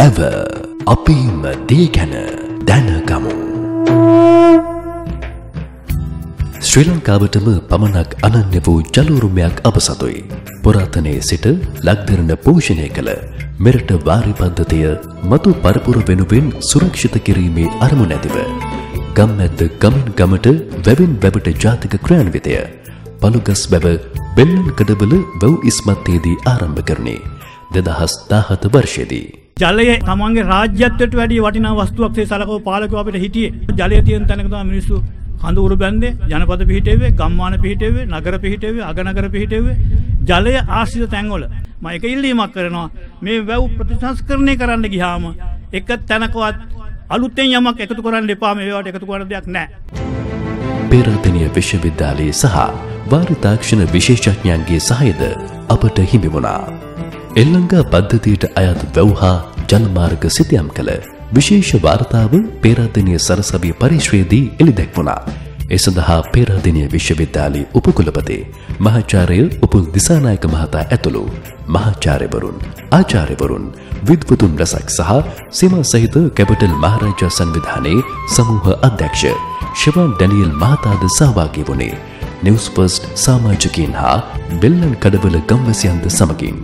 වැව අපේම දේ ගැන දැනගමු. ශ්‍රී ලංකාවටම පමණක් අනන්‍ය වූ ජලෝරුමයක් අප සතුයි. පුරාතනයේ සිට ලක්දරන පෝෂණය කළ මෙරට වාරි පද්ධතිය මතු පරපුර වෙනුවෙන් සුරක්ෂිත කිරීමේ අරමුණ ඇතිව. ගම් ඇත්ත ගමන් ගමට වැවෙන් වැවට ජාතික ක්‍රයන්විතය පළුගස් බැව බෙල්ලන් කඩබල වැව් ඉස්මත්තේදී ආරම්භ කරනේ දෙදහස් දාහත වර්ෂයේදී. ජලය තමන්ගේ රාජ්‍යත්වයට වැඩි වටිනා වස්තුවක් සේ සලකව පාලකව අපිට හිටියේ ජලය තියෙන තැනක තමයි මිනිස්සු හඳුරු බැන්දේ ජනපද පිහිටෙව්වේ ගම්මාන පිහිටෙව්වේ නගර පිහිටෙව්වේ අගනගර පිහිටෙව්වේ ජලය ආශ්‍රිත තැන්වල මම එක ඉල්ලීමක් කරනවා මේ වැව් ප්‍රතිසංස්කරණය කරන්න ගියාම එක තැනකවත් අලුතෙන් යමක් එකතු කරන්න එපා මේවට එකතු කරන දෙයක් නැහැ පෙරතනිය විශ්වවිද්‍යාලයේ සහ වාරිතාක්ෂණ විශේෂඥයන්ගේ සහයද අපට හිමිවුණා. එල්ලංගා පද්ධතියට අයත් වැව්හා ජනමාර්ග සිතියම් කළ විශේෂ වාර්තාව පේරාදෙණිය සරසවිය පරිශ්‍රයේදී එළිදැක්වුණා. ඒ සඳහා පේරාදෙණිය විශ්වවිද්‍යාලයේ උපකුලපති මහාචාර්ය උපුල් දිසානායක මහතා ඇතුළු මහාචාර්යවරුන් ආචාර්යවරුන් විද්වතුන් රැසක් සහ සීමා සහිත කැපිටල් මහරජා සංවිධානයේ සමූහ අධ්‍යක්ෂ ශිවන් ඩැනියෙල් මහතාද සහභාගී වුණේ. නිවස්පර්ස්ට් සාමාජකින් හා බෙල්ලන් කඩවල ගම්වැසියන්ද සමගින්.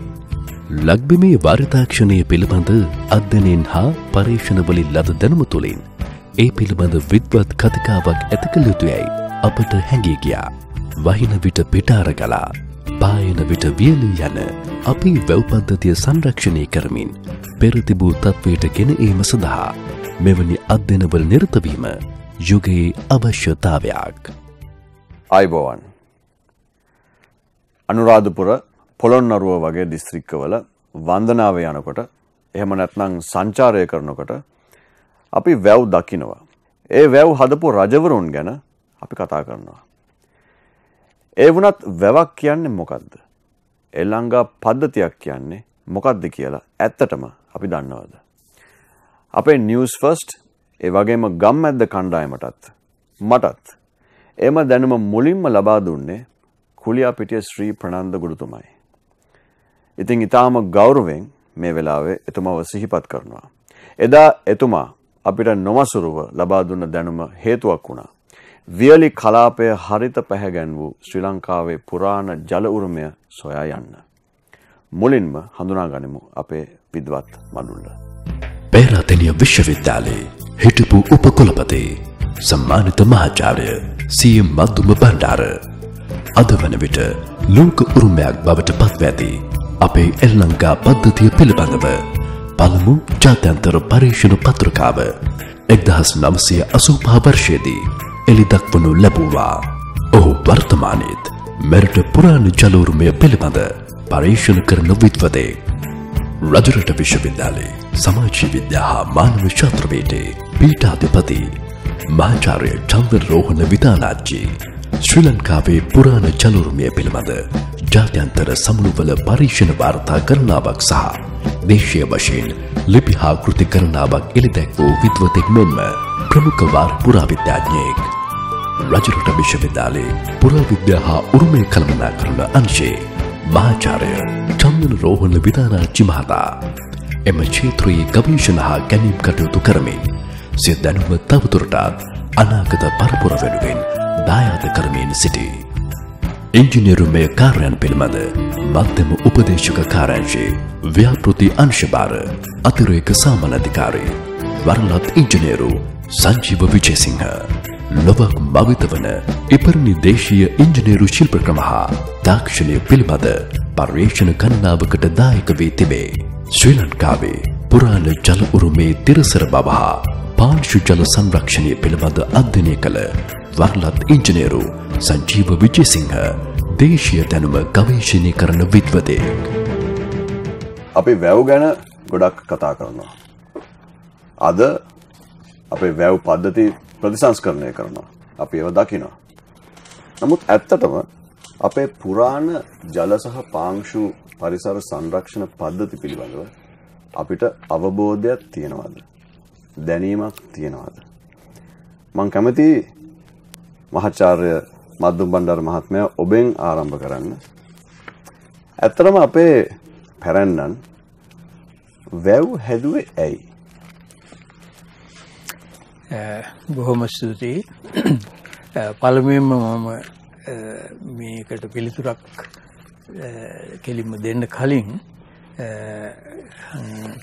ලක්බිමේ වාර්තාක්ෂණය පිළිබඳ අධ්‍යනයෙන් හා පර්ේෂණවලින් ලද දැනුම තුළින් ඒ පිළිබඳ විද්වත් කතිකාවක් ඇතකළ යුතුයැයි අපට හැඟී ගියා. වහින විට පිටාර ගලා පායන විට වියලී යන අපි වැව්පද්ධතිය සංරක්ෂණය කරමින් පෙරතිබූ තත්වයට ගෙන ඒම සඳහා මෙවැනි අධ්‍යනවල් නිර්තවීම යුගයේ අවශ්‍යතාවයක්. අයිබෝවන්. අනුරාධපුර පොළොන්නරුව වගේ දිස්ත්‍රික්කවල වන්දනාව යනකොට එහෙම නැත්නම් සංචාරය කරනකොට අපි වැව් දකිනවා. ඒ වැව් හදපු රජවරුන් ගැන අපි කතා කරනවා. ඒ වුණත් වැවක් කියන්නේ මොකක්ද? එල්ලංගා පද්ධතියක් කියන්නේ මොකක්ද කියලා ඇත්තටම අපි දන්නවද? අපේ නිවස් ෆස්ට් ඒ වගේම ගම්මැද්ද කණ්ඩායමටත් මටත් එම දැනුම මුලින්ම ලබා දුන්නේ කුලියාපිටිය ශ්‍රී ප්‍රනන්ද ගුරුතුමයි. ඉතින් ඊටාම ගෞරවයෙන් මේ වෙලාවේ එතුමාව සිහිපත් කරනවා. එදා එතුමා අපිට නොමසුරුව ලබා දුන්න දැනුම හේතුවක් වුණා. වියලි කලාපය හරිත පැහැගැන් වූ ශ්‍රී ලංකාවේ පුරාණ ජල උරුමය සොයා යන්න. මුලින්ම හඳුනාගනිමු අපේ විද්වත් මඩුල්ල. පෙරතනිය විශ්වවිද්‍යාලයේ හිටපු උපකුලපති සම්මානිත මහාචාර්ය සියම් මධදුම බණ්ඩාර අද වන විට ලෝක උරුමයක් බවට පත්ව ඇති අපේ එල්ලංකා පද්ධතිය පිළිබඳව පළමු ජාත්‍යන්තර පර්ේෂණ පත්‍රකාව එක්දහස් නවසය අසූපා වර්ෂයේදී එළිදක්වනු ලැබූවා ඔහු වර්තමානයේත් මෙරට පුරාණ ජලෝරුමය පිළිබඳ පර්ේෂණ කරන විද්වදේ රජරට විශ්වවිද්‍යාලේ සමාජී විද්‍යා හා මානව ශාත්‍රවේටේ පීඨාධිපති මහාචාර්ය චන්දර් රෝහණ විතානාච්චි ශ්‍රී ලංකාවේ පුරාණ චලුරුමය පිළිබඳ ජාත්‍යන්තර සමුළුවල පරීක්ෂණ වාර්තා කරනාවක් සහ දේශය වශයෙන් ලිපි හා කෘති කරනාවක් එළිදැක් වූ විද්වතෙක් මෙන්ම ප්‍රමුඛ වාර් පුරාවිද්‍යාඥයෙක් රජරට විශ්වවිද්‍යාලයේ පුරාවිද්‍යා හා උරුමය කළමනාකරණ අංශයේ මහාචාර්ය චන්දන රෝහණ විතානාච්චි මහතා එම ක්ෂේත්‍රයේ ගවේෂණ හා ගැනීම් කටයුතු කරමින් සිය දැනුම තවතුරටත් අනාගත පරපුර වෙනුවෙන් දායාද කරමින් සිටි. ඉංජිනේරුමය කාර්යන් පිළිබඳ මධ්‍යම උපදේශක කාර්යංශයේ ව්‍යාපෘති අංශභාර අතිරේක සාමාන්‍යාධිකාරී වරලත් ඉංජිනේරු සංජීව විජේසිංහ ලොවක් භවිත වන ඉපරණි දේශීය ඉංජිනේරු ශිල්ප ක්‍රම හා තාක්ෂණය පිළිබඳ පර්යේෂණ ගණනාවකට දායක වී තිබේ. ශ්‍රී ලංකාවේ පුරාණ ජල උරුමේ තිරසර බව හා පාංශු ජල සංරක්ෂණය පිළිබඳ අධ්‍යයනය කළ වර්ලත් ඉංජිනේරු සංජීව විජේසිංහ දේශීය දැනුම ගවේෂණය කරන විද්වතෙක්. අපි වැව් ගැන ගොඩක් කතා කරනවා. අද අපේ වැව් පද්ධති ප්‍රතිසංස්කරණය කරනවා. අපි ඒව දකිනවා. නමුත් ඇත්තටම අපේ පුරාණ ජල සහ පාංශු පරිසර සංරක්ෂණ පද්ධති පිළිබඳව අපිට අවබෝධයක් තියෙනවද දැනීමක් තියෙනවද මං කැමති මහාචාර්ය මද්දුම් බණ්ඩාර මහත්මයා ඔබෙන් ආරම්භ කරන්න ඇත්තටම අපේ පැරැන්නන් වැව් හැදුවේ ඇයි බොහොම ස්තුතියි පළමුවෙන්ම මම මේකට පිළිතුරක් කෙලින්ම දෙන්න කලින්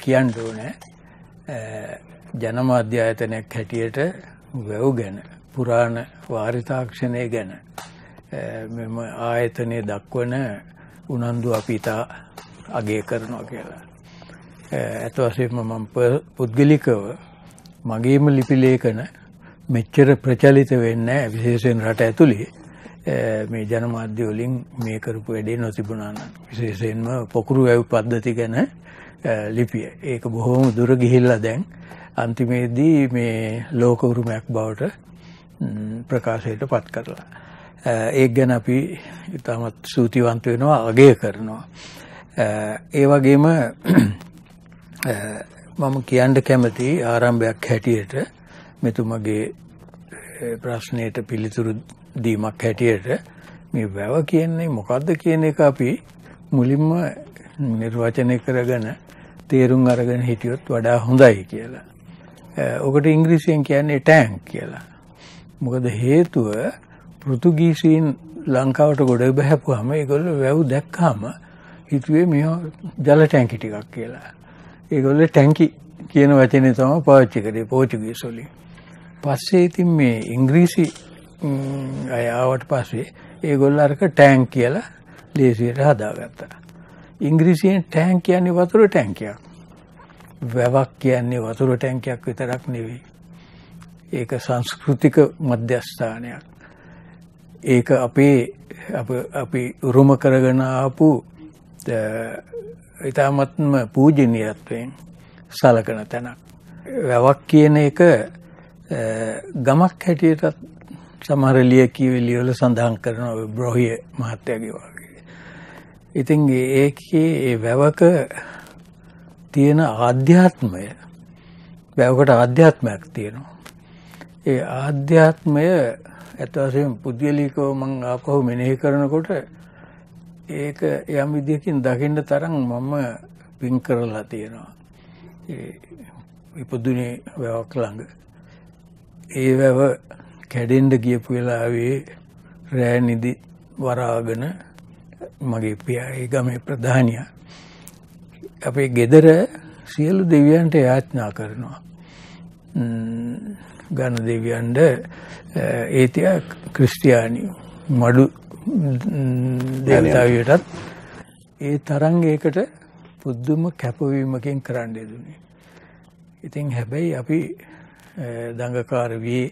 කියන්න ඕනේ ජනමාධ්‍ය ආයතනයක් හැටියට වැව් ගැන පුරාණ වාරිතාක්ෂණය ගැන මෙම ආයතනය දක්වන උනන්දු අපි ඉතා අගය කරනවා කියලා. ඇත වශයෙන්ම මම පුද්ගලිකව මගේම ලිපි ලේඛන මෙච්චර ප්‍රචලිත වෙන්නේ නැහැ විශේෂයෙන් රට ඇතුළේ. මේ ජනමාධ්‍ය වලින් මේ කරපු වැඩේ නොතිබුණා නම් විශේෂයෙන්ම පොකුරු වැව් පද්ධති ගැන ලිපිය. ඒක බොහොම දුර ගිහිල්ලා දැන් අන්තිමේදී මේ ලෝක උරුමයක් බවට ප්‍රකාශයට පත් කරලා. ඒක ගැන අපි ඉතාමත් සූතිවන්ත වෙනවා අගය කරනවා. ඒ වගේම මම කියන්න කැමති ආරම්භයක් හැටියට මෙතුමගේ ප්‍රශ්නයට පිළිතුරු දීමක් හැටියට මේ වැව කියන්නේ මොකද්ද කියන එක අපි මුලින්ම නිර්වචනය කරගෙන තේරුම් අරගෙන හිටියොත් වඩා හොඳයි කියලා. ඔකට ඉංග්‍රීසියෙන් කියන්නේ ටැංක් කියලා. මොකද හේතුව පෘතුගීසීන් ලංකාවට ගොඩ බැහැපුවාම ඒගොල්ලෝ වැව් දැක්කාම හිතුවේ මේ ජල ටැංකි ටිකක් කියලා. ඒගොල්ලෝ ටැංකි කියන වචනේ තමයි පාවිච්චි කරේ පෝර්චුගීසි වලින්. පස්සේ ඉතින් මේ ඉංග්‍රීසි අය ආවට පස්සේ ඒගොල්ලෝ අරක ටැංක් කියලා ලේසියට හදාගත්තා. ඉංග්‍රීසියෙන් ටැංක් කියන්නේ වතුර ටැංකියක්. වැවක් කියන්නේ වතුර ටැංකියක් විතරක් නෙවෙයි. ඒක සංස්කෘතික මධ්‍යස්ථානයක්. ඒක අපේ අපි උරුම කරගෙන ආපු ඊ타මත්ම පූජනීයත්වයෙන් සලකන තැනක්. වැවක් කියන එක ගමක් හැටියටත් සමහර ලියකියවිලි වල සඳහන් කරනවා බ්‍රෝහිය මහත්තයාගේ වගේ. ඉතින් ඒකේ ඒ වැවක තියෙන ආධ්‍යාත්මය වැවකට ආධ්‍යාත්මයක් තියෙනවා. ඒ ආධ්‍යාත්මය ඇත්ත වශයෙන් පුද්ගලිකව මම ආපහු මෙනෙහි කරනකොට ඒක යම් විදියකින් දකින්න තරම් මම පින් කරලා තියෙනවා. ඒ ඉපදුනේ වැවක් ළඟ. ඒ වැව කැඩෙන්න ගියපු වෙලාවේ රෑ නිදි වරාගෙන මගේ පියා ඒ ගමේ ප්‍රධානියා අපේ ගෙදර සියලු දෙවියන්ට යාඥා කරනවා ගණ දෙවියන්ට ඒතිය ක්‍රිස්තියානියෝ මඩු දෙවියන්ටත් ඒ තරම් ඒකට පුදුම කැපවීමකින් කරන්න යදුනේ. ඉතින් හැබැයි අපි දඟකාර වී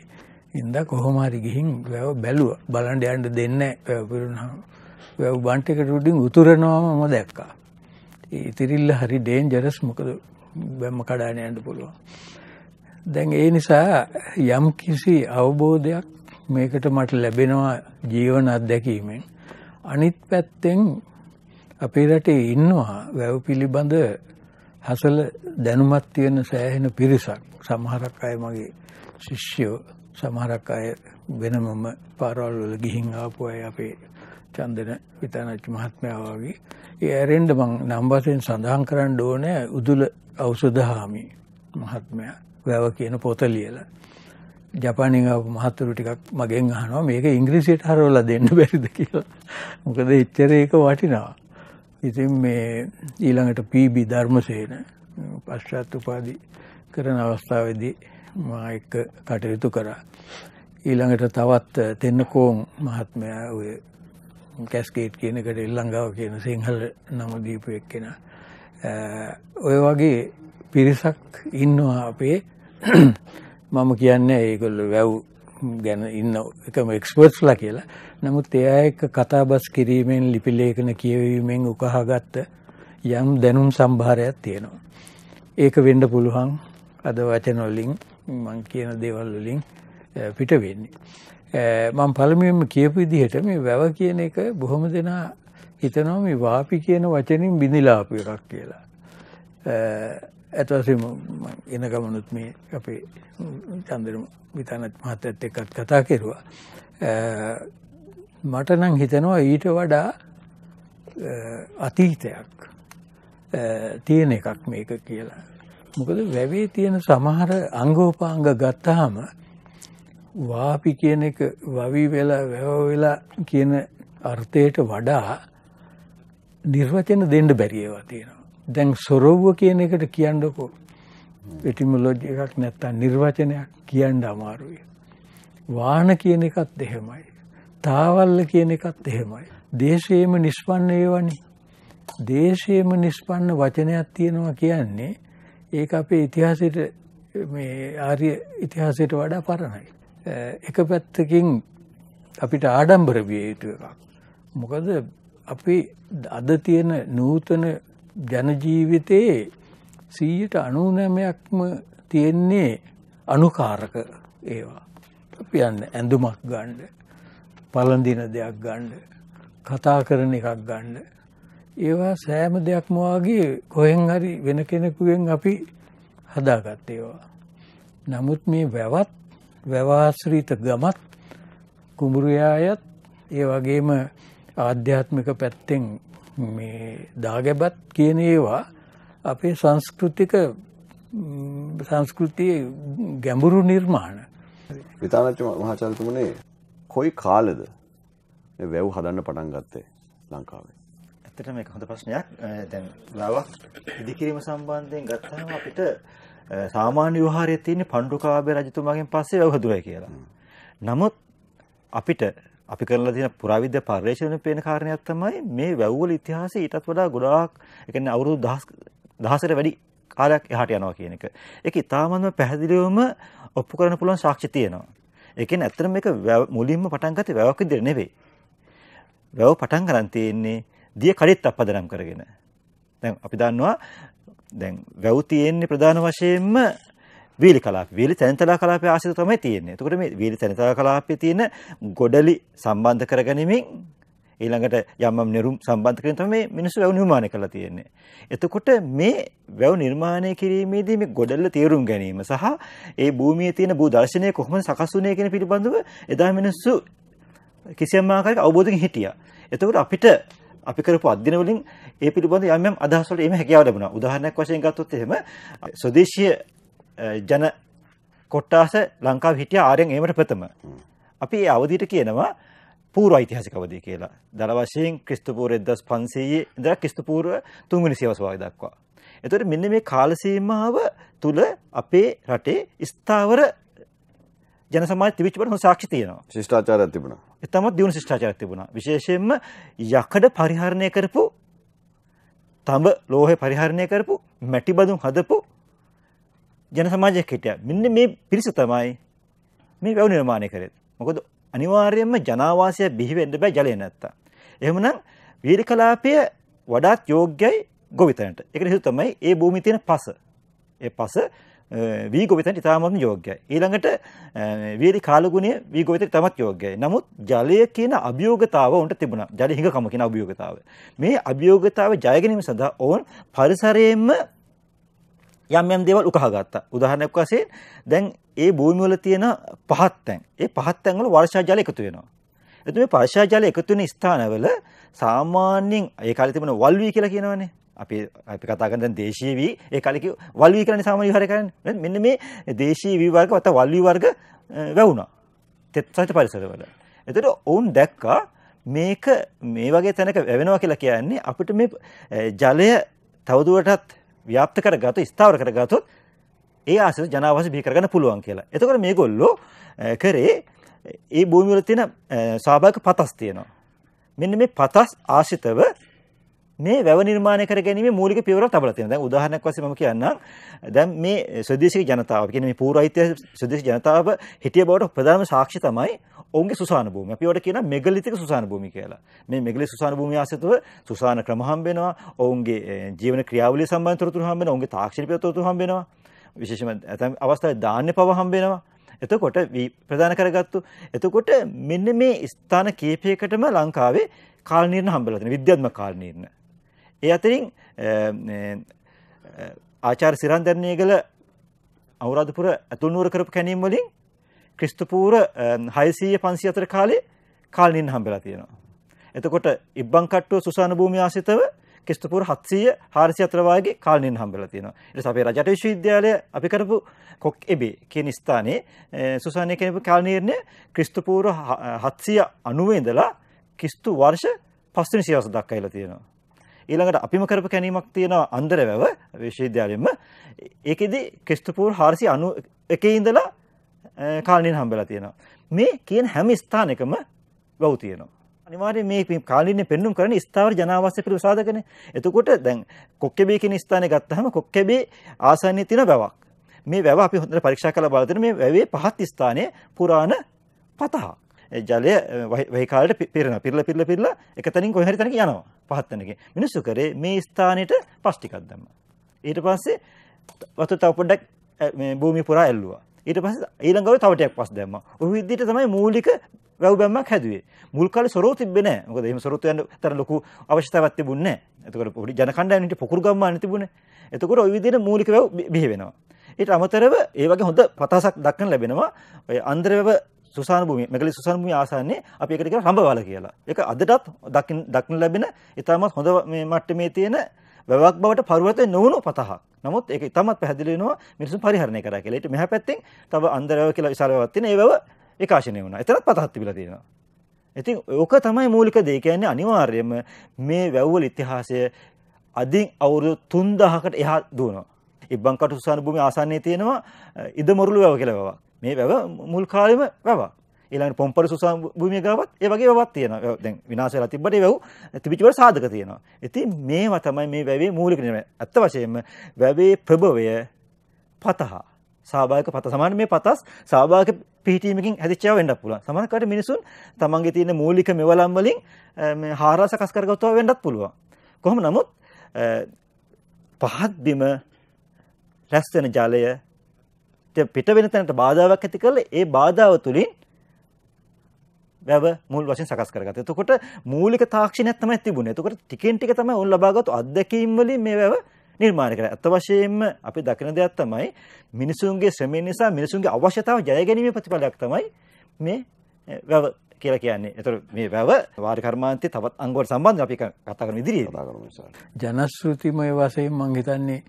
ඉඳා කොහොම හරි ගිහින් වැව බැලුවා. බලන්න යන්න දෙන්නේ නැහැ වැව පිරුණාම. වැව බන්ට් එකට උඩින් උතුරනවාම මම දැක්කා. ඉතිරිල්ල හරි ඩේන්ජරස් මොකද බැම්ම කඩාගෙන යන්න පුළුවන්. දැන් ඒ නිසා යම් කිසි අවබෝධයක් මේකට මට ලැබෙනවා ජීවන අත්දැකීමෙන්. අනිත් පැත්තෙන් අපේ රටේ ඉන්නවා වැව පිළිබඳ හසල දැනුමත් තියෙන සෑහෙන පිරිසක්. සමහරක් අය මගේ ශිෂ්‍යෝ සමහරක් අය වෙනමම පාරවල් වල ගිහින් ආපු අය අපේ චන්දන විතානච්ච මහත්මයා වගේ ඒ ඇරෙන්ඩ මං නම්බසෙන් සඳහන් කරන්න ඕනේ උදුල ඖෂධහාමි මහත්මයා වැව කියන පොත ලියලා ජපානයෙන් ආපු මහතුරු ටිකක් මගෙන් අහනවා මේක ඉංග්‍රීසියට හරවලා දෙන්න බැරිද කියලා. මොකද එච්චර ඒක වටිනවා. ඉතින් මේ ඊළඟට පීබී ධර්මසේන පශ්චාත් උපාධි කරන අවස්ථාවේදී මා එක්ක කටයුතු කරා. ඊළඟට තවත් දෙන්නකෝන් මහත්මයා ඔය කැස්කේට් කියන එකට එල්ලංගාව කියන සිංහල නම දීපු එක්කෙන. ඔය වගේ පිරිසක් ඉන්නවා අපේ මම කියන්නේ ඒගොල්ල වැව් ගැන ඉන්න එකම එක්ස්පර්ට්ස්ලා කියලා. නමුත් එයා එක්ක කතාබස් කිරීමෙන් ලිපි ලේඛන කියවීමෙන් උකහාගත්ත යම් දැනුම් සම්භාරයක් තියෙනවා. ඒක වෙන්න පුළුවන් අද වචන වලින් මම කියන දේවල් වලින් පිට වෙන්නේ. මම පළමුවෙන්ම කියපු විදිහට මේ වැව කියන එක බොහොම දෙනා හිතනවා මේ වාපි කියන වචنين බිඳිලාපු එකක් කියලා. ඇත්ත වශයෙන්ම එන ගමනුත් මේ අපේ චන්දරම විතානත් මහත්තයත් එක්කත් කතා කෙරුවා. මට නම් හිතනවා ඊට වඩා අතීතයක් තියෙන එකක් මේක කියලා. මොකද වැවේ තියෙන සමහර අංගෝපාංග ගත්තාම වාපි කියන එක වවි වෙලා වැව වෙලා කියන අර්ථයට වඩා නිර්වචන දෙන්න බැරි ඒවා තියෙනවා. දැන් සොරවුව කියන එකට කියන්නකො එටිමොලොජි එකක් නැත්තම් නිර්වචනයක් කියන්න අමාරුයි. වාන කියන එකත් එහෙමයි. තාවල්ල කියන එකත් එහෙමයි. දේශයේම නිස්පන්න ඒවනේ. දේශයේම නිස්පන්න වචනයක් තියෙනවා කියන්නේ ඒක අපේ ඉතිහාසයට මේ ආර්ය ඉතිහාසයට වඩා පරණයි. එක පැත්තකින් අපිට ආඩම්බර විය යුතු එකක්. මොකද අපි අද තියෙන නූතන ජන ජීවිතයේ 99%ක්ම තියෙන්නේ අනුකාරක ඒවා. අපි යන්නේ ඇඳුමක් ගන්න, පළඳින දෙයක් ගන්න, කතා කරන එකක් ගන්න, ඒවා සෑම දෙයක්ම වගේ කොහෙන් හරි වෙන කෙනෙකුගෙන් අපි හදාගත් ඒවා. නමුත් මේ වැවත් වැවාශ්‍රීත ගමත් කුඹුරයායත් ඒ වගේම ආධ්‍යාත්මික පැත්තෙන් මේ දාගැබත් කියන ඒවා අපේ සංස්කෘතික සංස්කෘතිය ගැඹුරු නිර්මාණ. විතානච්ච මහාචාර්යතුමනේ කොයි කාලෙද වැව් හදන්න පටන් ගත්තේ ලංකාවේ? ඇත්තටම ඒක හොඳ ප්‍රශ්නයක්. දැන් ගාවක් ඉදිකිරීම සම්බන්ධයෙන් ගත්තාම අපිට සාමාන්‍ය විහාරයේ තියෙන පණ්ඩුකාභය රජතුමාගෙන් පස්සේ වැවහදුවයි කියලා. නමුත් අපිට අපි කරලා තියෙන පුරාවිද්‍ය පර්යේෂණය පේන කාරණයක් තමයි මේ වැව්වල ඉතිහාසය ඊටත් වඩා ගොඩාක් ඒ කියන්නේ අවුරුදු 10 වැඩි කාලයක් එහාට යනවා කියන එක. ඒක ඉතාමත්ම පැහැදිලිවම ඔප්පු කරන්න පුළුවන් සාක්ෂි තියෙනවා. ඒ කියන්නේ ඇත්තටම මේක මුලින්ම පටන් ගත්තේ වැවක් විදිහට නෙවෙයි. වැව පටන් ගන්න තියෙන්නේ දිය කඩෙත්තක් පදනම් කරගෙන. දැන් අපි දන්නවා දැන් වැව් තියෙන්නේ ප්‍රධාන වශයෙන්ම වීලි කලාප. වීලි තැන්තලා කලාපය ආශ්‍රිතව තමයි තියෙන්නේ. එතකොට මේ වීලි තැන්තලා කලාපයේ තියෙන ගොඩලි සම්බන්ධ කරගැනීමෙන් ඊළඟට යම් යම් නිරුම් සම්බන්ධ කරගෙන තමයි මේ මිනිස්සු වැව් නිර්මාණය කරලා තියෙන්නේ. එතකොට මේ වැව් නිර්මාණය කිරීමේදී මේ ගොඩල්ල තේරුම් ගැනීම සහ ඒ භූමියේ තියෙන භූ දර්ශනය කොහොමද සකස් වුනේ කියන පිළිබඳව එදා මිනිස්සු කිසියම් ආකාරයක අවබෝධකින් හිටියා. එතකොට අපිට අපි කරපු අධ්‍යයන වලින් ඒ පිළිබඳ යම් යම් අදහස් වලට එීමේ හැකියාව ලැබුණා. උදාහරණයක් වශයෙන් ගත්තොත් එහෙම ස්වදේශීය ජන කොට්ටාස ලංකාවේ හිටිය ආර්යයන් ඒමට ප්‍රථම. අපි ඒ අවධියට කියනවා පූර්ව ඓතිහාසික අවධිය කියලා. දල වශයෙන් ක්‍රිස්තු පූර්ව 1500 ඉඳලා ක්‍රිස්තු පූර්ව 3 වෙනි සියවස දක්වා. එතකොට මෙන්න මේ කාල සීමාව තුල අපේ රටේ ස්ථාවර ජන සමාජ තිබිච්ච බව සාක්ෂි තියෙනවා. ශිෂ්ටාචාරයක් තිබුණා. ඉතාමත් දියුණු ශිෂ්ටාචාරයක් තිබුණා. විශේෂයෙන්ම යකඩ පරිහරණය කරපු තඹ ලෝහය පරිහරණය කරපු මැටි බඳුන් හදපු ජන සමාජයක් හිටියා. මෙන්න මේ පිරිස තමයි මේ වැව් නිර්මාණය කරේ. මොකද අනිවාර්යයෙන්ම ජනාවාසය බිහි වෙන්න බෑ ජලය නැත්තම්. එහෙමනම් වීරකලාපය වඩාත් යෝග්‍යයි ගොවිතැනට. ඒකට හේතුව තමයි ඒ භූමියේ තියෙන පස. ඒ පස වී ගොවිතැන් ඉතාමත්ම යෝග්‍යයි. ඊළඟට වීරි කාලගුණය වී ගොවිත තමත් යෝග්‍යයි. නමුත් ජලය කියන අභියෝගතාව උන්ට තිබුණ ජල හිඟකම කියන අභියෝගතාව. මේ අභියෝගතාව ජයගැනීම සඳහා ඔවුන් පරිසරයෙන්ම යම් යම් දේවල් උකහා ගත්තා. උදාහරණයක් වශයෙන් දැන් ඒ භූමිය වල තියෙන පහත් තැන්. ඒ පහත් තැන් වල වර්ෂා ජල එකතු වෙනවා. එතකොට මේ වර්ෂා ජල එකතු වෙන ස්ථානවල සාමාන්‍යයෙන් ඒ කාලේ තිබුණ වල්වි කියලා කියනවනේ. අපි අපි කතා කරන දැන් දේශීය වී ඒ කලේ කිව් වල් වී කියන්නේ සාමාන්‍ය විහාරය කරන්නේ මෙන්න මේ දේශීය වී වර්ග නැත්නම් වල් වී වර්ග වැවුණා තෙත් සහිත පරිසරවල. එතකොට ඔවුන් දැක්කා මේක මේ වගේ තැනක වැවෙනවා කියලා කියන්නේ අපිට මේ ජලය තවදුරටත් ව්‍යාප්ත කරගත්තොත් ස්ථාවර කරගත්තොත් ඒ ආශ්‍රිත ජනාවාස බිහි කරගන්න පුළුවන් කියලා. එතකොට මේගොල්ලෝ කරේ ඒ භූමිය වල තියෙන ස්වාභාවික පතස් තියෙනවා. මෙන්න මේ පතස් ආශ්‍රිතව මේ වැව නිර්මාණය කර ගැනීමේ මූලික පියවරක් තබලා තියෙනවා. දැන් උදාහරණයක් වශයෙන් මම කියන්නම්. දැන් මේ ස්වදේශීය ජනතාව කියන්නේ මේ පූර්වයිතිය ස්වදේශීය ජනතාව හිටිය බවට ප්‍රධානම සාක්ෂි තමයි ඔවුන්ගේ සුසාන භූමිය. අපි ඒවට කියනවා මෙගලිතික සුසාන භූමිය කියලා. මේ මෙගලිතික සුසාන භූමිය ආශ්‍රිතව සුසාන ක්‍රම හම්බ වෙනවා. ඔවුන්ගේ ජීවන ක්‍රියාවලිය සම්බන්ධ තොරතුරු හම්බ වෙනවා. ඔවුන්ගේ තාක්ෂණික තොරතුරු හම්බ වෙනවා. විශේෂම ඇතම් අවස්ථාවේ ධාන්‍ය පව හම්බ වෙනවා. එතකොට ප්‍රධාන කරගත්තු. එතකොට මෙන්න මේ ස්ථාන කීපයකටම ලංකාවේ කාලනීරණ හම්බ වෙලා තියෙනවා. විද්‍යාත්මක කාලනීරණ. ඒ අතරින් ආචාර සිරන්දරණයගල අවරාධපුර ඇතුල්නුවර කරපු කැනීම් වලින් ක්‍රිස්තුපූර හයසීය පන්සි අතර කාලේ කාලනින් හම්බෙලා තියෙනවා. එතකොට ඉබ්බං කට්ටුව සුසාන භූමි ආසිතව කිස්තුපුර හත්සීය හාරසි අතරවාගේ කාලනින් හම්බෙලා තියෙනවා. ඊට අපේ රජට විශ්වවිද්‍යාලය අපි කරපු කොක් එබේ කියන ස්ථානයේ සුසානයේ කරපු කාලනිර්ණය ක්‍රිස්තුපූර 790 ඉඳලා කිස්තු වර්ෂ 5000 දක්වා ඉලා තියෙනවා. ඊළඟට අපිම කරපු කැණීමක් තියෙනවා අන්දරවැව විශ්වවිද්‍යාලයෙන්ම. ඒකෙදි ක්‍රිස්තු පූර්ව 491 ඉඳලා කාලණින් හම්බෙලා තියෙනවා. මේ කියන හැම ස්ථානයකම වව් තියෙනවා. අනිවාර්යයෙන් මේ කාලින්නේ පෙන්눔 කරන ස්ථාවර ජනාවාසය පිළිබඳ සාධකනේ. එතකොට දැන් කොක්කෙබේ කියන ස්ථානය ගත්තාම කොක්කෙබේ ආසන්නයේ තියෙන වැවක්. මේ වැව අපි හොඳට පරීක්ෂා කරලා බලද්දී මේ වැවේ පහත් ස්ථානයේ පුරාණ පතහක්. ජලය වහිකාලට පිරෙන පිරල පිරල පිරල එක තැනින් කොහරි තැනක යනවා පහත් තැනකින් මිනිස්සු කරේ මේ ස්ථානෙට පස් ටිකක් දැම්මා ඊට පස්සේ වතුර තව පොඩ්ඩක් මේ භූමිය පුරා ඇල්ලුවා ඊට පස්සේ ඊළඟ ගවය තව ටිකක් පස් දැම්මා ඔය විදිහට තමයි මූලික වැව් බැම්මක් හැදුවේ මුල් කාලේ සොරෝ තිබ්බේ නැහැ මොකද එහෙම සොරොත් යන තරම් ලොකු අවශ්‍යතාවක් තිබුණේ නැහැ එතකොට පොඩි ජන කණ්ඩායම් හිටිය පොකුරු ගම්මාන තිබුණේ එතකොට ওই විදිහට මූලික වැව් බිහි වෙනවා ඊට අමතරව ඒ වගේ හොඳ ප්‍රතාසක් දක්වන්න ලැබෙනවා ඔය අන්දරවැව සුසාන භූමිය මෙගලි සුසාන භූමිය ආසන්නේ අපි එකට කියන රඹවල කියලා. ඒක අදටත් දකින් දක්න ලැබෙන ඊටමත් හොඳ මේ මට්ටමේ තියෙන වැවක් බවට පරිවර්තනය නොවුණු පතහක්. නමුත් ඒක ඊටමත් පැහැදිලි වෙනවා මිනිසුන් පරිහරණය කරා කියලා. ඊට මෙහා පැත්තෙන් තව අන්දරව කියලා විශාලවක් තියෙන ඒ වැව ඒකාශනය වුණා. ඊටත් පතහක් තිබිලා තියෙනවා. ඉතින් ඕක තමයි මූලික දේ. කියන්නේ අනිවාර්යයෙන්ම මේ වැව්වල ඉතිහාසය අදින් අවුරුදු 3000කට එහා දුවනවා. ඉබ්බන්කටු සුසාන භූමිය ආසන්නයේ තියෙනවා ඉදමරුළු වැව කියලා වැවක්. මේ වැව මුල් කාලෙම වැවක්. ඊළඟට පොම්පර සුසා භූමිය ගාවත් ඒ වගේ වැවක් තියෙනවා. දැන් විනාශ වෙලා තිබ්බට ඒ වැව් තිබිච්ච වල සාධක තියෙනවා. ඉතින් මේවා තමයි මේ වැවේ මූලික නිර්මාණ. අත්ත වශයෙන්ම වැවේ ප්‍රභවය පතහ. සාභායක පත සමාන මේ පතස් සාභායක පිහිටීමකින් හැදිච්චව වෙන්නත් පුළුවන්. සමහරකට මිනිසුන් තමන්ගේ තියෙන මූලික මෙවලම් වලින් මේ හාරා සකස් කරගත්තව වෙන්නත් පුළුවන්. කොහොම නමුත් පහත් බිම රැස් වෙන ජලය පිට වෙන තැනට බාධාවක් ඇති කරලා ඒ බාධාව තුලින් වැව මුල් වශයෙන් සකස් කරගත්තා. එතකොට මූලික තාක්ෂණයක් තමයි තිබුණේ. එතකොට ටිකෙන් ටික තමයි ඔවුන් ලබාගත් අත්දැකීම් වලින් මේ වැව නිර්මාණය කරන්නේ. අත් වශයෙන්ම අපි දකින දෙයක් තමයි මිනිසුන්ගේ ශ්‍රමය නිසා මිනිසුන්ගේ අවශ්‍යතාව ජය ගැනීමේ ප්‍රතිඵලයක් තමයි මේ වැව කියලා කියන්නේ. ඒතර මේ වැව වාරි කර්මාන්තයේ තවත් අංගවල සම්බන්ධව අපි කතා කරන ඉදිරියේ. ජනශ්‍රුතිමය වශයෙන් මම හිතන්නේ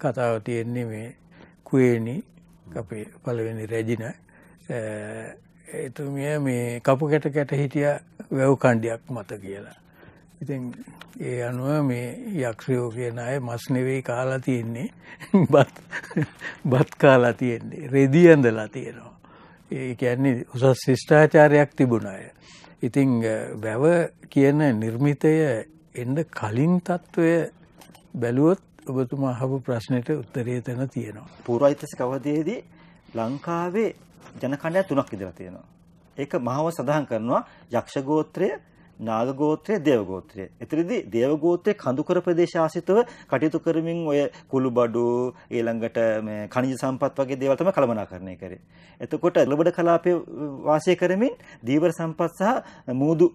කතාව තියෙන්නේ මේ කුවේණි අපේ පළවෙනි රැජින එතුමිය මේ කපු කැට කැට හිටිය වැව් කණ්ඩයක් මත කියලා. ඉතින් ඒ අනුව මේ යක්ෂයෝ කියන අය මස් නෙවෙයි කාලා තියෙන්නේ බත් බත් කාලා තියෙන්නේ රෙදි ඇඳලා තියෙනවා. ඒ කියන්නේ උසස් ශිෂ්ටාචාරයක් තිබුණ අය. ඉතින් වැව කියන නිර්මිතය එන්න කලින් තත්ත්වය බැලුවොත් ඔබතුමා අහපු ප්‍රශ්නෙට උත්තරය තැන තියෙනවා. පූර්වයිතිහාසික අවධියේදී ලංකාවේ ජනකණ්ඩායම් තුනක් ඉඳලා තියෙනවා. ඒක මහව සඳහන් කරනවා යක්ෂ ගෝත්‍රය, නාග ගෝත්‍රය, දේව ගෝත්‍රය. එතනදී දේව ගෝත්‍රය කඳුකර ප්‍රදේශ ආශ්‍රිතව කටයුතු කරමින් ඔය කුළුබඩු ඊළඟට මේ ඛනිජ සම්පත් වගේ දේවල් තමයි කළමනාකරණය කරේ. එතකොට ලබඩ කලාපයේ වාසය කරමින් දීවර සම්පත් සහ මූදු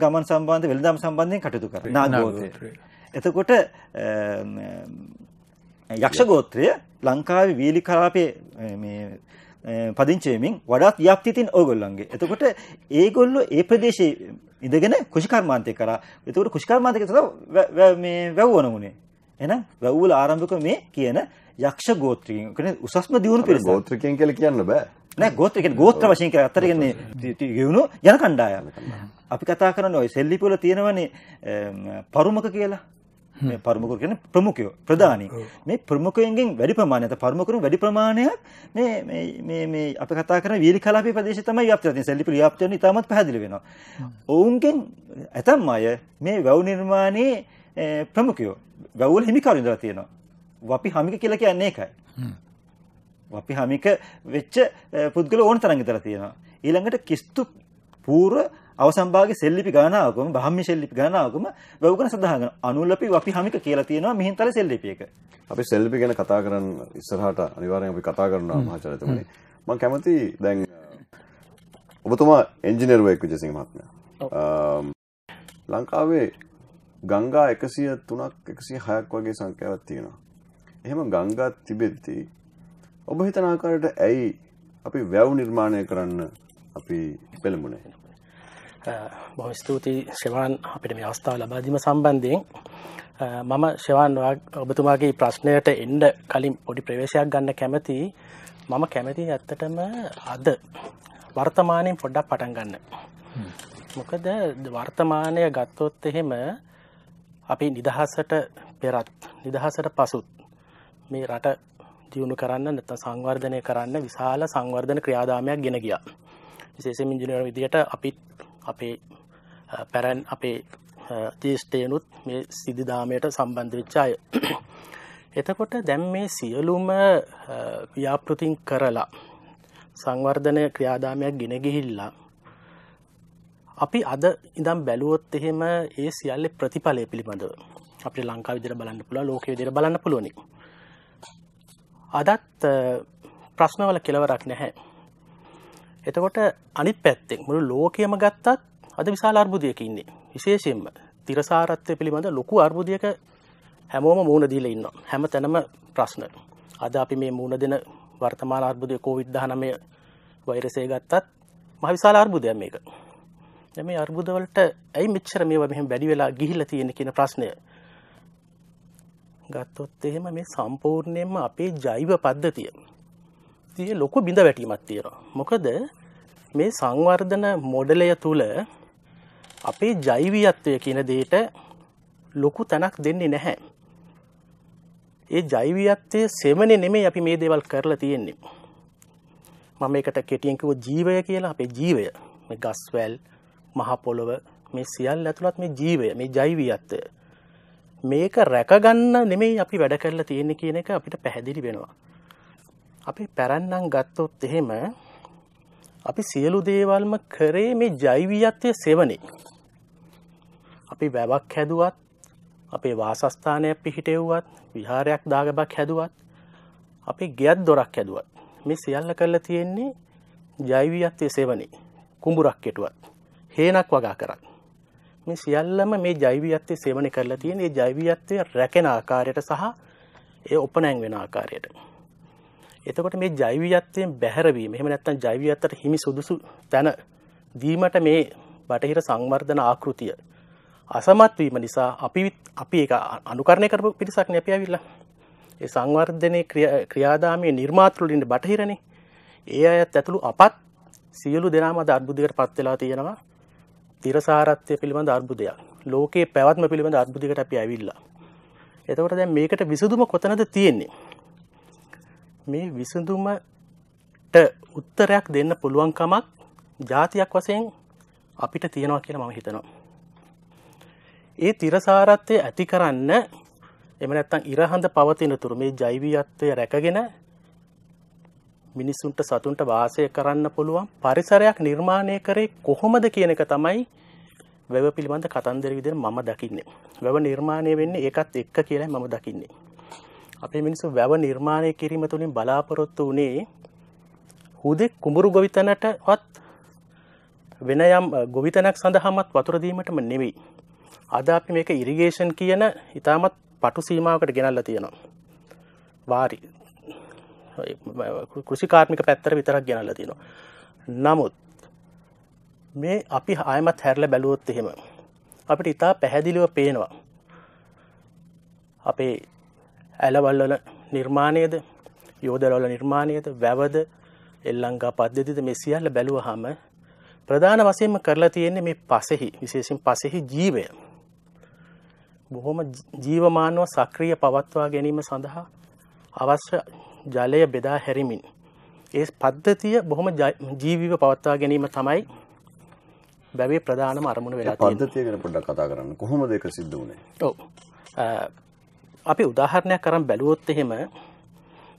ගමන් සම්බන්ධ වෙළඳාම් සම්බන්ධයෙන් කටයුතු කරා. නාග ගෝත්‍රය. එතකොට යක්ෂ ගෝත්‍රය ලංකාවේ වීලි කලාපයේ පදිංචයමින් වඩාත් යාප්තිතින් ඕගොල්ලන්ගේ. එතකොට ඒගොල්ලෝ ඒ ප්‍රදේශයේ ඉඳගෙන කුෂිකර්මාන්තය කරා. එතකොට කුෂිකර්මාන්තය කියලා මේ වැව්වන උනේ. එහෙනම් වැව්වල ආරම්භක මේ කියන යක්ෂ ගෝත්‍රිකයන්. කියන්නේ උසස්ම දියුණු පිරිස. ගෝත්‍රිකයන් කියලා කියන්න බෑ. නෑ ගෝත්‍ර කියන්නේ ගෝත්‍ර වශයෙන් කියලා අතර කියන්නේ ගෙවුණු ජන කණ්ඩායම. අපි කතා කරන්නේ ওই සෙල්ලිපි වල තියෙනවනේ පරුමක කියලා. මේ ප්‍රමුඛ කියන්නේ ප්‍රමුඛයෝ ප්‍රධානී. මේ ප්‍රමුඛයන්ගෙන් වැඩි ප්‍රමාණයක් ප්‍රමුඛකරුන් වැඩි ප්‍රමාණයක් මේ මේ මේ මේ අපි කතා කරන වීලි කලාපයේ ප්‍රදේශය තමයි ව්‍යාප්ත වෙන්නේ. සෙල්ලිපි ව්‍යාප්ත වෙන ඉතාමත් පැහැදිලි වෙනවා. ඔවුන්ගෙන් ඇතම් අය මේ වැව් නිර්මාණයේ ප්‍රමුඛයෝ වැව්වල හිමිකරු ඉඳලා තියෙනවා. වපි හමික කියලා කියන්නේ ඒකයි. අපි හමික වෙච්ච පුද්ගල ඕන තරන් ඉතර තියෙනවා. ඊළඟට කිස්තු පූර්ව අවසන් භාගයේ සෙල්ලිපි ගණනාවකම බ්‍රාහ්මී සෙල්ලිපි ගණනාවකම වැවුගෙන සඳහන් කරන අනුලපි වපි හමික කියලා තියෙනවා මිහින්තල සෙල්ලිපි එක. අපි සෙල්ලිපි ගැන කතා කරන ඉස්සරහට අනිවාර්යෙන් අපි කතා කරනවා මහාචාර්යතුමනි. මම කැමති දැන් ඔබතුමා එන්ජිනේරු වෙක් විජයසිංහ මහත්මයා. ලංකාවේ ගංගා 103ක් 106ක් වගේ සංඛ්‍යාවක් තියෙනවා. එහෙම ගංගා තිබෙද්දී ඔබ හිතන ආකාරයට ඇයි අපි වැව් නිර්මාණය කරන්න අපි පෙළඹුණේ? බොහොම ස්තුතියි ශෙවාන් අපිට මේ අවස්ථාව ලබා දීම සම්බන්ධයෙන් මම ශෙවාන් ඔබතුමාගේ ප්‍රශ්නයට එන්න කලින් පොඩි ප්‍රවේශයක් ගන්න කැමතියි. මම කැමති ඇත්තටම අද වර්තමානයෙන් පොඩ්ඩක් පටන් ගන්න. මොකද වර්තමානය ගත්තොත් එහෙම අපි නිදහසට පෙරත් නිදහසට පසුත් මේ රට දියුණු කරන්න නැත සංවර්ධනය කරන්න විශාල සංවර්ධන ක්‍රියාදාමයක් ගෙන ගියා. විශේෂයෙන් ඉංජිනේරු විදියට අපිත් අපේ පැරැන් අපේ දේෂ්ටයනුත් මේ සිදිදාමයට සම්බන්ධ වෙච්චාය. එතකොට දැම් මේ සියලුම ව්‍යාපෘතින් කරලා සංවර්ධනය ක්‍රියාදාමයක් ගෙන ගිහිල්ලා. අපි අද ඉඳම් බැලුවොත් එහෙම ඒ සියල්ල ප්‍රතිඵලය පිළිබඳව අපි ලංකා විදිර බලන්න පුළ ලෝක විදිර බලන්න පුළුවනි. අදත් ප්‍රශ්නවල කෙලවරක් නැහැ එතකොට අනිත් පැත්තෙන් මුළු ලෝකයම ගත්තත් අද විශාල අර්බුදයක ඉන්නේ විශේෂයෙන්ම තිරසාරත්වය පිළිබඳ ලොකු අර්බුදයක හැමෝම මුහුණ දීලා ඉන්නවා හැම තැනම ප්‍රශ්න අද අපි මේ මුහුණ දෙන වර්තමාන අර්බුදය කෝවිඩ් 19 වෛරසය ගත්තත් මහ විශාල අර්බුදයක් මේක දැන් මේ අර්බුද වලට ඇයි මෙච්චර මේවා මෙහෙම වැඩි වෙලා ගිහිල්ලා තියෙන්නේ කියන ප්‍රශ්නය ගත්තොත් එහෙම මේ සම්පූර්ණයෙන්ම අපේ ජෛව පද්ධතිය තිය ලොකු බිඳ වැටීමක් තියෙනවා මොකද මේ සංවර්ධන මොඩලය තුළ අපේ ජෛවීයත්වය කියන දේට ලොකු තැනක් දෙන්නේ නැහැ. ඒ ජෛවීයත්වය සෙමනේ නෙමෙයි අපි මේ දේවල් කරලා තියෙන්නේ. මම ඒකට කෙටියෙන් කිව්ව ජීවය කියලා අපේ ජීවය. මේ ගස්වැල්, මහ පොළොව මේ සියල්ල ඇතුළත් මේ ජීවය, මේ ජෛවීයත්වය. මේක රැකගන්න නෙමෙයි අපි වැඩ කරලා තියෙන්නේ කියන එක අපිට පැහැදිලි වෙනවා. අපි පැරන්නම් ගත්තොත් එහෙම අපි සියලු දේවල්ම කරේ මේ ජෛවීයත්වය සෙවනේ. අපි වැවක් හැදුවත් අපේ වාසස්ථානයක් පිහිටෙව්වත් විහාරයක් දාගබක් හැදුවත් අපි ගෙත් දොරක් හැදුවත් මේ සියල්ල කරලා තියෙන්නේ ජෛවීයත්වය සෙවනේ. කුඹුරක් කෙටුවත් හේනක් වගා කරත් මේ සියල්ලම මේ ජෛවීයත්වය සෙවනේ කරලා තියෙන. ඒ ජෛවීයත්වය රැකෙන ආකාරයට සහ ඒ උපනැං වෙන ආකාරයට එතකොට මේ ජෛවියත්වයෙන් බැහැරවීම එහෙම නැත්නම් ජෛවියත්වයට හිමි සුදුසු තැන දීමට මේ බටහිර සංවර්ධන ආකෘතිය අසමත් වීම නිසා අපි අපි ඒක අනුකරණය කරපු පිරිසක් නේ අපි ඇවිල්ලා. ඒ සංවර්ධනයේ ක්‍රියාදාමයේ නිර්මාතෘලින් බටහිරනේ. ඒ අයත් ඇතුළු අපත් සියලු දෙනාම අද අර්බුදයකට පත් වෙලා තියෙනවා. තිරසාරත්වය පිළිබඳ අර්බුදයක්. ලෝකයේ පැවැත්ම පිළිබඳ අර්බුදයකට අපි ඇවිල්ලා. එතකොට දැන් මේකට විසඳුම කොතනද තියෙන්නේ? මේ විසඳුමට උත්තරයක් දෙන්න පුළුවන්කමක් ජාතියක් වසයෙන් අපිට තියෙනවා කියලා මම හිතනවා. ඒ තිරසාරත්වය ඇති කරන්න එම නැත්තන් ඉරහඳ පවතින තුරු මේ ජෛවීත්වය රැකගෙන මිනිස්සුන්ට සතුන්ට වාසය කරන්න පුළුවන් පරිසරයක් නිර්මාණය කරේ කොහොමද කියන එක තමයි වැව පිළිබඳ කතන්දර විදිහට මම දකින්නේ. වැව නිර්මාණය වෙන්නේ ඒකත් එක්ක කියලා මම දකින්නේ. අපේ මිනිස්සු වැව නිර්මාණය කිරීම තුළින් බලාපොරොත්තු වනේ හුදෙක් කුඹුරු ගොවිතනටවත් වෙන යම් ගොවිතනක් සඳහාමත් වතුරදීමටම නෙවෙයි. අද අපි මේක ඉරිගේෂන් කියන ඉතාමත් පටු සීමාවකට ගෙනල්ල තියෙනවා. වාරි කෘෂිකාර්මික පැත්තර විතරක් ගෙනල්ල තියෙනවා. නමුත් මේ අපි ආයමත් හැරල බැලුවොත් එහෙම. අපිට ඉතා පැහැදිලිව පේනවා. අපේ ඇලවල්වල නිර්මාණයද යෝදරවල නිර්මාණයද වැවද එල්ලංකා පද්ධතිද මේ සියල්ල බැලුවහම ප්‍රධාන වශයෙන්ම කරලා තියෙන්නේ මේ පසෙහි විශේෂයෙන් පසෙහි ජීවය බොහොම ජීවමානව සක්‍රිය පවත්වා ගැනීම සඳහා අවශ්‍ය ජලය බෙදා හැරිමින් ඒ පද්ධතිය බොහොම ජීවිව පවත්වා ගැනීම තමයි බැවේ ප්‍රධානම අරමුණ වෙලා පද්ධතිය ගැන පොඩ්ඩක් කතා කරන්න කොහොමද ඒක සිද්ධ වුණේ ඔව් අපි උදාහරණයක් කරම් බැලුවොත් එහෙම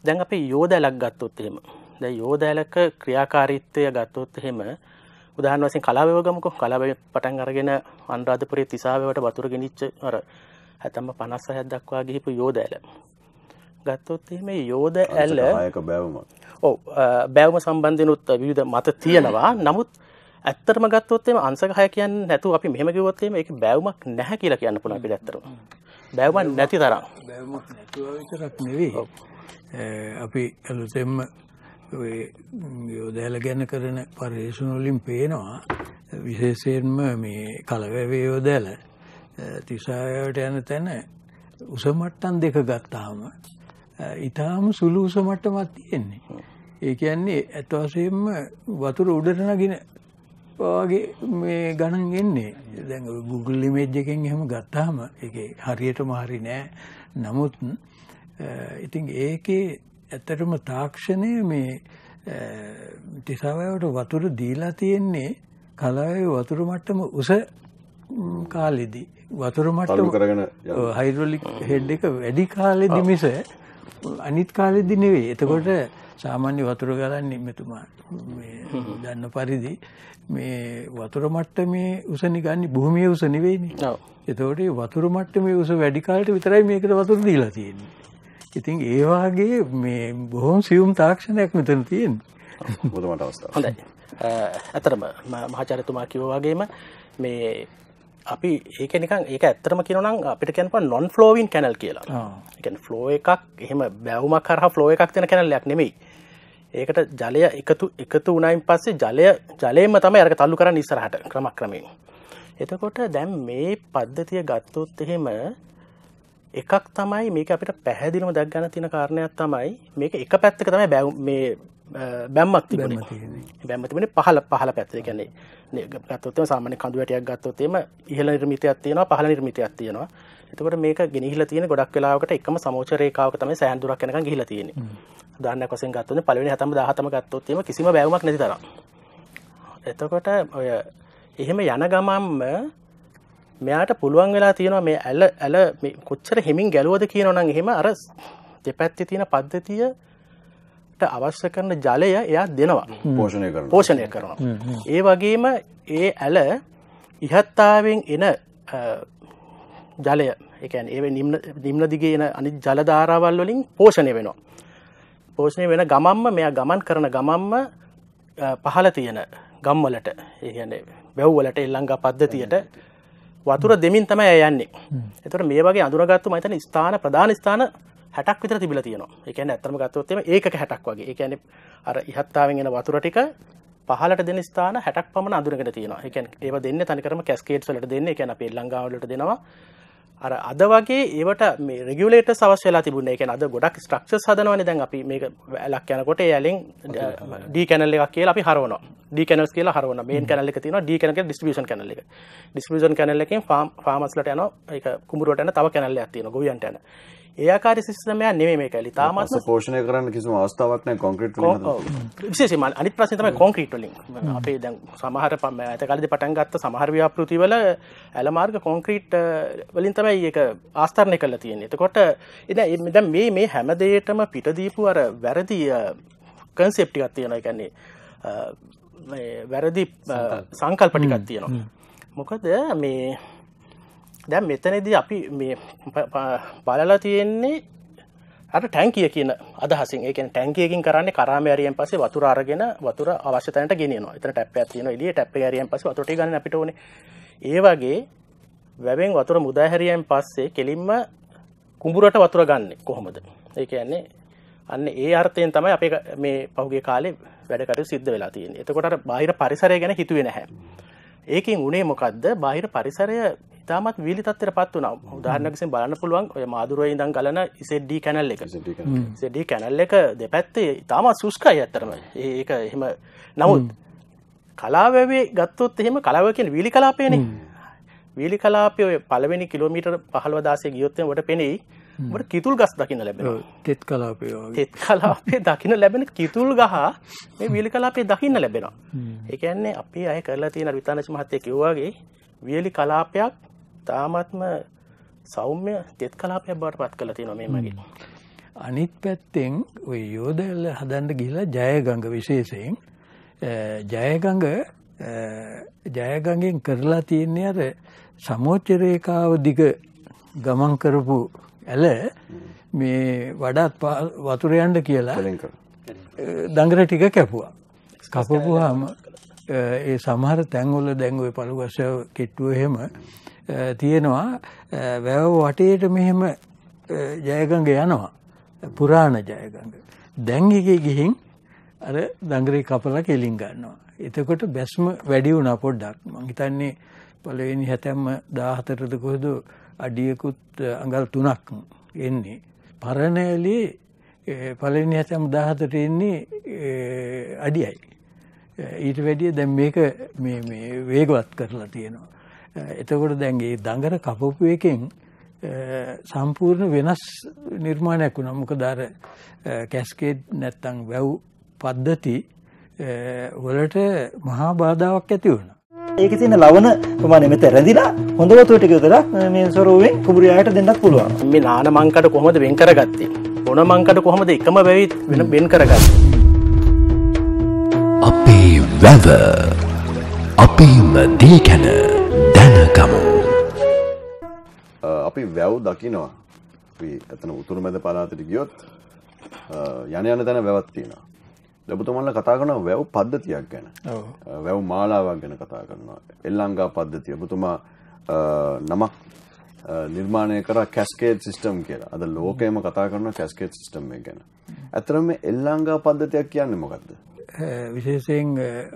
දැන් අපි යෝදැලක් ගත්තොත් එහෙම දැ යෝදැලක ක්‍රියාකාරීත්වය ගත්තොත් එහෙම උදාහන් වසින් කලාවයෝගමක කලාව පටන් අරගෙන අන්රාධපුරේ තිසාාවට වතුර ගෙනනිච්ච අර හැතම පනස්ස හැදක්වා ගිහිපු යෝදැල ගත්තොත් එහෙම යෝද ඇල්ල බැවම ඕ බැවම සම්බන්ධනුත් විවිධ මත තියෙනවා නමුත් ඇත්තරම ගත්තොත්තේම අන්සකහය කියන්න නැතු අපි මෙමකිවොත්තේම එක බැවමක් නැහැ කියලා කියන්න පුළන් පිළැත්තරවා බැවමන් නැති තරම්. බැවමක් නැතුව විතරක් නෙවෙයි. අපි අලුතෙන්ම යෝදැල ගැන කරන පර්යේෂණ වලින් පේනවා විශේෂයෙන්ම මේ කලවැවේ යෝදැල තිසායට යන තැන උසමට්ටම් දෙක ගත්තාම ඊටාම සුළු උසමට්ටමක් තියෙන්නේ. ඒ කියන්නේ ඇත්ත වශයෙන්ම වතුර උඩට නගින වගේ මේ ගණන් එන්නේ. දැන් Google image එකෙන් එහෙම ගත්තාම ඒකේ හරියටම හරි නෑ. නමුත් ඉතින් ඒකේ ඇත්තටම තාක්ෂණය මේ තිසාවයට වතුර දීලා තියෙන්නේ කලාවේ වතුර මට්ටම උස කාලෙදී වතුර මට්ටම කරගෙන හයිඩ්‍රොලික් හෙඩ් එක වැඩි කාලෙදි මිස අනිත් කාලෙදි නෙවෙයි. එතකොට සාමාන්‍ය වතුර ගලන්නේ මෙතුමා මේ දන්න පරිදි මේ වතුර මට්ටමේ උස නිකන්නේ භූමියේ උස නෙවෙයිනේ. ඔව්. එතකොට වතුර මට්ටමේ උස වැඩි කාලෙට විතරයි මේකට වතුර දීලා තියෙන්නේ. ඉතින් ඒ වාගේ මේ බොහොම සියුම් තාක්ෂණයක් මෙතන තියෙන්නේ. බොදමට අවස්ථාව. හොඳයි. අතරම මහාචාර්යතුමා කිව්වා වගේම මේ අපි ඒක නිකන් ඒක ඇත්තටම කියනනම් අපිට කියනවා non flowing canal කියලා. ඒ කියන්නේ flow එකක් එහෙම බැවුමක් හරහා flow එකක් තියෙන canal එකක් නෙමෙයි. ඒකට ජලය එකතු එකතු උනයින් පස්සේ ජලය ජලයම තම අරක තල්ලු කරන්න ඉස්සරහට ක්‍රමක් ක්‍රමයෙන්. එතකොට දැම් මේ පද්ධතිය ගත්තොත් එහෙම එකක් තමයි මේක අපිට පැහැදිලිම දැක් ගන්න තින කාරණයක් තමයි මේක එක පැත්තක තමයි බැව් මේ බැම්මක් තිබෙන බැම්මතිබෙන පහල පහල පැත්තේ කැන්නේ ගත්තොත්තම සාමන කඳුවටයක් ගත්තොත්තේම ඉහල නිර්මිතයක් තියෙනවා පහල නිර්මිතයක් තියෙනවා එතකට මේක ගිනිහිල තියෙන ගොඩක් වෙලාවට එකම සමෝචරේකාවක තමයි සෑන්දුරක් කැනක ගිහිල තියෙන උදාහරණයක් වශයෙන් ගත්තොත් පළවෙනි හැතම 17ම ගත්තොත් එීම කිසිම බෑවුමක් නැති තරම්. එතකොට ඔය එහෙම යන ගමන්ම මෙයාට පුළුවන් වෙලා තියෙනවා මේ ඇල ඇල කොච්චර හෙමින් ගැලුවද කියනවනම් එහෙම අර දෙපැත්තේ තියෙන පද්ධතියට අවශ්‍ය කරන ජලය එයා දෙනවා. පෝෂණය කරනවා. පෝෂණය කරනවා. ඒ වගේම ඒ ඇල ඉහත්තාවෙන් එන ජලය ඒ කියන්නේ ඒ නිම්න දිගේ එන අනිත් ජල ධාරාවල් වලින් පෝෂණය වෙනවා. පෝෂණය වෙන ගමම්ම මෙයා ගමන් කරන ගමම්ම පහල තියෙන ගම්වලට ඒන්නේ වැැව්වලට එල්ලංගා පද්ධතියට වතුර දෙමින් තම යන්නේ එතර මේ වගේ අඳුරගත්තු මතන ස්ථාන ප්‍රධාන ස්ථාන හැටක් විතර තිබිල තියෙනවා එක ඇතම ගත්තවත්තම ඒක හැටක් වගේ එකන අර ඉහත්තාවෙන්ගෙන වතුර ටික පහලට දෙන ස්ථාන හැටක් පමණ අඳුරගෙන තියෙනවා එක ඒව දෙන්න තනිකරම කැස්කේට්ලට දෙන්න එක අපේ ලංඟාවලට දෙනවා අර අද වගේ ඒවට මේ රගලට සවස්වෙලා තිබුණ එක අද ගොඩක් ස්ට්‍රක්ෂ සදනවන දැන් අපි මේ ලක් යනකොට ඇලින් ඩී කැනල්ල එකක් කිය අපි හරවන ඩිකනස් කියලා හරවන මේ කැනල්ල තින ඩිකනක ඩිස්ිියෂන් කැනල එක ඩිස්ිියෂන් කැනල්ලකින් ාම් ාමස්ලට යන එක කුමරුවට තව කැනල්ල ඇතින ගොියන්ට ඒකාරි සිස්ටමයක් නෙමෙයි මේක. ඊටාමත් පෝෂණය කරන්න කිසිම අවස්ථාවක් නැහැ කොන්ක්‍රීට් වලින්. විශේෂයෙන්ම අනිත් ප්‍රශ්නේ තමයි කොන්ක්‍රීට් වලින්. අපේ දැන් සමහර ඇත කාලෙදි පටන් ගත්ත සමහර ව්‍යාපෘති වල ඇල මාර්ග කොන්ක්‍රීට් වලින් තමයි ඒක ආස්තරණය කරලා තියෙන්නේ. එතකොට දැන් මේ මේ හැම දෙයකටම පිට දීපු අර වැරදි කන්සෙප්ට් එකක් තියෙනවා. ඒ කියන්නේ වැරදි සංකල්ප ටිකක් තියෙනවා. මොකද මේ දැම් මෙතනදී අපි මේ බලලා තියෙන්නේ අර ටැංකිය කියන අදහසින් ඒක ටැංකියකින් කරන්නේ කරාම ඇරියෙන් පස්සේ වතුර අරගෙන වතුර අවශ්‍ය තැනට ගෙනියනවා. එතන ටැප් එකක් තියෙනවා. එළියේ ටැප් එක ඇරියෙන් පස්සේ වතුර ටික ගන්න අපිට ඕනේ. ඒ වගේ වැවෙන් වතුර මුදා හැරියෙන් පස්සේ කෙලින්ම කුඹුරට වතුර ගන්න කොහොමද? ඒ කියන්නේ අන්න ඒ අර්ථයෙන් තමයි අපේ මේ පහුගිය කාලේ වැඩ කටයුතු සිද්ධ වෙලා තියෙන්නේ. එතකොට අර බාහිර පරිසරය ගැන හිතුවේ නැහැ. ඒකින් උනේ මොකක්ද බාහිර පරිසරය ඉතාමත් වීලි තත්තර පත් වුණ උදාහරණක්සින් බලන්න පුළුවන් ඔය මාදුරුව ඉඳන් ගලන ඉසෙඩ්ඩී කැනල් එක සෙඩී කැනල් එක දෙපැත්තේ ඉතාමත් සුස්කයි ඇත්තරම ඒක එහෙම නමුත් කලාවැවේ ගත්තොත් එහෙම කලාවකින් වීලි කලාපයනේ වීලි කලාපය පළවෙනි කිලෝමීට පහළවදාසේ ගියොත්තෙන් වට පෙනෙයි ඔබට කිතුල් ගස් දකින්න ලැබෙනවා. තෙත් කලාපේ වගේ. තෙත් කලාපේ දකින්න ලැබෙන කිතුල් ගහ මේ වියලි කලාපේ දකින්න ලැබෙනවා. ඒ කියන්නේ අපි අය කරලා තියෙන විතානච මහත්තයා කිව්වා වගේ වියලි කලාපයක් තාමත්ම සෞම්‍ය තෙත් කලාපයක් බවට පත් කරලා තියෙනවා මේ මගේ. අනිත් පැත්තෙන් ওই යෝධයල හදන්න ගිහිලා ජයගංග විශේෂයෙන් ජයගංග ජයගංගෙන් කරලා තියෙන්නේ අර සමෝච්ච රේඛාව දිග ගමන් කරපු ඇල මේ වඩාත් වතුර යන්න කියලා දඟර ටික කැපුවා. කපපුවාම ඒ සමහර තැන්වල දැන් ওই පළුගස කෙට්ටුව එහෙම තියෙනවා වැව වටේට මෙහෙම ජයගඟ යනවා. පුරාණ ජයගඟ. දැන් එකේ ගිහින් අර දඟරේ කපලා කෙලින් ගන්නවා. එතකොට බැස්ම වැඩි වුණා පොඩ්ඩක්. මං හිතන්නේ පළවෙනි හැතැම්ම 14ද කොහෙද අඩියකුත් අඟල් තුනක් එන්නේ. පරණඇලේ පලනි ඇතැම් දහතට එන්නේ අඩියයි. ඊට වැඩිය දැම් මේක වේගවත් කරලා තියෙනවා. එතකොට දැන්ගේ දඟර කපපු එකෙන් සම්පූර්ණ වෙනස් නිර්මාණයක් වුණා මොක දර කැස්කේට් නැත්තං වැව් පද්ධති වලට මහා බාධාවක් ඇති වුණ. ඒක තියෙන ලවන ප්‍රමාණය මෙත රැඳිලා හොඳ වතුර ටික යොදලා මේ සරුවෙන් කුඹුරියාට දෙන්නත් පුළුවන්. මේ නාන මංකඩ කොහොමද වෙන් කරගත්තේ? බොන මංකඩ කොහොමද එකම වැවිත් වෙන වෙන් කරගත්තේ? අපේ වැව අපේම දේ ගැන දැනගමු. අපි වැව් දකිනවා. අපි එතන උතුරු මැද පළාතට ගියොත් යන යන තැන වැවක් තියෙනවා. ඔබතුමන්ලා කතා කරන වැව් පද්ධතියක් ගැන වැව් මාලාවක් ගැන කතා කරනවා. එල්ලංගා පද්ධතිය. ඔබතුමා නමක් නිර්මාණය කර කැස්කේට් සිිස්ටම් කියලා අද ලෝකයම කතා කරන කැස්කේට් සිිස්ටම් එක ගැන. ඇතරම එල්ලංගා පද්ධතියක් කියන්නේ මොකක්ද. විශේෂයෙන්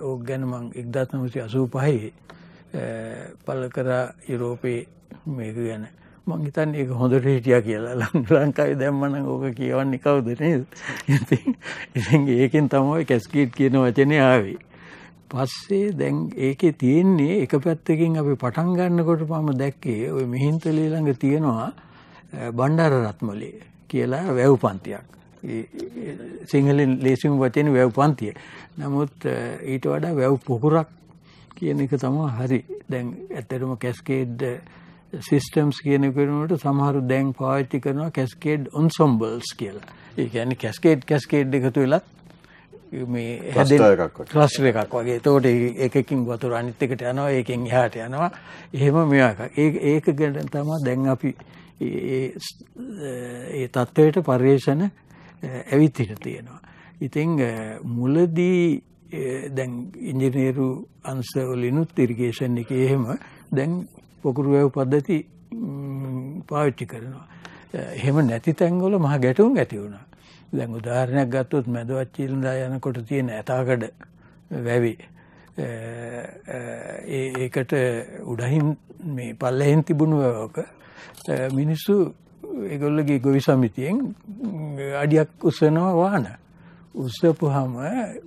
ඕක් ගැන මං එක්දත්නමසි අසූ පහයේ පල කරා යුරෝපයේ මේක ගැන මං හිතන්නේ ඒක හොඳට හිටියා කියලා ලංකාවේ දැම්මනම් ඕක කියවන්නේ කවුද නේද ඉතින් ඉතින් ඒකෙන් තමයි කැස්කීට් කියන වචනේ ආවේ පස්සේ දැන් ඒකේ තියෙන්නේ එක පැත්තකින් අපි පටන් ගන්නකොට මම දැක්කේ ওই මිහින්තලේ ළඟ තියෙනවා බණ්ඩාරරත්මලේ කියලා වැව් පන්තියක් සිංහලෙන් ලේසිම වචනේ වැව් පන්තිය නමුත් ඊට වඩා වැව් පොකුරක් කියන එක තමයි හරි දැන් ඇත්තටම කැස්කේඩ් සිස්ටම්ස් කියන කෙනෙකුට සමහර දැන් පාවිච්චි කරනවා කැස්කේඩ් එන්සම්බල්ස් කියලා. ඒ කියන්නේ කැස්කේඩ් කැස්කේඩ් එකතු වෙලත් මේ හැදෙන ක්ලස්ටර් එකක් වගේ. එතකොට ඒකකින් වතුර අනිත් එකට යනවා, ඒකෙන් එහාට යනවා. එහෙම මේවා එකක්. ඒක ඒක ගැන තමයි දැන් අපි ඒ ඒ தത്വයට පරිේශන ඇවිත්ලා තියෙනවා. ඉතින් මුලදී දැන් ඉංජිනේරු අංශවලිනුත් ඉරිගේෂන් එකේ එහෙම දැන් පොකුරු වැව් පද්ධති පාවිච්චි කරනවා. එහෙම නැති තැන්වල මහ ගැටුම් ඇති වුණා. දැන් උදාහරණයක් ගත්තොත් මැදවත් චීලඳා යනකොට තියෙන ඇතාකඩ වැවි ඒකට උඩහින් මේ පල්ලෙහෙන් තිබුණු වැවක මිනිස්සු ඒගොල්ලගේ ගොවි සමිතියෙන් අඩියක් උස්සනවා වාහන. උස්සපුහම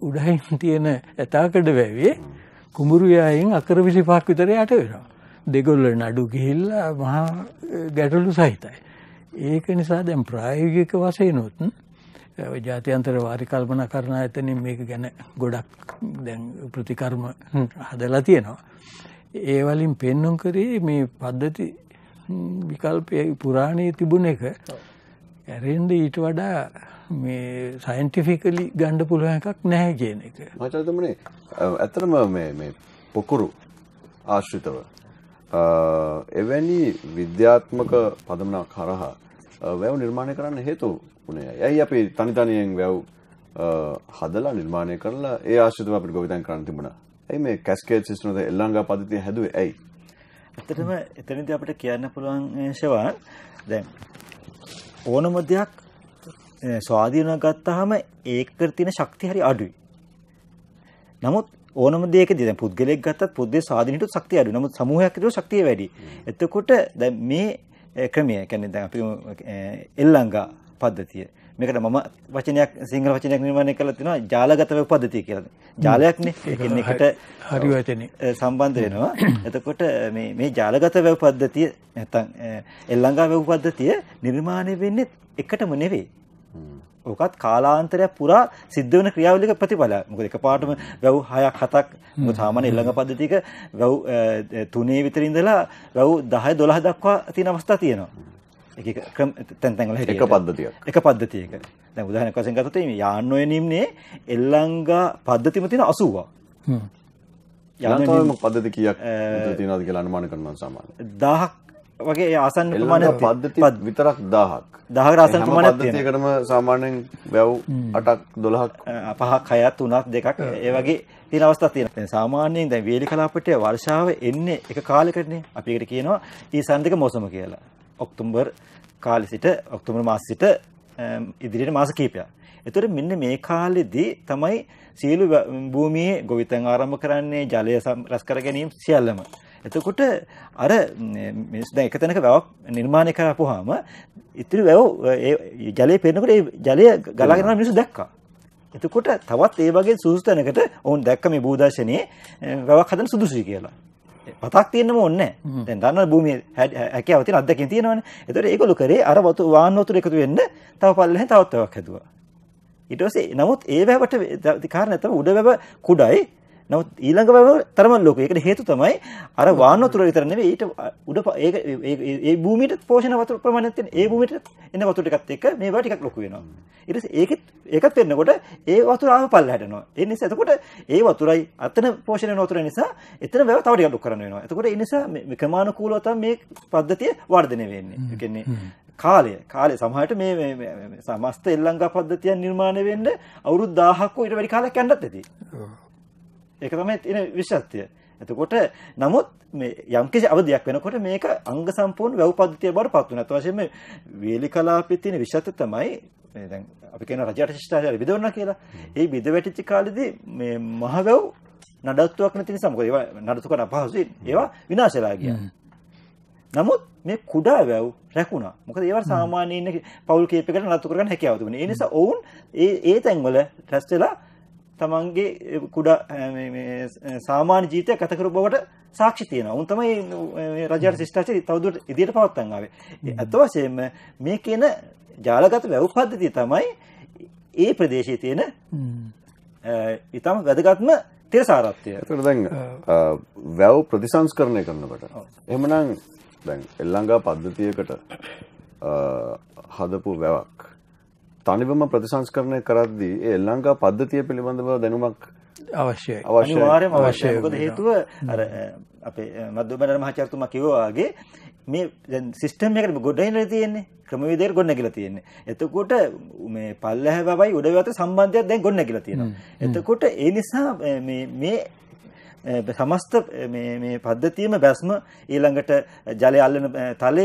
උඩහින් තියෙන ඇතාකඩ වැවේ කුඹුරු යායෙන් අකර 25ක් විතර යට වෙනවා. දෙගොල්ල නඩු ගිහිල්ලා මහා ගැටලු සහිතයි. ඒක නිසා දැන් ප්‍රායෝගික වශයෙන්ොත් ජාත්‍යන්තර වාරි කල්පනා කරන ඇතනින් මේක ගැන ගොඩක් දැන් ප්‍රතිකර්ම හදලා තියෙනවා. ඒ වලින් පෙන්නුම් කරේ මේ පද්ධති විකල්පය පුරාණයේ තිබුණ එක ඇරෙන්ද ඊට වඩා මේ සයින්ටිෆිකලි ගණ්ඩ පුළුවන් එකක් නැහැ කියන එක. මචතමනේ ඇතරම මේ පොකුරු ආශ්‍රිතව එවැනි විද්‍යාත්මක පදමනක් කරහා වැව් නිර්මාණය කරන්න හේතු වුණේ ඇයි අපි තනි තනියෙන් වැව් හදලා නිර්මාණය කරලා ඒ ආශ්‍රිතව අපිට ගොවිතැන් කරන්න තිබුණා. ඇයි මේ කැස්කේඩ් සිස්ටම් එක එල්ලංගා පද්ධතිය හැදුවේ ඇයි? ඇත්තටම එතනදී අපිට කියන්න පුළුවන් ශවන් දැන් ඕනම දෙයක් ස්වාධීනව ගත්තාම ඒකට තියෙන ශක්තිය හරි අඩුයි. නමුත් ඕනම දෙයකදී දැන් පුද්ගලයෙක් ගත්තත් පුද්ගලයේ ස්වාධීන හිටු ශක්තිය අඩුයි. නමුත් සමූහයක් හිටු ශක්තිය වැඩි. එතකොට දැන් මේ ක්‍රමය කියන්නේ දැන් අපි එල්ලංගා පද්ධතිය. මේකට මම වචනයක් සිංහල වචනයක් නිර්මාණය කරලා තිනවා ජාලගතව පද්ධතිය කියලා. ජාලයක්නේ. ඒකෙන් එකට හරි වචනේ සම්බන්ධ වෙනවා. එතකොට මේ මේ ජාලගත වැව පද්ධතිය නැත්නම් එල්ලංගා වැව පද්ධතිය නිර්මාණය වෙන්නේ එකටම නෙවෙයි. ඕකත් කාලාන්තරයක් පුරා සිද්ධ වෙන ක්‍රියාවලියක ප්‍රතිඵලයක්. මොකද එකපාරටම වැව් 6ක් 7ක් මොකද සාමාන්‍ය ඊළඟ පද්ධතියක වැව් 3 විතර ඉඳලා වැව් 10 12 දක්වා තියෙන අවස්ථා තියෙනවා. එක එක ක්‍රම තැන් තැන් වල හිටියට. එක පද්ධතියක්. එක පද්ධතියක. දැන් උදාහරණයක් වශයෙන් ගත්තොත් මේ යාන්නෝ එනීම්නේ එල්ලංගා පද්ධතියම තියෙන 80ක්. හ්ම්. යාන්නෝ පද්ධති කීයක් තියෙනවද කියලා අනුමාන කරනවා සාමාන්‍යයෙන්. 1000ක් වගේ ආසන්න ප්‍රමාණය පද්ධති විතරක් දහක් දහර ආසන්න ප්‍රමාණයක් තියෙනවා. ඒකටම සාමාන්‍යයෙන් වැව් 8ක් 12ක් 5ක් 6ක් 3ක් 2ක් ඒ වගේ තියෙන අවස්ථා තියෙනවා. දැන් සාමාන්‍යයෙන් දැන් වේලි කලාපටේ වර්ෂාව එන්නේ එක කාලයකටනේ. අපි ඒකට කියනවා ඊසන්දික මෝසම කියලා. ඔක්තෝබර් කාලෙ සිට ඔක්තෝබර් මාස සිට ඉදිරියට මාස කිහිපයක්. එතකොට මෙන්න මේ කාලෙදී තමයි සියලු භූමියේ ගොවිතැන් ආරම්භ කරන්නේ ජලය රැස් කර ගැනීම සියල්ලම. එතකොට අර මිනිස්සු දැන් එක තැනක වැවක් නිර්මාණය කරපුවාම ඉතිරි වැව ඒ ජලයේ පේනකොට ඒ ජලය ගලාගෙන යන මිනිස්සු දැක්කා. එතකොට තවත් ඒ වගේ සුසුසු තැනකට ඔවුන් දැක්ක මේ භූදර්ශනයේ වැවක් හදන සුදුසුයි කියලා. පතක් තියෙන්නම ඕනේ. දැන් දන්න භූමියේ හැකියාව තියෙන අත්දැකීම් තියෙනවනේ. ඒතකොට ඒගොල්ලෝ කරේ අර වතු වාහන වතුර එකතු වෙන්න තව පල්ලෙහෙන් තවත් වැවක් හැදුවා. ඊට පස්සේ නමුත් ඒ වැවට කාරණා තමයි උඩ වැව කුඩයි නමුත් ඊළඟ වව තරම ලෝක. ඒකට හේතු තමයි අර වාන වතුර විතර නෙවෙයි ඊට උඩ ඒක ඒ භූමියට පෝෂණ වතුර ප්‍රමාණයක් තියෙන ඒ භූමියට එන වතුර ටිකත් එක්ක මේවා ටිකක් ලොකු වෙනවා. ඊට පස්සේ ඒකෙත් ඒකත් වෙන්නකොට ඒ වතුර ආව පල්ලහැට යනවා. ඒ නිසා එතකොට ඒ වතුරයි අතන පෝෂණය වෙන වතුර නිසා එතන වැව තව ටිකක් ලොකු කරන්න වෙනවා. එතකොට ඒ නිසා මේ ක්‍රමානුකූලව තමයි මේ පද්ධතිය වර්ධනය වෙන්නේ. ඒ කියන්නේ කාලය කාලය සමහරට මේ මේ සමස්ත එල්ලංගා පද්ධතියක් නිර්මාණය වෙන්න අවුරුදු 1000ක් ඊට වැඩි කාලයක් යන්නත් ඇති. ඒක තමයි තියෙන විශේෂත්වය. එතකොට නමුත් මේ යම්කිසි අවධියක් වෙනකොට මේක අංග සම්පූර්ණ වැව් පද්ධතිය බවට පත් වෙනවා. ඒත් වශයෙන්ම වේලි කලාපයේ තියෙන විශේෂත්වය තමයි මේ දැන් අපි කියන රජාට ශිෂ්ටාචාරය බෙදවන්න කියලා. ඒ බෙද වැටිච්ච කාලෙදී මේ මහවැව් නඩත්තුවක් නැති නිසා මොකද ඒවා නඩත්තු කරන අපහසුයි. ඒවා විනාශ වෙලා ගියා. නමුත් මේ කුඩා වැව් රැකුණා. මොකද ඒවට සාමාන්‍යයෙන් පෞල් කීපයකට නඩත්තු කරගන්න හැකියාව තිබුණේ. ඒ නිසා ඔවුන් ඒ ඒ තැන්වල රැස් වෙලා තමන්ගේ කුඩා සාමාන්‍ය ජීවිතය ගත කරපු බවට සාක්ෂි තියෙනවා. උන් තමයි රජාට ශිෂ්ටාචාරය තවදුරටත් ඉදිරියට පවත්වන්න ආවේ. අත වශයෙන්ම මේ කියන ජාලගත වැව් පද්ධතිය තමයි ඒ ප්‍රදේශයේ තියෙන ඊටම වැදගත්ම තිරසාරත්වය. ඒතර දැන් වැව් ප්‍රතිසංස්කරණය කරනකොට එහෙමනම් දැන් එල්ලංගා පද්ධතියකට හදපු වැවක් තනිවම ප්‍රතිසංස්කරණය කරද්දී ඒ ලංකා පද්ධතිය පිළිබඳව දැනුමක් අවශ්‍යයි. අනිවාර්යයෙන්ම අවශ්‍යයි. මොකද හේතුව අර අපේ මද්දුබණර මහාචාර්යතුමා කිව්වා වගේ මේ දැන් සිස්ටම් එකට ගොඩනැගලා තියෙන්නේ ක්‍රමවේදයකට ගොඩනැගලා තියෙන්නේ. එතකොට මේ පල්ලැහැ බබයි උඩ අතර සම්බන්ධයක් දැන් ගොඩනැගලා තියෙනවා. එතකොට ඒ නිසා මේ මේ සමස්ත මේ මේ පද්ධතියම බැස්ම ඊළඟට ජලය අල්ලන තලය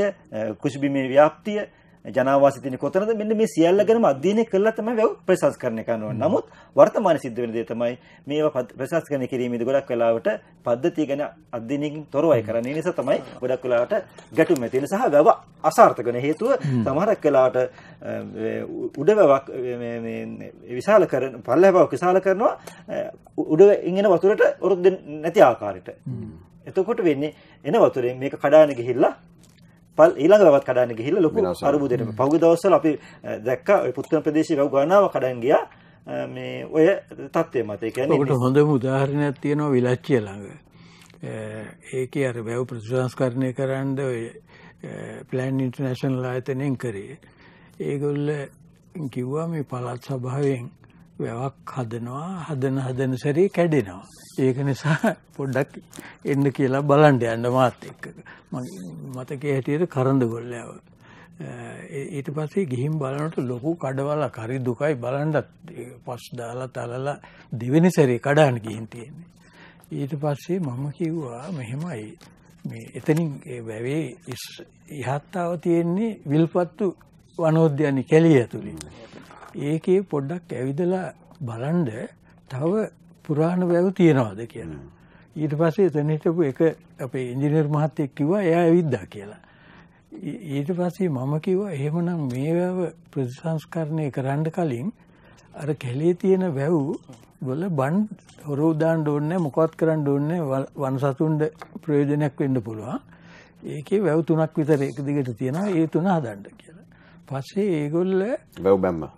කුෂ්බිමේ ව්‍යාප්තිය ජනාවාසී තියෙන්නේ කොතනද? මෙන්න මේ සියල්ල ගැනම අධ්‍යයනය කළා තමයි වැව් ප්‍රසංස්කරණය කරනවා. නමුත් වර්තමානයේ සිද්ධ වෙන දේ තමයි මේවා ප්‍රසංස්කරණය කිරීමේදී ගොඩක් වෙලාවට පද්ධතිය ගැන අධ්‍යයනයකින් තොරවයි කරන්නේ. ඒ නිසා තමයි ගොඩක් වෙලාවට ගැටුම් ඇති වෙන සහ වැව අසාර්ථක වෙන හේතුව සමහරක් වෙලාවට උඩවැවක් මේ මේ විශාල කරන පල්ලහැවක් විශාල කරනවා උඩින් එන වතුරට ඔරොත් නැති ආකාරයට. එතකොට වෙන්නේ එන වතුරෙන් මේක කඩාන ගිහිල්ලා පල් ඊළඟ දවස් කඩන්න ගිහිල්ලා ලොකු අරුබුදෙට පහුගිය දවස්වල අපි දැක්කා ඔය පුත්තන ප්‍රදේශයේ වැව් ගණනාව කඩන් ගියා මේ ඔය තත්ත්වය මත ඒ කියන්නේ ඔකට හොඳම උදාහරණයක් තියෙනවා විලච්චිය ළඟ. ඒකේ අර වැව් ප්‍රතිසංස්කරණය කරන්න ඔය ප්ලෑන් ඉන්ටර්නැෂනල් ආයතනයෙන් කරේ. ඒගොල්ල කිව්වා මේ පළාත් සභාවෙන් වැවක් හදනවා හදන හදන සැරේ කැඩෙනවා. ඒක නිසා පොඩ්ඩක් එන්න කියලා බලන්න යන්න මාත් එක්ක. මතකයේ හැටියට කරඬගොල්ලෑව. ඊට පස්සේ ගිහින් බලනකොට ලොකු කඩවලක් හරි දුකයි බලන්නත් පස් දාලා තලලා දෙවෙනි සැරේ කඩන්න ගිහින් තියෙන්නේ. ඊට පස්සේ මම කිව්වා මෙහෙමයි මේ එතනින් වැවේ ඉහත්තාව තියෙන්නේ විල්පත්තු වනෝද්‍යානි කැළිය ඇතුළේ. ඒකේ පොඩ්ඩක් ඇවිදලා බලන්ඩ තව පුරාණ වැැව තියෙනවාද කියලා. ඊට පස්සේ එතනහිටපු එක අපේ ඉංජිනර් මහත්තයෙක් කිව්වා එයා ඇවිද්දා කියලා. ඊට පස්සේ මම කිව්වා එහෙමනම් මේ වැව ප්‍රතිසංස්කරණය කරන්න කලින් අර කෙලේ තියෙන වැව් වල බන් හොරු දාන්න ඕනේ මොකවත් කරන්න ඕනේ වනසතුන්ගේ ප්‍රයෝජනයක් වෙන්න පුළුවන්. ඒකේ වැව් තුනක් විතර එක දිගට තියෙනවා ඒ තුන හදන්න කියලා. පස්සේ ඒගොල්ල වැව් බැම්මා.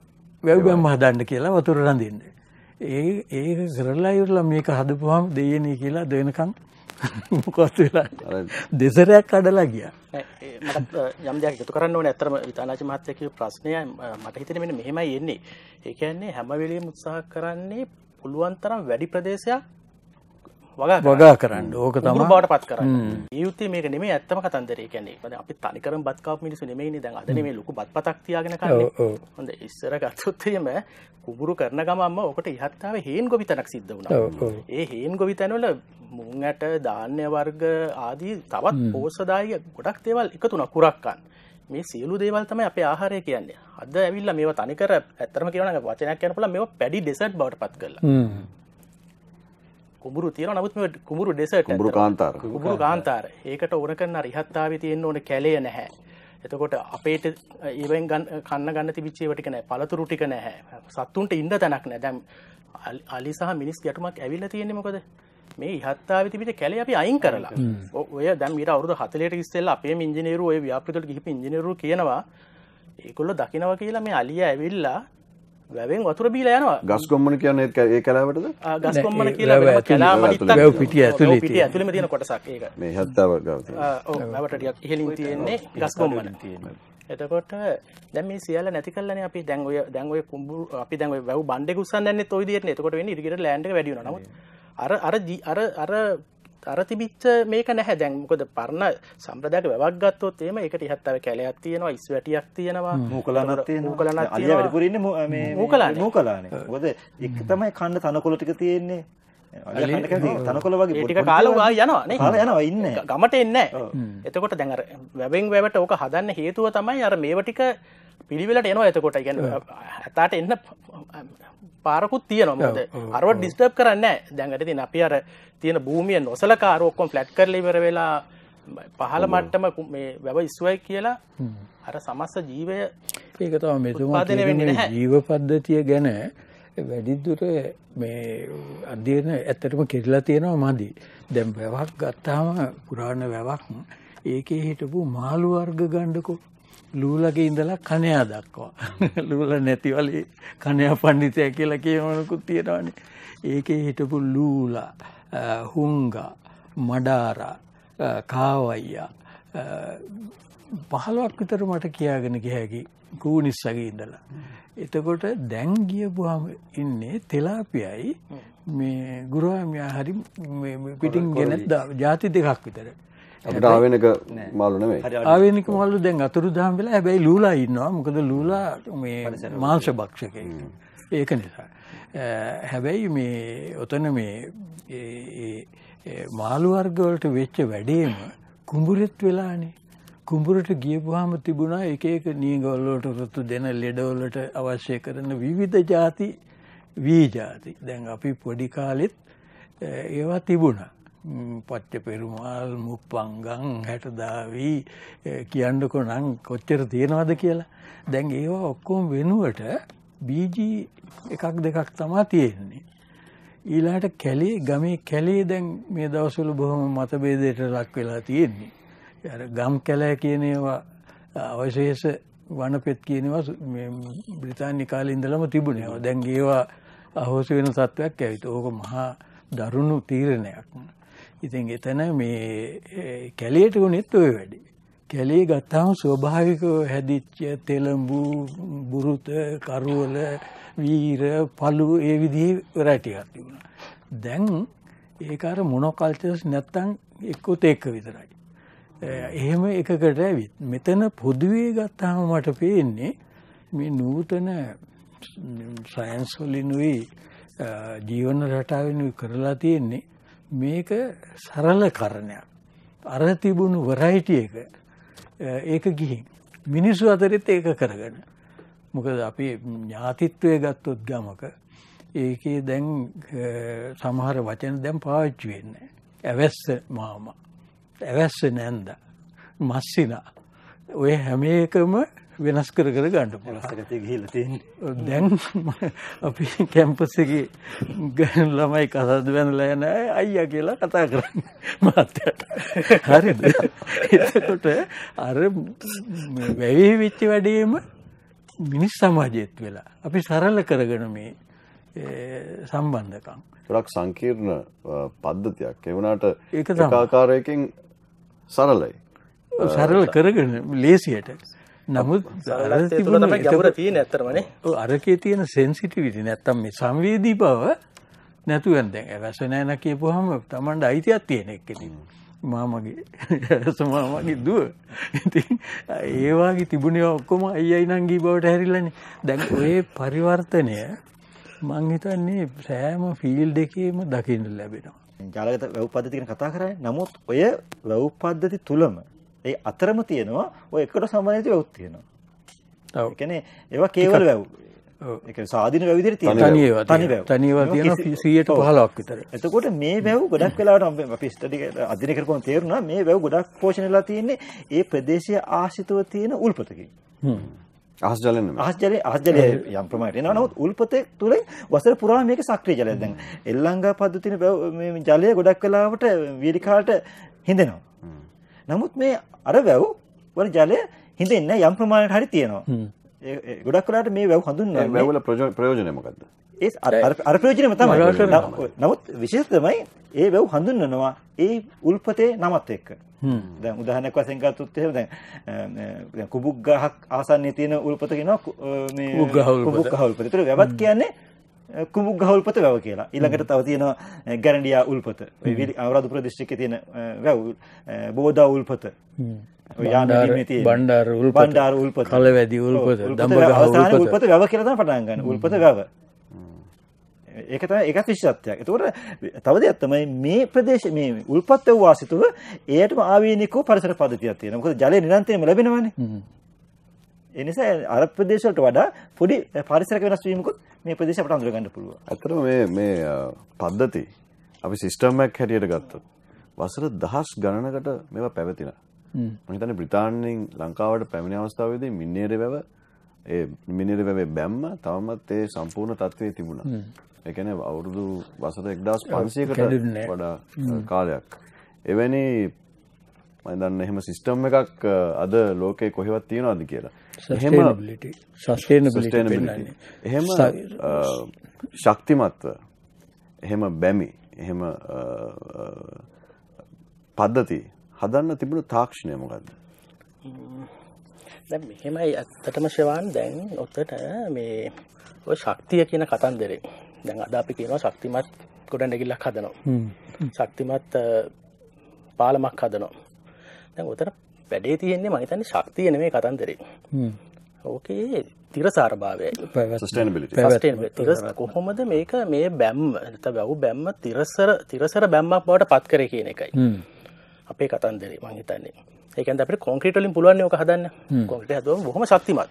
වැව්බැම්ම හදන්න කියලා වතුර රඳින්න. ඒ ඒක කරලා ඉවරලා මේක හදපුවාම දෙයනේ කියලා දෙනකන් මොකවත් වෙලා දෙසරයක් කඩලා ගියා. මට යම් දෙයක් එකතු කරන්න ඕනේ. අතරම විතාලාචි මහත්තයා කියපු ප්‍රශ්නය මට හිතෙන්නේ මෙන්න මෙහෙමයි එන්නේ. ඒ කියන්නේ හැම වෙලෙම උත්සාහ කරන්නේ පුළුවන් තරම් වැඩි ප්‍රදේශයක් වගා කරන්න ඕක තම බට පත් කරන්න යුත්තේ මේක නෙම ඇත්තම කතන්දරේ කැනෙ අපි තනිකර බත්කාප මිනිසු නෙමයි දැන් අදන මේ ලොකු බත් පතක් තියාගෙන කරන්න හොඳ ඉස්සර ගත්තොත්තයම කුබුරු කරන ගමම ඕකට ඉහත්තාව හේන් ගොවිතනක් සිද්ධ වුණා ඒ හේන් ගොවිතැනවල මුං ඇට ධාන්‍ය වර්ග ආදී තවත් පෝසදාය ගොඩක් දේවල් එකතුන කුරක්කන්න මේ සියලු දේවල් තමයි අපේ ආහාරය කියන්නේ අද ඇවිල්ල මේ තනිකර ඇත්තරම කියන වචනයක් කියනපුල මේ පැඩි ඩෙසට් බවට පත් කරලා කුඹුරු තියෙන නමුත් මේ කුඹුරු ඩෙසර්ට් කුඹුරු කාන්තාර කුඹුරු කාන්තාර ඒකට ඕන කරන රිහත්තාවේ තියෙන්න ඕන කැලය නැහැ එතකොට අපේට ඒවෙන් කන්න ගන්න තිබිච්ච ඒවා ටික නැහැ පළතුරු ටික නැහැ සත්තුන්ට ඉන්න තැනක් නැහැ දැන් අලි සහ මිනිස් ගැටුමක් ඇවිල්ලා තියෙන්නේ මොකද මේ ඉහත්තාව තිබිට කැලේ අපි අයින් කරලා ඔය දැන් මීට අවුරුදු 40ට ඉස්සෙල්ලා අපේ ඉංජිනේරු ඔය ව්‍යාපෘතිවලට ගිහින් ඉංජිනේරු කියනවා ඒගොල්ලෝ දකිනවා කියලා මේ අලියා ඇවිල්ලා වැවෙන් වතුර බීලා යනවා. ගස් කොම්මන කියන්නේ ඒ කලාවටද? ගස් කොම්මන කියලා වෙන කලාව වැව පිටිය ඇතුලේ තියෙන. පිටිය ඇතුලේම තියෙන කොටසක් ඒක. මේ 70 ගාව තියෙන. ඔව් වැවට ටිකක් ඉහළින් තියෙන්නේ ගස් කොම්මන. එතකොට දැන් මේ සියල්ල නැති කළානේ අපි දැන් ඔය දැන් ඔය කුඹුරු අපි දැන් ඔය වැව් බණ්ඩේ කුස්සන් දැන්නෙත් ওই විදිහටනේ. එතකොට වෙන්නේ ඉරිගෙට ලෑන්ඩ් එක වැඩි වෙනවා. නමුත් අර අර අර අර අර තිබිච්ච මේක නැහැ දැන් මොකද පරණ සම්ප්‍රදායක වැවක් ගත්තොත් එහෙම ඒකට ඉහත් අර කැලයක් තියෙනවා ඉස් වැටියක් තියෙනවා මූකලනක් තියෙනවා මූකලනක් තියෙනවා වැඩිපුර ඉන්නේ මේ මූකලානේ මූකලානේ මොකද එක තමයි කන්න තනකොළ ටික තියෙන්නේ තනකොල වගේ ටික කාලවා යනවාන යනවා ඉන්න ගමට එන්න එතකොට දැඟර වැැබෙන් වැවට ඕක හදන්න හේතුව තමයි අර මේවටික පිළිවෙලට එනවා එතකොට ඉගැන ඇතාට එන්න පාරකුත් තියනොමද අරව ඩිස්ටර්බ් කරන්න දැඟට තින් අපි අර තියෙන භූමිය නොසලකාරෝක්කොම් ෆලට් කරලිවර වෙලා පහළ මට්ටම මේ වැව ඉස්සුවයි කියලා අර සමස්ස ජීවය ඒකතම මෙතුමා ජීව පද්ධතිය ගැන වැඩි දුර මේ අධ්‍යයන ඇත්තටම කෙරලා තියෙනවා මදි. දැන් වැවක් ගත්තාම පුරාණ වැවක් ඒකේ හිටපු මාළු වර්ග ගණ්ඩකෝ ලූලගේ ඉඳලා කණයා දක්වා. ලූල නැතිවලේ කණයා පඬිතය කියලා කියවනකුත් තියෙනවානේ. ඒකේ හිටපු ලූලා, හුංගා, මඩාරා, කාවයියා 15ක් විතර මට කියාගෙන ගිය හැකි කූනිස්සගේ ඉඳලා. එතකොට දැන් ගියපුහම ඉන්නේ තෙලාපියයි මේ ගුරුහාමයා හරි පිටින් ගෙනත් ජාති දෙකක් විතර. අපිට ආවෙනක මාළු නෙමෙයි. ආවෙනක මාළු දැන් අතුරුදහන් වෙලා හැබැයි ලූලා ඉන්නවා. මොකද ලූලා මේ මාංශ භක්ෂකෙක්. ඒක නිසා. හැබැයි මේ ඔතන මේ මාළු වර්ග වලට වෙච්ච වැඩේම කුඹුරෙත් වෙලානේ. කුඹුරට ගියපුවාම තිබුණා එක එක නියඟවලට රතු දෙන ලෙඩවලට අවශ්‍ය කරන විවිධ ಜಾති වී ಜಾති. දැන් අපි පොඩි කාලෙත් ඒවා තිබුණා. පච්ච පෙරුමාල් මුප්පංගම් 60000වි කියන්නකෝ නම් කොච්චර තියෙනවද කියලා. දැන් ඒවා ඔක්කොම වෙනුවට බීජි එකක් දෙකක් තමයි තියෙන්නේ. ඊළාට කැලේ ගමේ කැලේ දැන් මේ දවස්වල බොහොම මතභේදයට ලක් වෙලා තියෙන්නේ. අර ගම් කැලෑ කියන ඒවා අවශේෂ වනපෙත් කියනවා බ්‍රිතාන්‍ය කාලේ ඉඳලම තිබුණේ. දැන් ඒවා අහෝසි වෙන සත්වයක් ඇවිත්. ඕක මහා දරුණු තීරණයක්. ඉතින් එතන මේ කැලේට උනේත් ඔය වැඩි. කැලේ ගත්තාම ස්වභාවිකව හැදිච්ච තෙලඹු, බුරුත, කරවල, වීර, පළු ඒ විදිහේ රැටියක් තිබුණා. දැන් ඒක අර මොනෝකල්චර්ස් නැත්තම් එක්කෝ තේක විතරයි. එහෙම එකකට ඇවිත් මෙතන පොදුවේ ගත්තාම මට පේන්නේ මේ නූතන සයන්ස් වලිනුයි ජීවන රටාවෙනුයි කරලා තියෙන්නේ මේක සරල කරණයක් අර තිබුණු වරයිටි එක ඒක ගිහින් මිනිස්සු අතරෙත් ඒක කරගෙන මොකද අපි ඥාතිත්වය ගත්තොත් ගමක ඒකේ දැන් සමහර වචන දැන් පාවිච්චි වෙන්නේ ඇවැස්ස මාමා ඇවැස්සෙන්නේ නැන්ද. මස්සිනා. ඔය හැම එකම වෙනස් කර කර ගන්න පුළුවන්. ගිහිල්ලා තියෙන්නේ. දැන් අපි කැම්පස් එකේ ගෑනු ළමයි කසාද වෙනලා යන අයියා කියලා කතා කරන්නේ මාත්‍යට. හරිද? එතකොට අර වැවි වෙච්ච වැඩේම මිනිස් සමාජයේත් වෙලා අපි සරල කරගෙන මේ සම්බන්ධකම්. ගොඩක් සංකීර්ණ පද්ධතියක්. ඒ වුණාට ඒක ආකාරයකින් සරලයි. සරල කරගෙන ලේසියට. නමුත් ගැබර තියෙන ඇතරමනේ අරකේ තියෙන සෙන්සිටිවිටි නැත්තම් මේ සංවේදී බව නැතුවන් දැන් රස නෑන කියපුහම තමන්ට අයිතියක් තියෙන එක්කෙනින් මාමගේ සමාමගේ දුව ඒවාගේ තිබුණේ ඔක්කොම අයියි නංගී බවට හැරිලන්නේ දැන් ඔය පරිවර්තනය මංහිතන්නේ සෑම ෆිල් දෙකේම දකින්න ලැබෙනවා ජාලගත වැව් පද්ධති ගැන කතා කරන්නේ. නමුත් ඔය වැව් පද්ධති තුලම ඒ අතරම තියෙනවා ඔය එකට සම්බන්ධ වැව් තියෙනවා. ඔව්. ඒ කියන්නේ ඒවා කේවල වැව්. ඔව්. ඒ කියන්නේ සාධින වැව් විදිහට තියෙනවා. තනි ඒවා. තනි වැව්. තනි ඒවා තියෙනවා 115ක් විතර. එතකොට මේ වැව් ගොඩක් වෙලාවට අපි ස්ටඩි අධ්‍යයනය කරපුවම තේරුණා මේ වැව් ගොඩක් පෝෂණය වෙලා තියෙන්නේ ඒ ප්‍රදේශීය ආශ්‍රිතව තියෙන උල්පතකින්. හ්ම්. අහස් ජලය නෙමෙයි. අහස් ජලය අහස් ජලය යම් ප්‍රමාණයක් එනවා. නමුත් උල්පතේ තුලින් වසර පුරාම මේක සක්‍රිය ජලයක්. දැන් එල්ලංගා පද්ධතින මේ ජලය ගොඩක් වෙලාවට වීදිකාට හිඳෙනවා. නමුත් මේ අර වැව් වල ජලය හිඳෙන්නේ යම් ප්‍රමාණයක් හරි තියෙනවා. ගොඩක් වෙලාවට මේ වැව් හඳුන්වන්නේ වැව් වල ප්‍රයෝජනය මොකද්ද? ඒ අර ප්‍රයෝජනම තමයි. නමුත් විශේෂ තමයි ඒ වැව් හඳුන්වනවා ඒ උල්පතේ නමත් එක්ක. දැන් උදාහරණයක් වශයෙන් ගත්තොත් එහෙම දැන් දැන් කුබුක් ගහක් ආසන්නයේ තියෙන උල්පත කියනවා මේ කුබුක් ගහ උල්පත. ඒතර වැවත් කියන්නේ කුමුක් ගහ උල්පත වැව කියලා. ඊළඟට තව තියෙනවා ගැරන්ඩියා උල්පත. ඔය විලි අවරාධපුර දිස්ත්‍රික්කයේ තියෙන වැව් බෝදා උල්පත. බණ්ඩාර උල්පත. බණ්ඩාර උල්පත. කලවැදි උල්පත. දඹගහ උල්පත. උල්පත වැව කියලා තමයි පටන් ගන්න. උල්පත වැව. ඒක තමයි ඒකත් විශේෂත්වයක්. ඒතකොට තව දෙයක් තමයි මේ ප්‍රදේශ මේ උල්පත් වූ වාසිතුව එයටම ආවේනිකව පරිසර පද්ධතියක් තියෙනවා. මොකද ජලය නිරන්තරයෙන්ම ලැබෙනවනේ. ඒ නිසා අර ප්‍රදේශ වලට වඩා පොඩි පරිසරක වෙනස් වීමකුත් මේ ප්‍රදේශ අපට අඳුර ගන්න පුළුවන්. අතරම මේ මේ පද්ධති අපි සිස්ටම් එකක් හැටියට ගත්තොත් වසර දහස් ගණනකට මේවා පැවතිනවා. මම හිතන්නේ බ්‍රිතාන්‍යයෙන් ලංකාවට පැමිණි අවස්ථාවේදී මින්නේරේ වැව ඒ මිනිරි වැවේ බැම්ම තවමත් ඒ සම්පූර්ණ තත්ත්වයේ තිබුණා. එකන අවුරුදු වසර එක්දස් පන්සයකට වඩා කාලයක් එවැනි මදන්න එහෙම සිිස්ටම් එකක් අද ලෝකයේ කොහෙවත් තියෙනවාද කියලා එහෙම එහෙම ශක්තිමත්ව එහෙම බැමි එහෙම පද්ධති හදන්න තිබුණු තාක්ෂණය මොකක්ද දැ මෙහෙමයි ඇත්තටම ශවාන් දැන් ඔත්තට මේ ශක්තිය කියන කතන්දරේ දැන් අද අපි කියනවා ශක්තිමත් ගොඩ නැගිල්ලක් හදනවා ශක්තිමත් පාලමක් හදනවා දැන් උතර වැඩේ තියෙන්නේ මම හිතන්නේ ශක්තිය නෙමෙයි කතන්දරේ ඕකේ තිරසාරභාවය කොහොමද මේක මේ බැම්ම බැව් බැම්ම තිරසර තිරසර බැම්මක් බවට පත් කර කියන එකයි අපේ කතන්දරේ මං හිතන්නේ ඒකන් අපට කොන්ක්‍රටලින් පුළුවන් ඕක හදන්න කොන්ට හද හොම ශක්තිමත්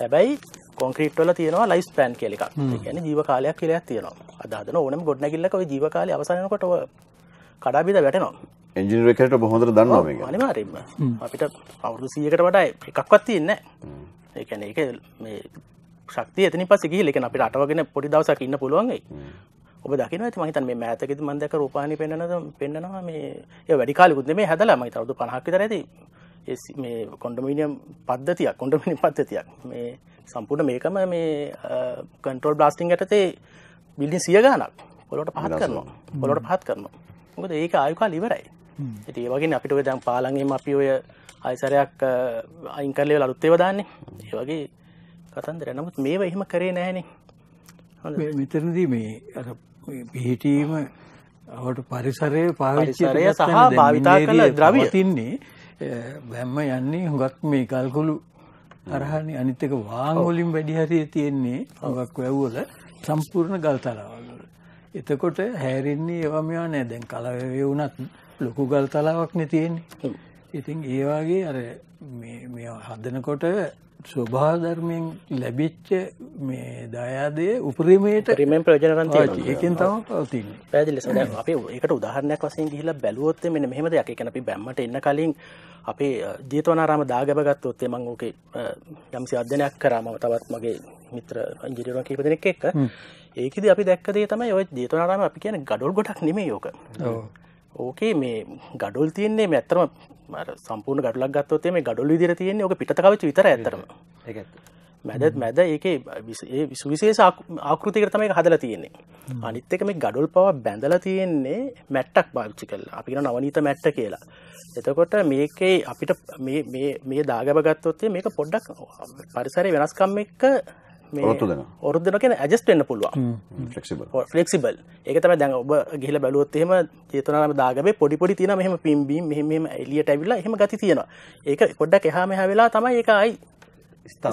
හැබැයි කොන්ක්‍රීට් වල තියෙනවා ලයිස් පෑන් කෙලික් කියන්නේ ජීව කාලයක් කියලා තියෙනවා අදාදන ඕනම ගොඩනැගිල්ලක ඔය ජීව කාලය අවසන් වෙනකොට ඔය කඩාබිඳ වැටෙනවා එජිනිර එකට බොහොඳට දන්නවා මේක අනිවාර්යෙන්ම අපිට අවුරුදු 100කට වඩා එකක්වත් තියෙන්නේ නැහැ ඒ කියන්නේ ඒක මේ ශක්තිය එතනින් පස්සේ ගිහිල්ලා ඒ කියන්නේ අපිට අටවගෙන පොඩි දවසක් ඉන්න පුළුවන් ඒ ඔබ දකිනවා ඇති මම හිතන්නේ මේ මෑතකදී මම දැක්ක රූපානි පෙන්නනද පෙන්නනවා මේ ඒ වැඩි කාලෙකුත් නෙමෙයි හැදලා මම හිතවුරුදු 50ක් විතර ඇති මේ කොන්ඩමිනියම් පද්ධතියක් කොන්ඩමිනි පද්ධතියක් මේ සම්පූර්ණ මේකම මේ කන්ට්‍රෝල් බ්ලාස්ටිං ඇටතේ බිල්ඩින් සිය ගානක් පොලොට පහත් කරනවා පොලොට පහත් කරනවා මොකද ඒක ආයුකා ලිවරයි ඉති ඒවගේ අපිට දැන් පාලන්ගේම අපි ඔය අයිසරයක් අයිංකරලය අලුත්තේ වදාන්නේ ඒ වගේ කතන්දර නමුත් මේව එහෙම කරේ නෑනේ මෙතරදී මේ පිහිටීම අවට පරිසරය පාවිච්චරය සහ භාවිතා කළ ද්‍රවිය තින්නේ වැම්ම යන්නේ හුඟක් මේ ගල්කුළු අරහනේ අනිත් එක වාන් වලින් වැඩි හරිය තියෙන්නේ හුඟක් වැව්වල සම්පූර්ණ ගල් තලාවල් වල. එතකොට හැරෙන්නේ ඒවා මේවා නෑ දැන් කලවේ වුණත් ලොකු ගල් තලාවක් නේ තියෙන්නේ. ඉතින් ඒ වගේ අර මේ මේ හදනකොට ස්වභාව ධර්මයෙන් ලැබිච්ච මේ දයාදේ උපරිමයට රිමෙන් ප්‍රයෝජන ගන්න තියෙනවා. ඒකෙන් තමයි පවතින්නේ. පැහැදිලි සර්. දැන් අපි ඒකට උදාහරණයක් වශයෙන් ගිහිල්ලා බැලුවොත් මෙන්න මෙහෙම දෙයක්. ඒ කියන්නේ අපි බැම්මට එන්න කලින් අපේ ජීතවනාරාම දාගැබ ගත්තොත් මම ඕකේ යම්සි අධ්‍යයනයක් කරා මම තවත් මගේ මිත්‍ර ඉංජිනේරුවන් කීප දෙනෙක් එක්ක. ඒකෙදි අපි දැක්ක දේ තමයි ওই ජීතවනාරාම අපි කියන්නේ gadol ගොඩක් නෙමෙයි ඕක. ඔව්. ඕකේ මේ ගඩොල් තියන්නේ ඇත්තරම සම්පූර්ණ ගඩලක් ගත්තොතේ මේ ගඩොල් විදිර තියන්නේ ඕක පිටකවච විතර ඇතරම මැදත් මැද ඒක සුවිශේෂ ආකෘතිකර තමයි හදල තියෙන්නේ අනිත්තක මේ ගඩොල් පව බැඳල තියෙන්නේ මැට්ටක් භාවිච්චි කල් අපි නවනීත මැට්ට කියලා එතකොට මේකේ අපිට මේ දාගබගත්තොත්තේ මේක පොඩ්ඩක් පරිසරය වෙනස්කම් එක්ක ඔරද දෙනකෙන ඇජස් වෙන්න පුළුව ෆලෙක්සිබල් ඒක තම දැන් ඔබ ගිල බැලුවොත් එහෙම චේතනාම දාගබේ පොඩි පොඩි තියෙන මෙහෙම පිම්බීම් මෙහෙම එලියට ඇවිල්ලා එහෙම ගති තියෙනවා ඒක පොඩ්ඩක් එහා මෙහා වෙලා තමයි ඒකයි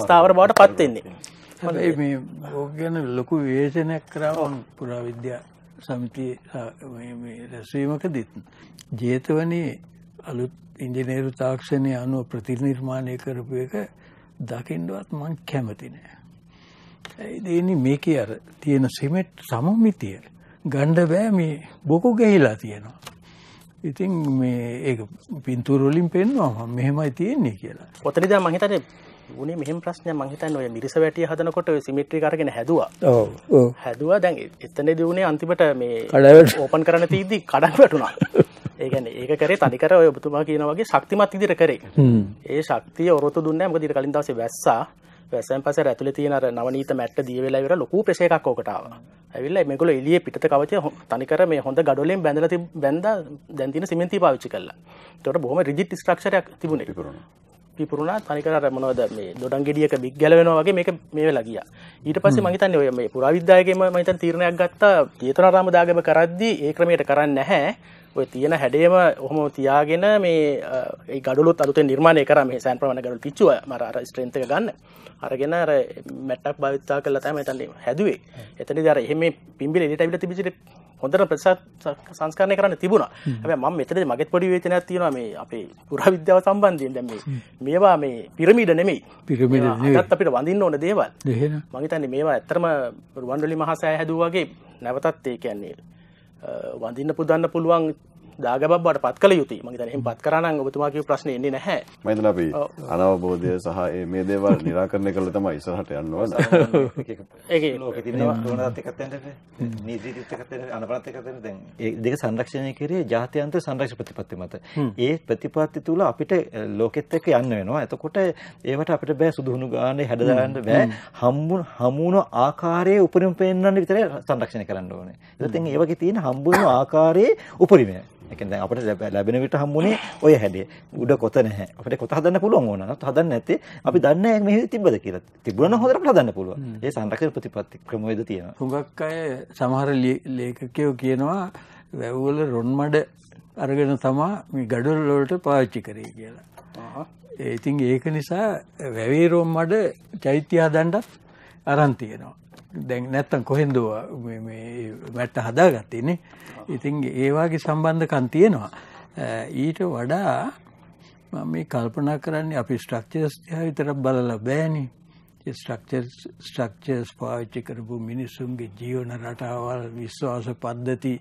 ස්ථාවර බවට පත්වෙන්නේ මේ ඕගැන ලොකු වේශනයක් කරාවන් පුරාවිද්‍යා සමිතිය රැස්වීමක දෙත් ජේතවනයේ අලුත් ඉන්ජිනේරු තාක්ෂණය අනුව ප්‍රතිනිර්මාණය කරපු එක දකිින්ඩුවත් මං කැමතිනෑ ඒනි මේකේ අර තියෙන සිමෙන්ට් සමමිතිය ගණ්ඩ බෑ මේ බොකු ගහිලා තියෙනවා. ඉතින් මේ ඒක පින්තූර වලින් පෙන්වනවා මෙහෙමයි තියෙන්නේ කියලා. ඔතනදී දැන් මම හිතන්නේ උනේ මෙහෙම ප්‍රශ්නයක් මම හිතන්නේ ඔය මිරිස වැටිය හදනකොට ඔය සිමෙට්‍රික් අරගෙන හැදුවා. ඔව් ඔව්. හැදුවා දැන් එතනදී උනේ අන්තිමට මේ ඕපන් කරන්න තියදී කඩන් වැටුණා. ඒ කියන්නේ ඒක කරේ තනිකර ඔය ඔබතුමා කියන වගේ ශක්තිමත් ඉදිරිය කරේ. ඒ ශක්තිය ඔරොත්තු දුන්නේ නැහැ මොකද ඊට කලින් දවසේ වැස්සා. වැසන් පස ඇතුල තියන නවනීත මැට්ට දිය වෙලා ඉවර ලොකු ප්‍රශේකක් ඕකටාව. ඇවිල්ලා මේගොල්ලෝ එළියේ පිටත කවච තනිකර මේ හොඳ ගඩොලෙන් බැඳලා තිබ බැඳලා දැන් තියෙන සිමෙන්ති පාවිච්චි කළා. ඒකට බොහොම රිජිඩ් ස්ට්‍රක්චරයක් තිබුණේ. පිපුරුණා. පිපුරුණා තනිකර අර මොනවද මේ දොඩම් ගෙඩියක බිග් ගැලවෙනවා වගේ මේක මේ වෙලා ගියා. ඊට පස්සේ මම හිතන්නේ ඔය මේ පුරාවිද්‍යාවේම මම හිතන තීරණයක් ගත්තා ජේතවනාරාම දාගම කරද්දී ඒ ක්‍රමයට කරන්නේ නැහැ. ඔය තියෙන හැඩේම ඔහොම තියාගෙන මේ ඒ ගඩොලුත් අලුතෙන් නිර්මාණය කරා මේ සෑන් ප්‍රමාණ ගඩොල් පිච්චුව මර අර ස්ට්‍රෙන්ත් එක ගන්න අරගෙන අර මැට්ටක් භාවිතා කරලා තමයි එතන හැදුවේ එතනදී අර එහෙම පිම්බිල එලියට අවිලා තිබිච්ච හොඳට ප්‍රසාත් සංස්කරණය කරන්න තිබුණා. හැබැයි මම මෙතනදී මගෙත් පොඩි වේදනාවක් තියෙනවා මේ අපේ පුරාවිද්‍යාව සම්බන්ධයෙන් දැන් මේ මේවා මේ පිරමීඩ නෙමෙයි. පිරමීඩ නෙමෙයි. අදත් අපිට වඳින්න ඕන දේවල්. එහෙනම් මම හිතන්නේ මේවා ඇත්තටම රුවන්වැලි මහසෑය හැදුවා වගේ නැවතත් ඒ කියන්නේ වඳින්න පුදන්න පුළුවන් දාගබවට පත් කළ යුතු මගේ තනහිම පත් කරන්න ඔබතුමාකිව ප්‍රශ්න එන්නේ නැහැ මයිතල අපි අනවබෝධය සහ මේ දේවල් නිරාකරණය කළ තම ඉසරහට යන්නවා දෙක සංරක්ෂණය කරේ ජාත්‍යන්ත සංරක්ෂ ප්‍රතිපත්ති මත ඒ ප්‍රතිපත්ති තුළ අපිට ලෝකෙත් එක්ක යන්න වෙනවා එතකොට ඒවට අපිට බෑ සුදුහුණු ගානේ හැඩදාන්න බෑ හම්බුන හමුණු ආකාරයේ උපරිම පෙන්වන්න විතරයි සංරක්ෂණය කරන්න ඕනේ. ඒත් දැන් ඒ වගේ තියෙන හම්බුන ආකාරයේ උපරිමය. ඒ කියන්නේ දැන් අපිට ලැබෙන විට හම්බුනේ ඔය හැඩය. උඩ කොත නැහැ. අපිට කොත හදන්න පුළුවන් ඕන. නැත්නම් හදන්න නැත්තේ අපි දන්නේ නැහැ මෙහෙදි තිබ්බද කියලා. තිබුණා නම් හොඳට අපිට හදන්න පුළුවන්. ඒ සංරක්ෂණ ප්‍රතිපත්ති ක්‍රමවේද තියෙනවා. හුඟක් අය සමහර ලේඛකයෝ කියනවා වැව්වල රොන් මඩ අරගෙන තමා මේ gadol වලට පාවිච්චි කරේ කියලා. ඉතින් ඒක නිසා වැවේ රොන් මඩ චෛත්‍ය හදන්නත් අරන් තියෙනවා. දැන් නැත්තම් කොහෙන්ද මේ මැට්ට හදාගත්තේනේ. ඉතින් ඒ වගේ සම්බන්ධකම් තියෙනවා. ඊට වඩා මම මේ කල්පනා කරන්නේ අපි ස්ට්‍රක්චර්ස් දිහා විතරක් බලලා බෑනේ. ඒ ස්ට්‍රක්චර්ස් ස්ට්‍රක්චර්ස් පාවිච්චි කරපු මිනිසුන්ගේ ජීවන රටාවල්, විශ්වාස පද්ධති,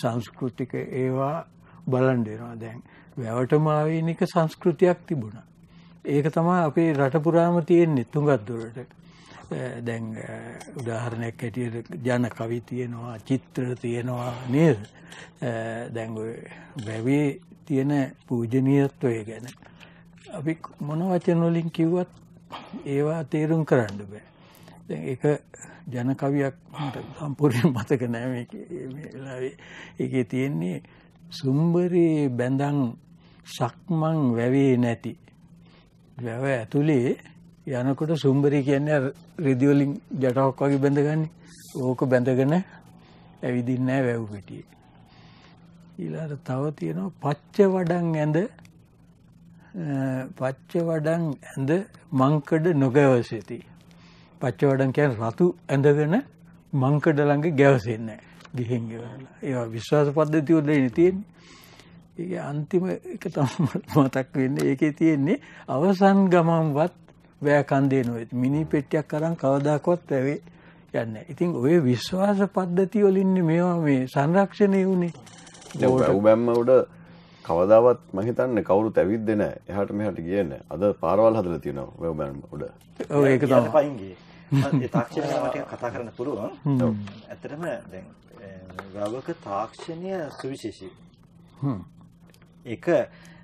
සංස්කෘතික ඒවා බලන් දෙනවා දැන්. වැවටම ආවේනික සංස්කෘතියක් තිබුණා. ඒක තමයි අපේ රට පුරාම තියෙන්නේ තුඟක් දුරට. Eh, දැන් eh, උදාහරණයක් ඇටියට ජන කවි තියෙනවා චිත්‍ර තියෙනවා නේද eh, දැන් වැවේ තියෙන පූජනීයත්වය ගැන අපි මොන වචන වලින් කිව්වත් ඒවා තේරුම් කරන්න බෑ. දැන් ඒක ජන කවියක් සම්පූර්ණයෙන් මතක නෑ මේක මේ වෙලාවේ. ඒකේ තියෙන්නේ සුම්බරේ බැඳන් සක්මන් වැවේ නැති. වැව ඇතුලේ යනකොට සුම්බරි කියන්නේ රෙදි වලින් ජටහක් වගේ බැඳගන්නේ. ඕක බැඳගෙන ඇවිදින්නේ නැහැ වැව් පිටියේ. ඊළඟට තව තියෙනවා පච්ච වඩන් ඇඳ පච්ච වඩන් ඇඳ මංකඩ නොගැවසෙති. පච්ච වඩන් කියන්නේ රතු ඇඳගෙන මංකඩ ළඟ ගැවසෙන්නේ නැහැ. ගිහින් ගෙවලා. ඒවා විශ්වාස පද්ධතිය උදේනේ තියෙන්නේ. ඒකේ අන්තිම එක තමයි මතක් වෙන්නේ. ඒකේ තියෙන්නේ අවසන් ගමන්වත් වෑකන්දේ නොවේ. මිනි පෙට්ටියක් අරන් කවදාකවත් ඇවේ යන්නේ. ඉතින් ওই විශ්වාස පද්ධතිය වලින්නේ මේවා මේ සංරක්ෂණය උනේ. උබැම්ම උඩ කවදාවත් මම හිතන්නේ කවුරුත් ඇවිද්දේ නැහැ. එහාට මෙහාට ගියේ නැහැ. අද පාරවල් හදලා තියෙනවා ඔය උබැම්ම උඩ. ඔව් ඒක තමයි. පහින් ගියේ. මම තාක්ෂණය මට කතා කරන්න පුළුවන්. ඇත්තටම දැන් ගවක තාක්ෂණය සුවිශේෂී. හ්ම්. ඒක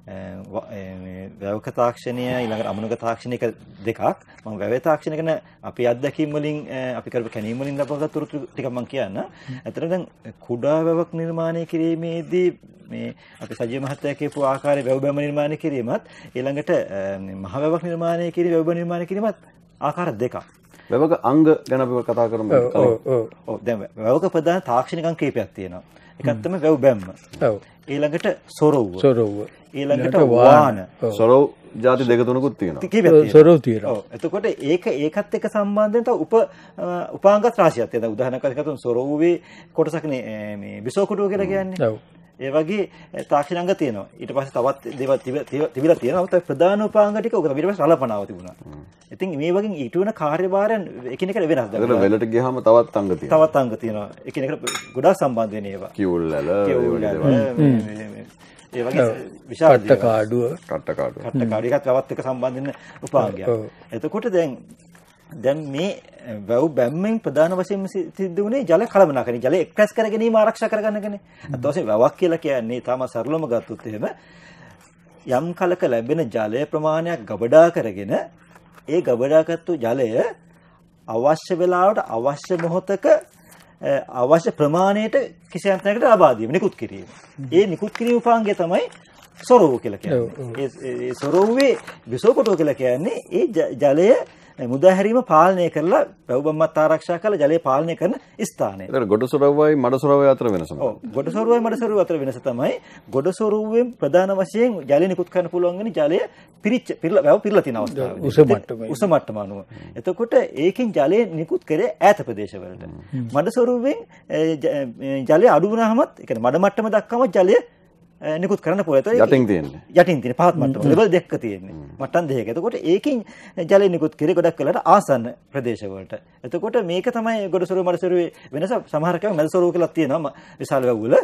වැවක තාක්ෂණය ඊළඟට අමනුග තාක්ෂණයක දෙකක් මම වැවේ තාක්ෂණය ගැන අපි අත්දැකීම් වලින් අපි කරපු කැණීම් වලින් ලබාගත් තොරතුරු ටිකක් මම කියන්න. ඇත්තට දැන් කුඩා වැවක් නිර්මාණය කිරීමේදී මේ අපි සජීව මහත්තයා කියපු ආකාරයේ වැව් බැම නිර්මාණය කිරීමත් ඊළඟට මහ වැවක් නිර්මාණය කිරීම වැව් බැම නිර්මාණය කිරීමත් ආකාර දෙකක්. වැවක අංග ගැන අපි කතා කරමු. ඔව් ඔව්. ඔව් දැන් වැවක ප්‍රධාන තාක්ෂණිකම් කීපයක් තියෙනවා. එකත්තම වැව් බැම්ම ඊළඟට සොරව්ව සොරව්ව ඊළඟට වාන සොරව් ජාති දෙක තුනකුත් තියෙනවා සොරව් තියෙනවා එතකොට ඒක ඒකත් එක්ක සම්බන්ධයෙන් තව උප උපාංග රාශියක් තියෙනවා උදාහරණයක් වශයෙන් සොරව්වේ කොටසක් මේ බිසෝකුඩුව කියලා කියන්නේ ඒ වගේ තාක්ෂණංග තියෙනවා. ඊට පස්සේ තවත් දේවල් තිබිලා තියෙනවා. නමුත් ප්‍රධාන උපාංග ටික ඔක ඊට පස්සේ රළපනාව තිබුණා. ඉතින් මේ වගේ ඊට වෙන කාර්යභාරයන් එකිනෙකට වෙනස්. ඒකට වෙලට ගියාම තවත් අංග තියෙනවා. තවත් අංග තියෙනවා. එකිනෙකට ගොඩාක් සම්බන්ධ වෙන ඒවා. කිවුල්ලල ඒ වගේ විශාල කට්ටකාඩුව කට්ටකාඩුව කට්ටකාඩුව එකත් තවත් එක සම්බන්ධ වෙන උපාංගයක්. එතකොට දැන් දැන් මේ වැව් බැම්මෙන් ප්‍රධාන වශයෙන් සිද්ධ වුණේ ජල කළමනාකරණය. ජලය එක්ස්ප්‍රස් කර ගැනීම ආරක්ෂා කරගන්නකනේ. අත් වශයෙන් වැවක් කියලා කියන්නේ තාම සරලවම ගත්තොත් එහෙම යම් කලක ලැබෙන ජලය ප්‍රමාණයක් ගබඩා කරගෙන ඒ ගබඩාගත්තු ජලය අවශ්‍ය වෙලාවට අවශ්‍ය මොහොතක අවශ්‍ය ප්‍රමාණයට කිසියම් තැනකට ලබා දීම නිකුත් කිරීම. ඒ නිකුත් කිරීම උපාංගය තමයි සොරෝව කියලා කියන්නේ. ඒ සොරෝවේ විසෝපටෝ කියලා කියන්නේ ඒ ජලය මුදාහැරීම පාලනය කරලා වැව්බම්මත් ආරක්ෂා කරලා ජලය පාලනය කරන ස්ථානය. ඒතර ගොඩසොරුවයි මඩසොරුවයි අතර වෙනස මොකක්ද? ඔව් ගොඩසොරුවයි මඩසොරුව අතර වෙනස තමයි ගොඩසොරුවෙන් ප්‍රධාන වශයෙන් ජලය නිකුත් කරන්න පුළුවන් වෙන ජලය පිරිච්ච පිරලා වැව් පිරලා තියෙන අවස්ථාව. උස මට්ටම. උස මට්ටම අනුව. එතකොට ඒකෙන් ජලය නිකුත් කරේ ඈත ප්‍රදේශවලට. මඩසොරුවෙන් ජලය අඩු වුණාමත් ඒ කියන්නේ මඩ මට්ටම දක්වාම ජලය නිකුත් කරන්න පුළුවන්. ඒතකොට යටින් තියෙන්නේ. යටින් තියෙන පහත් මට්ටම. ලෙවල් දෙකක තියෙන්නේ. මට්ටම් දෙකක. එතකොට ඒකෙන් ජලය නිකුත් කරේ ගොඩක් වෙලාට ආසන්න ප්‍රදේශවලට. එතකොට මේක තමයි ගොඩ සරුව මඩ සරුවේ වෙනස සමහර කම මැද සරුව කියලා තියෙනවා විශාල වැවුල.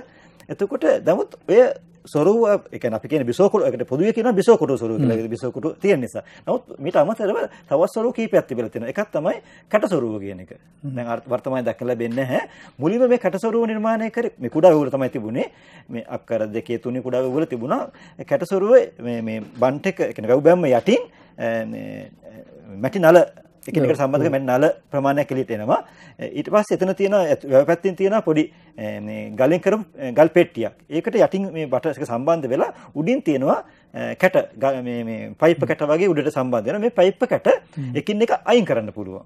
එතකොට නමුත් ඔය ස්වරූප ඒ කියන්නේ අපි කියන බිසෝකුඩු ඒකට පොදුවේ කියන බිසෝකුඩු ස්වරූප කියලා බිසෝකුඩු තියෙන නිසා. නමුත් මීට අමතරව තවත් ස්වරූප කිහිපයක් තිබිලා තියෙනවා. එකක් තමයි කට ස්වරූප කියන එක. දැන් වර්තමානයේ දක්වලා ලැබෙන්නේ නැහැ. මුලින්ම මේ කට ස්වරූප නිර්මාණය කරේ මේ කුඩා වේගුල තමයි තිබුණේ. මේ අක්කර දෙකේ තුනේ කුඩා වේගුල තිබුණා. කට ස්වරූප මේ මේ බන්ට් එක ඒ කියන්නේ වැව් බැම්ම යටින් මේ මැටි නල එකනික සම්බන්ධක මෙන් නල ප්‍රමාණයක් එලියට එනවා ඊට පස්සේ එතන තියෙන වැව පැත්තෙන් තියෙන පොඩි මේ ගලෙන් කරපු ගල් පෙට්ටියක් ඒකට යටින් මේ බටර් එක සම්බන්ධ වෙලා උඩින් තියෙනවා කැට පයිප කැට වගේ උඩට සම්බන්ධ වෙන මේ පයිප්ප කැට එකින් එක අයින් කරන්න පුළුවන්.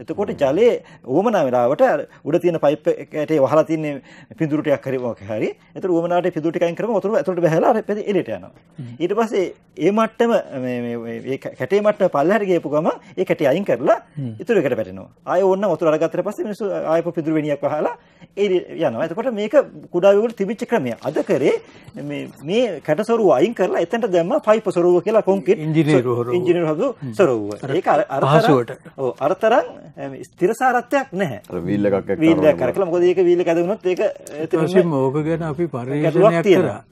එතකොට ජලයේ ඕමනා වෙලාවට උඩ තියෙන පයිප් කැටේ වහලා තියෙන පිඳුරු ටිකක් හරි මොකක් හරි. ඒතර ඕමනාට පිඳුරු ටික අයින් කරම වතුර ඇතුළට බහලා අර පෙද එළියට යනවා. ඊට පස්සේ ඒ මට්ටම මේ මේ කැටේ මට්ටම පල්ලෙහාට ගියපු ගම ඒ කැටේ අයින් කරලා ඉතුරු එකට වැටෙනවා. ආයෙ ඕන්න වතුර අරගත්තට පස්සේ මිනිස්සු ආයෙ පිඳුරු වෙනියක් වහලා යනවා. එතකොට මේක කුඩා වේගවල තිබිච්ච ක්‍රමය. අද කරේ මේ මේ කැටසොරුව අයින් කරලා එතනට ඒකට දැම්මා පයිප සොරවුව කියලා කොන්ක්‍රීට් ඉංජිනේරු ඉංජිනේරු හදපු සොරවුව. ඒක අරතරන් ඔව් අරතරන් ස්ථිරසාරත්වයක් නැහැ. අර වීල් එකක් එක්ක වීල් එකක් කරකලා මොකද ඒක වීල් එක ඇදුනොත් ඒක එතනින් ඕක ගැන අපි පරිශීලනයක් කරා.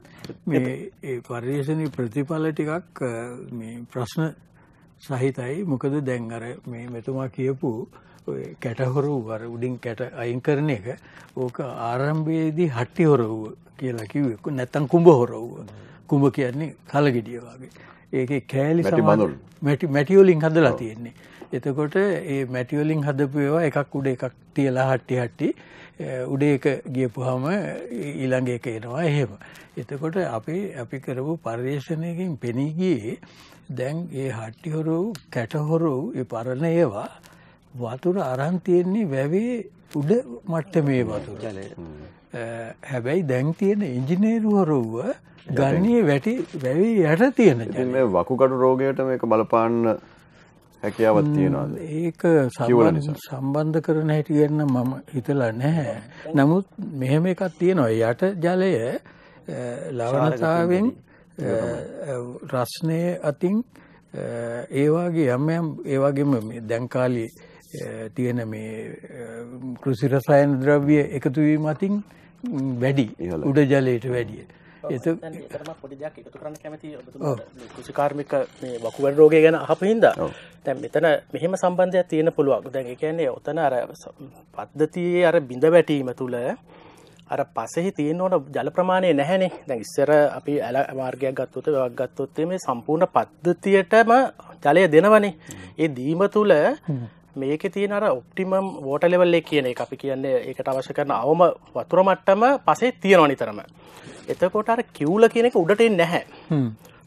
මේ ඒ පරිශීලනයේ ප්‍රතිඵල ටිකක් මේ ප්‍රශ්න සහිතයි. මොකද දැන් අර මේ මෙතුමා කියපු කැටහොරු වර උඩින් කැට අයින් කරන එක ඕක ආරම්භයේදී හට්ටි හොරවුව කියලා කිව්වේ නැත්තම් කුඹ හොරවුව. කුඹ කියන්නේ කලගෙඩිය වගේ. ඒකේ කෑලි සමාන මැටි මැටි වලින් හදලා තියෙන්නේ. එතකොට ඒ මැටි වලින් හදපු ඒවා එකක් උඩ එකක් තියලා හට්ටි හට්ටි උඩ එක ගියපුවාම ඊළඟ එක එනවා එහෙම. එතකොට අපි අපි කරපු පරිශ්‍රණයකින් පෙනී ගියේ දැන් ඒ හට්ටි හොරු කැට හොරු ඒ පරණ ඒවා වතුර අරන් තියෙන්නේ වැවේ උඩ මට්ටමේ වතුර. හැබැයි දැන් තියෙන ඉංජිනේරුවරුව ගන්නේ වැටි වැවි යට තියෙන ඉතින් මේ වකුගඩු රෝගයට මේක බලපාන්න හැකියාවක් තියෙනවද ඒක සම්බන්ධ කරන හැටි ගැන මම හිතලා නැහැ නමුත් මෙහෙම එකක් තියෙනවා යට ජලය ලවණතාවෙන් රස්නය අතින් ඒ වගේ යම් යම් ඒ වගේම මේ දැන් කාලේ තියෙන මේ කෘෂි රසායන ද්‍රව්‍ය එකතු වීම අතින් වැඩි උඩ ජලයට වැඩිය ඒතරම පොඩි දෙයක් එකතු කරන්න කැමති ඔබතුමාට කෘෂිකාර්මික මේ වකුගඩු රෝගය ගැන අහපු හින්දා දැන් මෙතන මෙහෙම සම්බන්ධයක් තියෙන පුළුවන්. දැන් ඒ කියන්නේ ඔතන අර පද්ධතියේ අර බිඳ වැටීම තුල අර පසෙහි තියෙන ඕන ජල ප්‍රමාණය නැහැනේ. දැන් ඉස්සර අපි ඇල මාර්ගයක් ගත්තොත් වැවක් ගත්තොත් මේ සම්පූර්ණ පද්ධතියටම ජලය දෙනවනේ. ඒ දීම තුල මේක තියෙන අර ඔප්ටිමම් වෝට ලෙවල් එක කියන එක අපි කියන්නේ ඒකට අවශ්‍ය කරන අවම වතුර මට්ටම පසේ තියෙනවා නිතරම. එතකොට අර කිව්ල කියන එක උඩට එන්නේ නැහැ.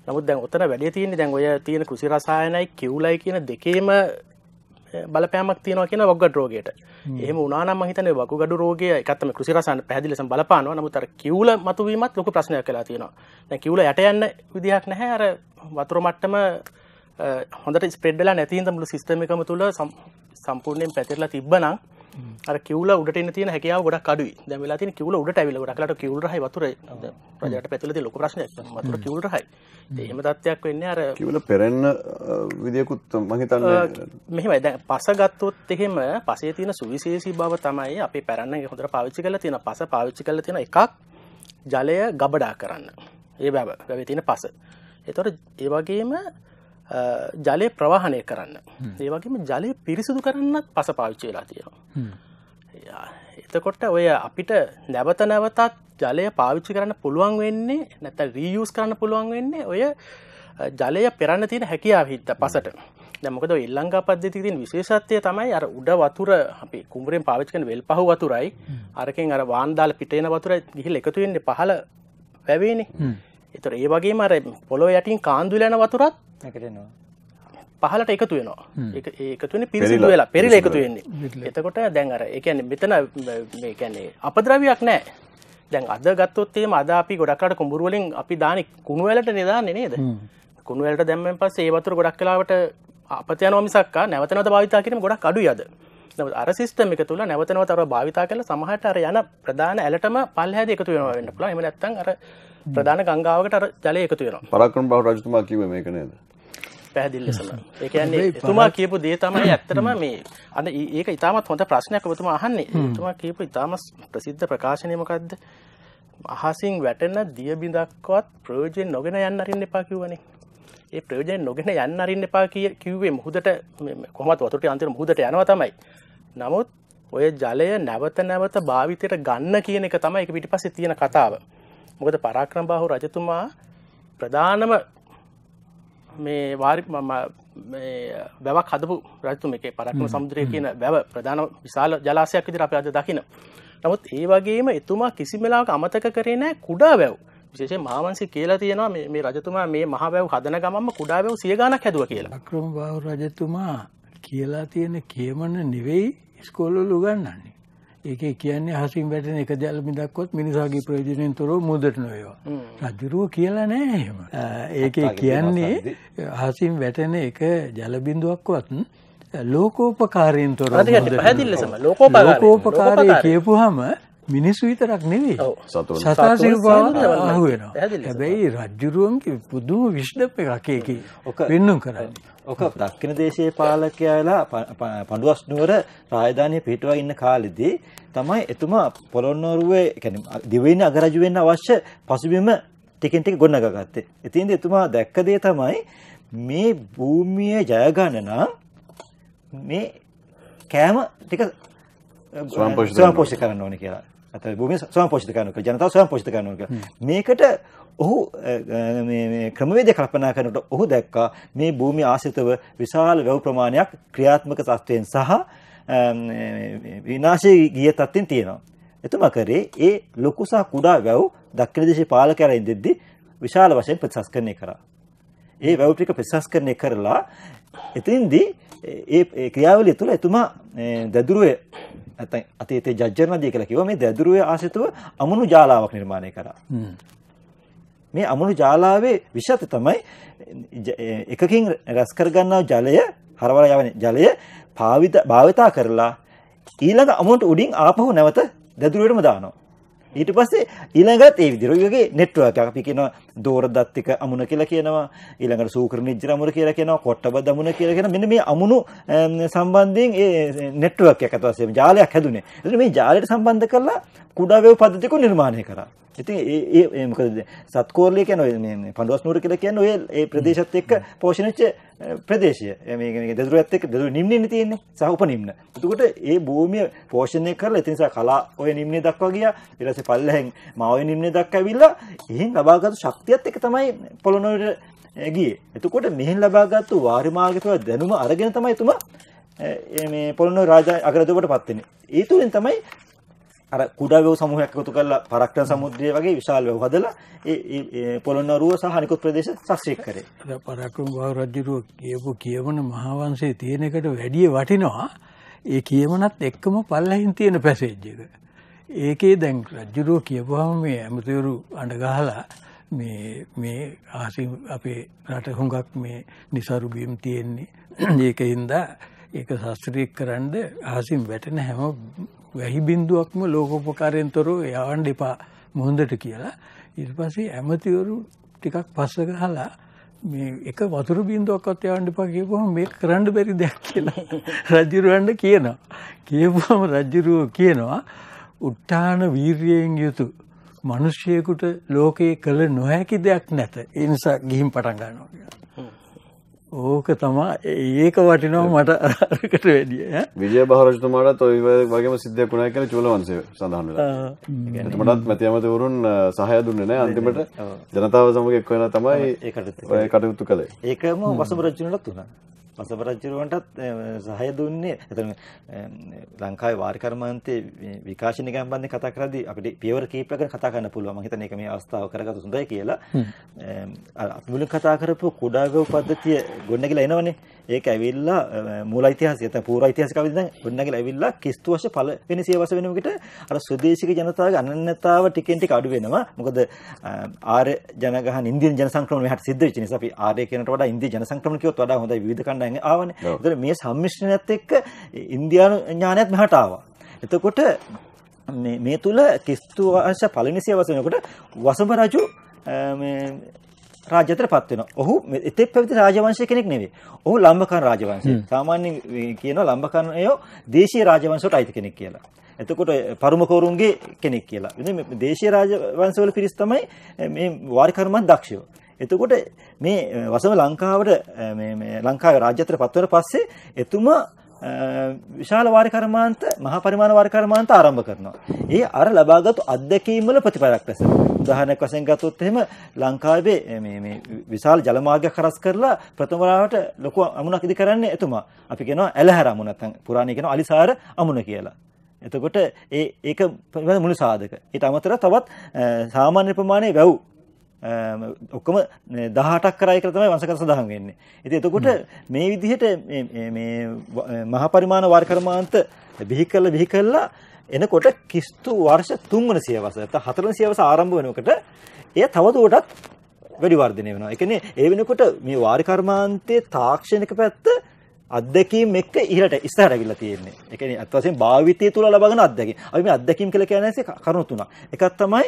නමුත් දැන් ඔතන වැඩි තියෙන්නේ දැන් ඔය තියෙන කෘෂි රසායනයි කිව්ලයි කියන දෙකේම බලපෑමක් තියෙනවා කියන වක්ගඩ රෝගයට. එහෙම වුණා නම් මම හිතන්නේ වකුගඩු රෝගය එකත්තම කෘෂි රසායන පැහැදිලි ලෙස බලපානවා. නමුත් අර කිව්ල මතුවීමත් ලොකු ප්‍රශ්නයක් වෙලා තියෙනවා. දැන් කිව්ල යට යන්න විදිහක් නැහැ අර වතුර මට්ටම හොඳට ස්පෙඩ්ඩලා නැතින්ද මුළු සිස්ටමිකම තුළ සම්පූර්ණයෙන් පැතිරලා තිබ්බනම් අර කිවල උඩට තිය හැකව ගොඩ කඩු දැමලා තින කිවල උඩට ඇවිල ඩක්ලට කිවල හයි වතුර ප්‍රජට පැතුලති ලොක ප්‍රශ්න මතුර කිවලට හයි එහෙම තත්වයක් වෙන්න අර කිවල පෙරෙන්න විදියකුත් මහිතන්න මෙහම දැ පස ගත්තොත් එහෙම පසේ තින සුවිශේෂී බව තමයි අපි පැරන්න හොඳට පාවිච්චි කල තියෙන පස පාවිච්චි කල තියෙන එකක් ජලය ගබඩා කරන්න ඒ බැබ ගැවතින පස එතොට ඒවගේම ජලය ප්‍රවාහණය කරන්න. ඒ වගේම ජලය පිරිසිදු කරන්නත් පස පාවිච්චි වෙලා තියෙනවා. එතකොට ඔය අපිට නැවත නැවතත් ජලය පාවිච්චි කරන්න පුළුවන් වෙන්නේ නැත රීියස් කරන්න පුළුවන් වෙන්නේ ඔය ජලය පෙරන්න තියෙන හැකියාව හිත්ත පසට. දැමකද ඉල්ලංඟා පද්ධති තින් විශේෂත්වය තමයි අර උඩ වතුර අපි කුම්රෙන් පාවිච්කන වෙල් පහ වතුරයි අරකින් අර වාන්දාල පිටේන වතුර ගිහිල් එකතුවෙන්නේ පහල පැවේනේ එතර ඒ වගේ මර පොලො යටින් කාන්දුලන වතුරත් පහලට එකතු වෙනවා එකතුන පිරිසිදු වෙලා පෙරිල එකතු වෙන්නේ එතකොට දැන්ර එකන මෙතන කැන්නේ අපද්‍රවයක් නෑ දැන් අද ගත්තොත්තේ මදාපි ගොඩක්කට කුඹුරුවලින් අපි දානෙ කුණුවලට නිදාන්න නේද කුණුවලට දැම්මෙන් පස් ඒ වතුර ගොඩක් කලාවට අපතයනොමිසක් නැවතනත භාවිතා කිරීම ගොඩක් අඩු යද අර සිස්ටම එක තුළ නැවතනව තර භාවිතා කළ සමහට අර යන ප්‍රධාන ඇලටම පල්හැද එකතු වෙනවා වෙන්න පුළ එම නැත්තන් අර ප්‍රධාන ගංගාවකට අර ජලය එකතු වෙනවා. පරාක්‍රම බාහු රජතුමා කිව්වේ මේක නේද? පැහැදිලි ලෙසම. ඒ කියන්නේ එතුමා කියපු දේ තමයි ඇත්තටම මේ අන්න ඒක ඊටමත් හොඳ ප්‍රශ්නයක් ඔබතුමා අහන්නේ. එතුමා කියපු ඊටම ප්‍රසිද්ධ ප්‍රකාශනය මොකද්ද? අහසින් වැටෙන දිය බිඳක්වත් ප්‍රයෝජන නොගෙන යන්න අරින්න එපා කිව්වනේ. ඒ ප්‍රයෝජන නොගෙන යන්න අරින්න එපා කිව්වේ මුහුදට කොහොමත් වතුරට අන්තිම මුහුදට යනවා තමයි. නමුත් ඔය ජලය නැවත නැවත භාවිතයට ගන්න කියන එක තමයි ඒක පිටිපස්සේ තියෙන කතාව. මොකද පරාක්‍රමබාහු රජතුමා ප්‍රධානම මේ වාරි බැවක් හදපු රජතුම එක පරක්ම සමුද්‍රය කියන බැව ප්‍රධාන විශාල ජලාසයක් විදිර අප අද දකින. නමුත් ඒ වගේම එතුමා කිසිමලාක අමතක කරේ නෑ කුඩා වැැව් විශේෂ මාවන්සි කියලා තියෙනවා මේ රජතුමා මේ මහවැව් හදන ගමම කුඩා වැැව් සියගානක් හැදුව කියලා ක්‍රම බව රජතුමා කියලා තියෙන කියමන නෙවෙයි ස්කෝල්ලු ගන්නන්නේ. ඒකේ කියන්නේ හසින් වැටෙන එක දැල් මිදක්කොත් මිනිසාගේ ප්‍රයෝජනෙන් තොරව මුදට නොවේවා. රජුරුව කියලා නෑ එහෙම. ඒකේ කියන්නේ හසින් වැටෙන එක ජල බිඳුවක්වත් ලෝකෝපකාරයෙන් තොරව ලෝකෝපකාරය කියපුවාම මිනිස්සු විතරක් නෙවෙයි. සතා සිරුපාව අහුවෙනවා. හැබැයි රජුරුවන්ගේ පුදුම විශ්දප් එකක් ඒකේ වෙන්නුම් කරන්නේ. ඔක දක්ෂින දේශයේ පාලකයාලා පඬුවස් නුවර රාජධානිය පිහිටුවා ඉන්න කාලෙදී තමයි එතුමා පොළොන්නරුවේ කියන්නේ දිවයින අගරජු වෙන්න අවශ්‍ය පසුබිම ටිකෙන් ටික ගොඩනගාගත්තේ. ඉතින්ද එතුමා දැක්ක දේ තමයි මේ භූමිය ජය මේ කෑම ටික ස්වයංපෝෂණය කරන්න ඕනේ කියලා. අත භූමිය ස්වයං පෝෂිත කරනවා කියලා ජනතාව ස්වයං පෝෂිත කරනවා කියලා. මේකට ඔහු මේ මේ ක්‍රමවේද කල්පනා කරනකොට ඔහු දැක්කා මේ භූමිය ආශ්‍රිතව විශාල වැව් ප්‍රමාණයක් ක්‍රියාත්මක තත්ත්වයෙන් සහ විනාශයේ ගිය තත්ත්වෙන් තියෙනවා. එතුමා කරේ ඒ ලොකු සහ කුඩා වැව් දක්ෂිණ දේශේ පාලකයන් ඉදෙද්දී විශාල වශයෙන් ප්‍රතිසංස්කරණය කරා. ඒ වැව් ටික ප්‍රතිසංස්කරණය කරලා එතෙන්දී ඒ ක්‍රියාවලිය තුළ එතුමා දැදුරුවේ නැත්නම් අතීතයේ ජජ්ජරනදී කියලා කිව්වා මේ දැදුරුවේ ආසිතුව අමුණු ජාලාවක් නිර්මාණය කරා. මේ අමුණු ජාලාවේ විශේෂය තමයි එකකින් රැස් කරගන්නා ජලය හරවලා යවන ජලය භාවිතා කරලා ඊළඟ අමුණට උඩින් ආපහු නැවත දැදුරුවටම දානවා. ඊට පස්සේ ඊළඟට ඒ විදිහට ඔයගේ network එක අපි කියනවා දෝරදත්තික අමුණ කියලා කියනවා ඊළඟට සූක්‍රනිජ්ජර අමුණ කියලා කියනවා කොට්ටබද අමුණ කියලා කියනවා මෙන්න මේ අමුණු සම්බන්ධයෙන් ඒ network එකකට වශයෙන් ජාලයක් හැදුනේ. එතන මේ ජාලයට සම්බන්ධ කරලා කුඩා වේව පද්ධතියක නිර්මාණය කරා. ඉතින් ඒ ඒ මොකද සත්කෝරලිය කියන ඔය පඬුවස් නూరు කියලා කියන්නේ ඔය ඒ ප්‍රදේශත් එක්ක පෝෂණය වෙච්ච ප්‍රදේශය මේ දෙදුර ඇත්තෙක් දෙදුර නිම්නෙන්න තියෙන්නේ සහ උපනිම්න. එතකොට ඒ භූමිය පෝෂණය කරලා ඒ නිසා කලා ඔය නිම්නේ දක්වා ගියා. ඊට පස්සේ පල්ලෙහෙන් මා ඔය නිම්නේ දක්වා ඇවිල්ලා එහෙන් ලබාගත් ශක්තියත් එක තමයි පොළොනොවට ගියේ. එතකොට මෙහෙන් ලබාගත්තු වාරිමාර්ග පිළ දැනුම අරගෙන තමයි එතුමා මේ පොළොන්නරුව රාජ අගරදුවට පත් වෙන්නේ. ඒ තුලින් තමයි අර කුඩා වැව් සමූහයක් එකතු කරලා පරක්කන සමුද්‍රය වගේ විශාල වැව් හදලා ඒ පොළොන්නරුව සහ අනිකුත් ප්‍රදේශ සශ්‍රීක කරේ. දැන් පරක්කම වහු රජුරෝ කියපු කියවන මහාවංශයේ තියෙන එකට වැඩිය වටිනවා. ඒ කියමනත් එක්කම පල්ලෙහින් තියෙන පැසේජ් එක. ඒකේ දැන් රජුරෝ කියපුවාම මේ ඇමතිවරු අඬ ගහලා මේ මේ ආසි අපේ රට හුඟක් මේ નિසරු බීම් තියෙන්නේ. ඒකින්ද ඒක ශාස්ත්‍රීය කරන්න ආසින් වැටෙන හැම වැහි බින්දුවක්ම ලෝකෝපකාරයෙන් තොරව යවන්න එපා මොහොඳට කියලා ඊට පස්සේ ඇමතිවරු ටිකක් පස්ස ගහලා මේ එක වතුර බින්දුවක්වත් යවන්න එපා කියපුවම මේක කරන්න බැරි දෙයක් කියලා රජුරවන්න කියනවා. කියපුවම රජුරෝ කියනවා උත්තාන වීරියෙන් යුතු මිනිසියෙකුට ලෝකයේ කළ නොහැකි දෙයක් නැත. ඒ නිසා ගිහින් පටන් ගන්නවා කියලා. ඕක තමා ඒක වටිනවා මට අරකට වැඩිය විජය බහරජතුමාටත් ඔය වගේම සිද්ධියක් වුණා කියලා චූලවංශය සඳහන් වෙලා. එතකොටත් මැතිඇමතිවරුන් සහාය දුන්නේ නැහැ අන්තිමට ජනතාව සමග එක් වෙලා තමයි ඒ කටයුතු කළේ. ඒකම වසුබ රජුණටත් වුණා. වසප රජුරවන්ටත් සහය දුන්නේ. එතන ලංකාවේ වාරි කර්මාන්තයේ විකාශන ගම්බන්දේ කතා කරද්දී අපිට පියවර කීපයක් ගැන කතා කරන්න පුළුවන්. මම හිතන්නේ ඒක මේ අවස්ථාව කරගත හොඳයි කියලා. මුලින් කතා කරපු කුඩාගව පද්ධතිය ගොඩනගලා එනවනේ. ඒක ඇවිල්ලා මූල ඉතිහාසය නැත්නම් පූර්ව ඉතිහාසික අවදි ඉඳන් ගොඩනගලා ඇවිල්ලා ක්‍රිස්තු වර්ෂ පළ වෙන සියවස වෙනකොට අර ස්වදේශික ජනතාවගේ අනන්‍යතාව ටිකෙන් ටික අඩු වෙනවා. මොකද ආර්ය ජනගහන ඉන්දියන් ජනසංක්‍රමණය මෙහාට සිද්ධ වෙච්ච නිසා අපි ආර්ය කියනට වඩා ඉන්දිය ජනසංක්‍රමණ කිව්වොත් වඩා හොඳයි විවිධ කණ්ඩායම් තැන් ආවනේ. ඒතර මේ සම්මිශ්‍රණයත් එක්ක ඉන්දියානු ඥානයත් මෙහාට ආවා. එතකොට මේ මේ තුල කිස්තු වංශ පළනිසිය වසනකොට වසුඹ රජු මේ රාජ්‍යතරපත් වෙනවා. ඔහු එතෙක් පැවිදි රාජවංශය කෙනෙක් නෙවෙයි. ඔහු ලම්බකන් රාජවංශය. සාමාන්‍යයෙන් කියනවා ලම්බකන්යෝ දේශීය රාජවංශවලට අයිති කෙනෙක් කියලා. එතකොට පරුමකෝරුන්ගේ කෙනෙක් කියලා. ඉතින් මේ දේශීය රාජවංශවල පිරිස් තමයි මේ වාරිකර්මන් දක්ෂයෝ. එතකොට මේ වසම ලංකාවට මේ මේ ලංකාවේ රාජ්‍යත්වයට පත්වන පස්සේ එතුමා විශාල වාරි කර්මාන්ත මහා පරිමාණ වාරි කර්මාන්ත ආරම්භ කරනවා. ඒ අර ලබාගත් අත්දැකීම් වල ප්‍රතිඵලයක් ලෙස. උදාහරණයක් වශයෙන් ගත්තොත් එහෙම ලංකාවේ මේ මේ විශාල ජලමාර්ගයක් හරස් කරලා ප්‍රථම වරාවට ලොකු අමුණක් ඉදි කරන්නේ එතුමා. අපි කියනවා ඇලහැර අමුණ නැත්නම් පුරාණයේ කියනවා අලිසාර අමුණ කියලා. එතකොට ඒ ඒක මුළු සාධක. ඊට අමතරව තවත් සාමාන්‍ය ප්‍රමාණයේ වැව් ඔක්කොම 18ක් කරයි කියලා තමයි වංශකත සඳහන් වෙන්නේ. ඉතින් එතකොට මේ විදිහට මේ මේ මහ පරිමාණ වර්කර්මාන්ත බිහි කළ බිහි කළා එනකොට කිස්තු වර්ෂ 3 වන සියවස නැත්නම් 4 වන සියවස ආරම්භ වෙනකොට එය තවදුරටත් වැඩි වර්ධනය වෙනවා. ඒ කියන්නේ ඒ වෙනකොට මේ වාරිකර්මාන්තයේ තාක්ෂණික පැත්ත අත්දැකීම් එක්ක ඉහළට ඉස්සරහට ගිහිල්ලා තියෙන්නේ. ඒ කියන්නේ අත් වශයෙන් භාවිතය තුල ලබන අත්දැකීම්. අපි මේ අත්දැකීම් කියලා කියන්නේ කරුණු තුනක්. එකක් තමයි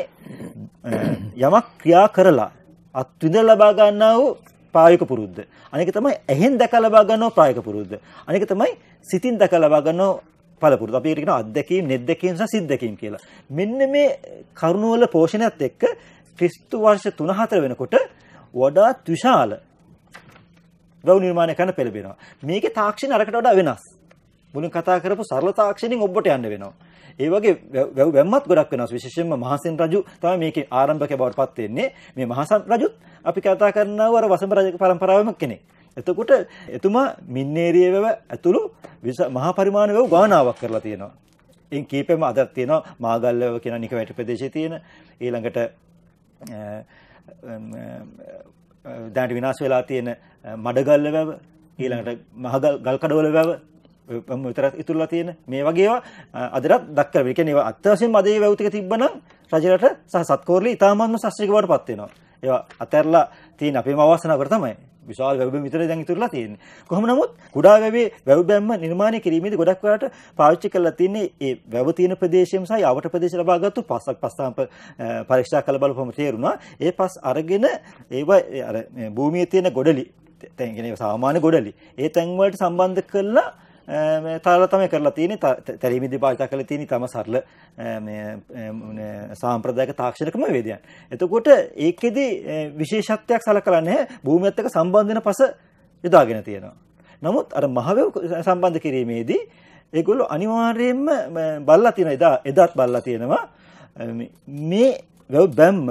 යමක් ක්‍රියා කරලා අත්විඳ ලබා ගන්නා වූ ප්‍රායෝගික පුරුද්ද. අනික තමයි ඇහෙන් දැකලා ලබා ගන්නා ප්‍රායෝගික පුරුද්ද. අනික තමයි සිතින් දැකලා ලබා ගන්නා පළපුරුදු. අපි ඒකට කියන අත්දැකීම්, නෙද්දැකීම් සහ සිද්දැකීම් කියලා. මෙන්න මේ කරුණවල පෝෂණයත් එක්ක ක්‍රිස්තු වර්ෂ 3-4 වෙනකොට වඩාත් විශාල ද්‍රව නිර්මාණය කරන්න පෙළඹෙනවා. මේකේ තාක්ෂණ අරකට වඩා වෙනස්. මුලින් කතා කරපු සරල තාක්ෂණයෙන් ඔබට යන්න වෙනවා. ඒ වගේ වැම්මත් ගොඩක් වෙනස් විශේෂයෙන්ම මහසෙන් රජු තමයි මේකේ ආරම්භකය බවට පත් වෙන්නේ. මේ මහසන් රජුත් අපි කතා කරනවා අර වසඹ රජ පරම්පරාවෙම කෙනෙක්. එතකොට එතුමා මින්නේරිය වැව ඇතුළු මහා පරිමාණ වැව ගානාවක් කරලා තියෙනවා. එන් කීපෙම අද තියෙනවා මාගල් වැව කියන නිකවැටි ප්‍රදේශයේ තියෙන ඊළඟට දැනට විනාශ වෙලා තියෙන මඩගල්ල වැව ඊළඟට මහගල් ගල්කඩවල වැව විතර ඉතුරුලා තියෙන මේ වගේවා අදටත් දක්කර ඒ කියන්නේ අත්‍යවශ්‍යම අදේ වැව් ටික තිබ්බනම් රජරට සහ සත්කෝරළේ ඊටාමාත්ම ශාස්ත්‍රීය බවට පත් වෙනවා ඒවා අතහැරලා තියෙන අපේම අවසනාවකට තමයි. විශාල වැව්බැම් විතරයි දැන් ඉතුරුලා තියෙන්නේ. කොහොම නමුත් කුඩා වැවේ වැව්බැම්ම නිර්මාණය කිරීමේදී ගොඩක් වෙලාවට පාවිච්චි කරලා තින්නේ ඒ වැව තියෙන ප්‍රදේශයම සහ යවට ප්‍රදේශ ලබාගත්තු පස්සක් පස්සාම පරීක්ෂා කළ බලපුවම තේරුණා. ඒ පස් අරගෙන ඒව අර භූමියේ තියෙන ගොඩලි, දැන් කියන්නේ සාමාන්‍ය ගොඩලි. ඒ තැන් වලට සම්බන්ධ කරලා Eh, මේ තරල තමයි කරලා තියෙන්නේ. තැරීමේදී භාවිත කරලා තියෙන්නේ තම සරල eh, මේ eh, සාම්ප්‍රදායික තාක්ෂණික ක්‍රමවේදයන්. එතකොට ඒකෙදි විශේෂත්වයක් සලකලා නැහැ. භූමියත් එක්ක සම්බන්ධ වෙන පස යොදාගෙන තියෙනවා. නමුත් අර මහවැව් සම්බන්ධ කිරීමේදී ඒගොල්ලෝ අනිවාර්යයෙන්ම බලලා තියෙනවා එදා එදාත් බලලා තියෙනවා මේ වැව් බැම්ම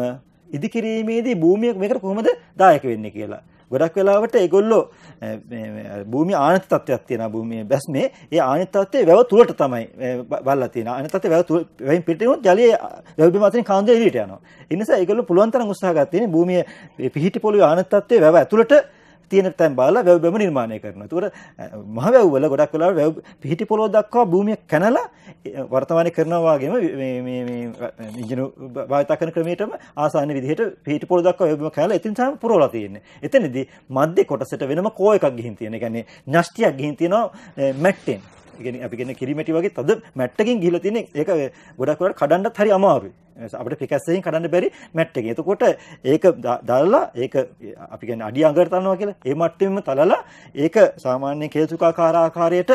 ඉදිකිරීමේදී භූමිය මේකට කොහොමද දායක වෙන්නේ කියලා. ගොඩක් වෙලාවට ඒගොල්ලෝ භූමි ආනත තත්ත්වයක් තියෙනවා භූමියේ බැස්මේ ඒ ආනත තත්ත්වය වැව තුලට තමයි බලලා තියෙනවා ආනත තත්ත්වය වැව වැවින් පිට වෙනොත් ජලයේ වැවබිම අතරින් කාන්දේ එළියට යනවා ඒ නිසා ඒගොල්ලෝ පුළුවන් තරම් උත්සාහ ගන්න තියෙන්නේ භූමියේ පිහිටි පොළවේ ආනත තත්ත්වය වැව ඇතුළට තියෙන තැන් බලලා වැව් බැම නිර්මාණය කරනවා. ඒකට මහවැව් වල ගොඩක් වෙලාවට වැව් පිහිටි පොළොව දක්වා භූමිය කැනලා වර්තමානයේ කරනවා වගේම මේ මේ මේ ඉන්ජිනු භාවිත කරන ක්‍රමයටම ආසන්න විදිහට පිහිටි පොළොව දක්වා වැව් බැම කැනලා එතින් තමයි පුරවලා තියෙන්නේ. එතනදී මධ්‍ය කොටසට වෙනම කෝ එකක් ගිහින් තියෙන. ඒ කියන්නේ ඥෂ්ටියක් ගිහින් තියෙනවා මැට්ටෙන්. කියන්නේ අපි කියන්නේ කිරිමැටි වගේ තද මැට්ටකින් ගිහිලා තියෙන ඒක ගොඩක් වෙලාවට කඩන්නත් හරි අමාරුයි. අපිට පිකැස්සෙන් කඩන්න බැරි මැට්ටකින්. එතකොට ඒක දාලා ඒක අපි කියන්නේ අඩිය අඟට තනවා කියලා ඒ මට්ටමෙම තලලා ඒක සාමාන්‍ය කේතුකාකාර ආකාරයට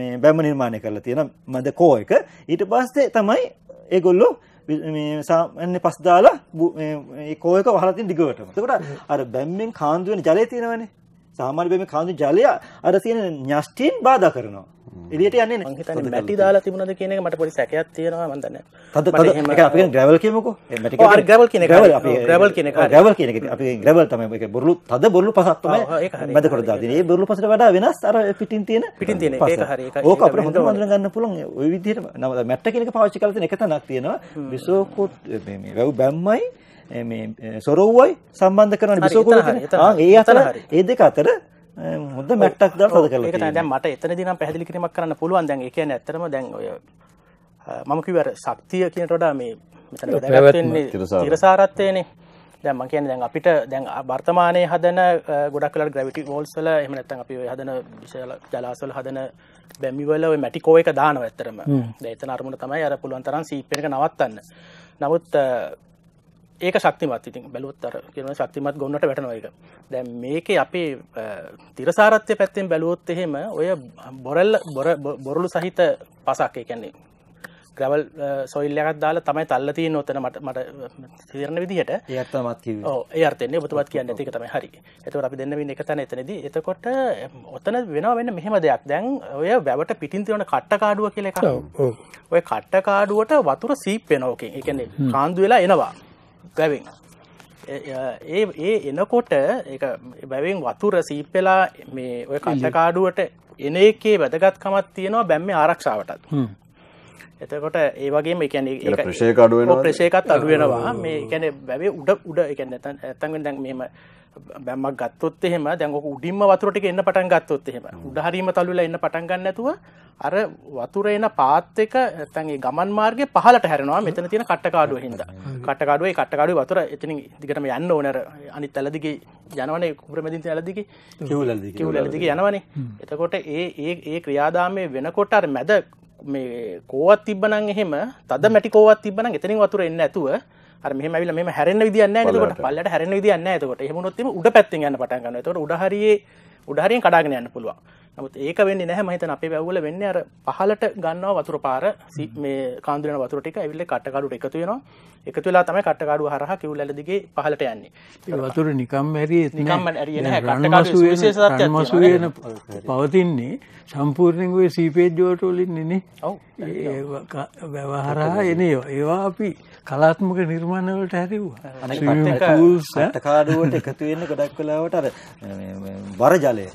මේ බැම්ම නිර්මාණය කරලා තියෙන මද කෝ එක. ඊට පස්සේ තමයි ඒගොල්ලෝ මේ සාමාන්‍ය පස් දාලා මේ කෝ එක වහලා තියෙන දිගටම. එතකොට අර බැම්මෙන් කාන්දු වෙන ජලය තියෙනවනේ. සාමාන්‍ය බෙමේ කාන්දු ජලය අර තියෙන න්‍යෂ්ටියෙන් බාධා කරනවා. එළියට යන්නේ නැහැ. මං හිතන්නේ මැටි දාලා තිබුණද කියන එක මට පොඩි සැකයක් තියෙනවා මං දන්නේ නැහැ. තද තද අපි කියන ග්‍රැවල් කියමුකෝ. මැටි කියන්නේ. ඔව් අර ග්‍රැවල් කියන එක. ග්‍රැවල් කියන එක. ග්‍රැවල් කියන එක. අපි ග්‍රැවල් තමයි මේක බොරළු තද බොරළු පසක් තමයි මැද කොට දාලා තියෙන්නේ. ඒ බොරළු පසට වඩා වෙනස් අර පිටින් තියෙන පිටින් තියෙන ඒක හරි ඒක. ඕක අපිට හොඳට වඳුන ගන්න පුළුවන් ওই විදිහට. නම මැට්ට කියන එක පාවිච්චි කරලා තියෙන එක තනක් තියෙනවා. විසෝකුත් මේ මේ වැව් බැම්මයි මේ සොරව්වයි සම්බන්ධ කරන බිසෝකුල ඒ අතර ඒ දෙක අතර මුද මැට්ටක් ද සද කල දැ මට එතන දිනම් පැදිලි කිරීමක් කරන්න පුළුවන් දැන් එක ඇතරම දැන්වය මමකිවර ශක්තිය කියනටොඩා මේ තිරසාරත්වයනේ දැම කිය දැන් අපිට දැන් වර්තමානය හදන ගොඩක් කල ග්‍රවිටි ෝල්සල එමනත්තන් අපි හදන විශල ජලාසල් හදන බැමිවල මැටිකෝයක දානව ඇත්තරම දේත අරමුණ තමයි අර පුළුවන්තරන් සීපෙනක නවත්තන්න නමුත් ඒක ශක්තිමත් ඉතින් බැලුවත්තර කියන ශක්තිමත් ගොන්නට වැටන එක දැ මේක අපේ තිරසාරත්්‍ය පැත්තෙන් බැලුවොත් එහෙම ඔය බොරල් බොරලු සහිත පසක්කය කැන්නේ ග්‍රවල් සොල්ලයක්ත් දාලා තමයි තල්ලතිය නොතන මට මට තිරණ විදිහට ඒත්මත් ඒර්තෙන්නේ බතුවත් කියන්න ඇතික තම හරි එතුව අපි දෙන්නව එක තැන එතනද එතකොට ඔතන වෙන වෙන්න මෙහෙම දෙයක් දැන් ඔය වැවට පිටින් තියවන කට්ටකාඩුව කියලෙ ඔය කට්ටකාඩුවට වතුර සීප් වෙනෝකින් එකන්නේ කාන්දු වෙලා එනවා බැවින් ඒ ඒ එනකොට බැවින් වතුර සීපෙලා මේ ඔය කල්ලකාඩුවට එන එකේ වැදගත්කමත් තියෙනවා බැම්ම ආරක්ෂාවටත් එතකොට ඒ වගේ එකැන ප්‍රශේකඩුව ප්‍රශේකත් අඩුවෙනවා මේ එකැන බැවේ උඩ උඩ එකන්න ඇතන්ගෙන් දැන් මෙම බැම්මක් ගත්තොත් එහෙම දැන් ඔක උඩින්ම වතුරට එන්න පටන් ගත්තොත් එහෙම උඩ හරීම තලුලා එන්න පටන් ගන්න නැතුව අර වතුර එන පාත් එක නැත්නම් ඒ ගමන් මාර්ගේ පහලට හැරෙනවා මෙතන තියෙන කට්ටකාඩුව හින්දා කට්ටකාඩුවේ කට්ටකාඩුවේ වතුර එතනින් දිගටම යන්න ඕනේ අර අනිත් ඇලදිගේ යනවනේ කුඹර මැදින් තියෙන ඇලදිගේ කිව්ල ඇලදිගේ කිව්ල ඇලදිගේ යනවනේ එතකොට ඒ ඒ ඒ ක්‍රියාදාමයේ වෙනකොට අර මැද මේ කෝවත් තිබ්බනම් එහෙම තද මැටි කෝවත් තිබ්බනම් එතනින් වතුර එන්නේ නැතුව අර මෙහෙම ඇවිල්ලා මෙහෙම හැරෙන්න විදියක් නැහැ නේද? එතකොට පල්ලයට හැරෙන්න විදියක් නැහැ එතකොට. එහෙම වුණොත් එimhe උඩ පැත්තෙන් යන්න පටන් ගන්නවා. එතකොට උඩ හරියේ උඩ හරියෙන් කඩාගෙන යන්න පුළුවන්. නමුත් ඒක වෙන්නේ නැහැ මම හිතන අපේ වැව්වල වෙන්නේ අර පහලට ගන්නවා වතුර පාර මේ කාන්දුරන වතුර ටික ඇවිල්ලා කට කඩුට එකතු වෙනවා. එකතු වෙලා තමයි කට්ටකාඩුව හරහා කිවුල්ඇල දිගේ පහලට යන්නේ වතුර නිකම් ඇරි නිකම් මසු වෙන පවතින්නේ සම්පූර්ණයෙන්ගේ සීපේජ් ජෝටෝලින් නෙනේ වැවහරහා එන ඒවා අපි කලාත්මක නිර්මාණවලට හැරව්වා කාඩුවට එකතු වෙන්න ගොඩක් වෙලාවට අර බර ජලය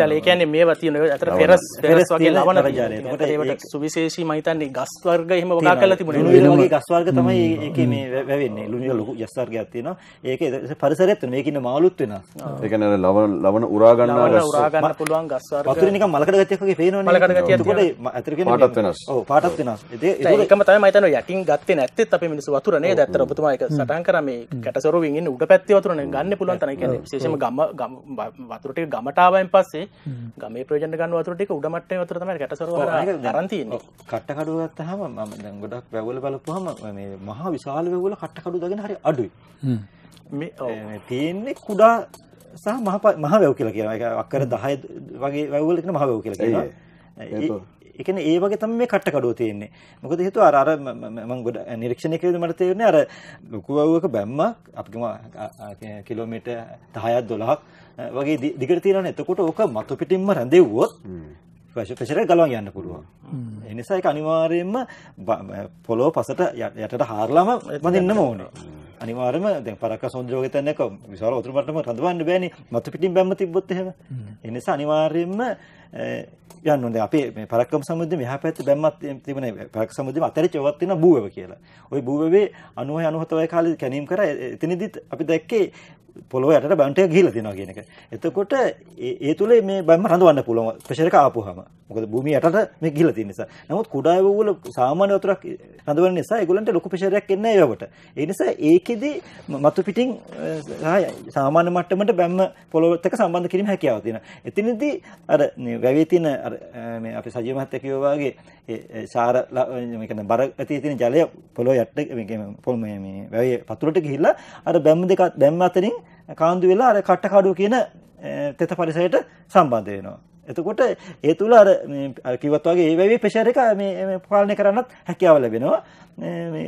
ජලය කියන්නේ මේ වතියන ඇතර පෙරස් පෙරස් වගේ ලවන ජලය ට ඒට සුවිශේෂී මහිතන්නේ ගස් වර්ග එහෙම වගා කලා තිබුණ ගස්වර්ග තමයි ඒකේ මේ වැවෙන්නේ ලුණිය ලොකු යස් වර්ගයක් තියෙනවා. ඒකේ පරිසරයත් වෙන මේක ඉන්න මාළුත් වෙනස්. ඒ කියන්නේ ලවණ ලවණ උරා ගන්නා ගස්. උරා ගන්න පුළුවන් ගස් වර්ග. වතුර නිකන් මලකඩ ගැතියක් වගේ පේනවනේ. මලකඩ ගැතියක්. ඒකෝට ඇතර කියන්නේ පාටත් වෙනස්. ඔව් පාටත් වෙනස්. ඒක ඒකම තමයි මම හිතනවා යටින් ගත්තේ නැත්තේත් අපේ මිනිස්සු වතුර නේද? ඇත්තට ඔබතුමා ඒක සටහන් කරා මේ කැටසරුවෙන් ඉන්න උඩ පැත්තේ වතුර නේ ගන්න පුළුවන් තන. ඒ කියන්නේ විශේෂයෙන්ම ගම වතුර ටික ගමට ආවයින් පස්සේ ගමේ ප්‍රයෝජන ගන්න වතුර ටික උඩ මට්ටමේ වතුර තමයි කැටසරුව කරන් තියෙන්නේ. කට්ට කඩුව ගත්තාම මම දැන් ගොඩක් වැවල බලපුවාම මේ මහා විශාල වේගවල කට කඩු දගෙන හරි අඩුයි. මේ තියෙන්නේ කුඩා සහ මහ මහ වැව් කියලා කියනවා. ඒක අක්කර 10 වගේ වැව් වල කියන මහ වැව් කියලා කියනවා. ඒ කියන්නේ ඒ වගේ තමයි මේ කට කඩුව තියෙන්නේ. මොකද හේතුව අර අර මම ගොඩ නිරීක්ෂණය කළේ මට තේරෙන්නේ අර ලොකු වැව්වක බැම්මක් අපිටම කිලෝමීටර් 10ක් 12ක් වගේ දිගට තියෙනවනේ. එතකොට ඕක මතු පිටින්ම රැඳෙව්වොත් ප්‍රෙෂර් එක ගලවන් යන්න පුළුවන්. ඒ නිසා ඒක අනිවාර්යයෙන්ම පොළොව පසට යටට හාරලාම බඳින්නම ඕනේ. අනිවාර්යම දැන් පරක්කස සංජෝගය තැන එක විශාල වතුර මට්ටමක රඳවන්න බෑනේ. මතු පිටින් බැම්ම තිබ්බොත් එහෙම. ඒ නිසා අනිවාර්යයෙන්ම යන්න ඕනේ. අපේ මේ පරක්කම සමුද්‍රයේ මෙහා පැත්තේ බැම්මක් තිබුණේ පරක්කම සමුද්‍රයේ අතරිච්ච ඒවත් තියෙන බූවැව කියලා. ওই බූවැවේ 90 96 කාලේ කැණීම් කරා එතනදිත් අපි දැක්කේ පොළොව යටට බැම්ට ගිහිලා තියෙනවා කියන එක. එතකොට ඒ තුලේ මේ බැම්ම රඳවන්න පුළුවන් ප්‍රෙෂර් එක ආපුවාම. මොකද භූමිය යටට මේ ගිහිලා තියෙන නිසා. නමුත් කුඩා වල සාමාන්‍ය වතුරක් රඳවන නිසා ඒගොල්ලන්ට ලොකු ප්‍රෙෂර් එකක් එන්නේ නැහැ ඒවට. ඒ නිසා ඒකෙදි මතු පිටින් සාමාන්‍ය මට්ටමට බැම්ම පොළොවත් එක්ක සම්බන්ධ කිරීම හැකියාව තියෙනවා. එතනදී අර වැවි තින මේ අපි සජීව මහත්තයා කිව්වා වගේ ඒ සාර මේ කියන්නේ බර ඇති තියෙන ජලය පොළොව යට මේ පොල් මේ මේ වැවි පතුලට ගිහිල්ලා අර බැම්ම දෙක බැම්ම අතරින් කාන්දු වෙලා අර කට්ට කඩුව කියන තෙත පරිසරයට සම්බන්ධ වෙනවා. එතකොට ඒ තුල අර මේ කිව්වත් වගේ ඒ වැවේ ප්‍රෙෂර් එක මේ පාලනය කරන්නත් හැකියාව ලැබෙනවා. මේ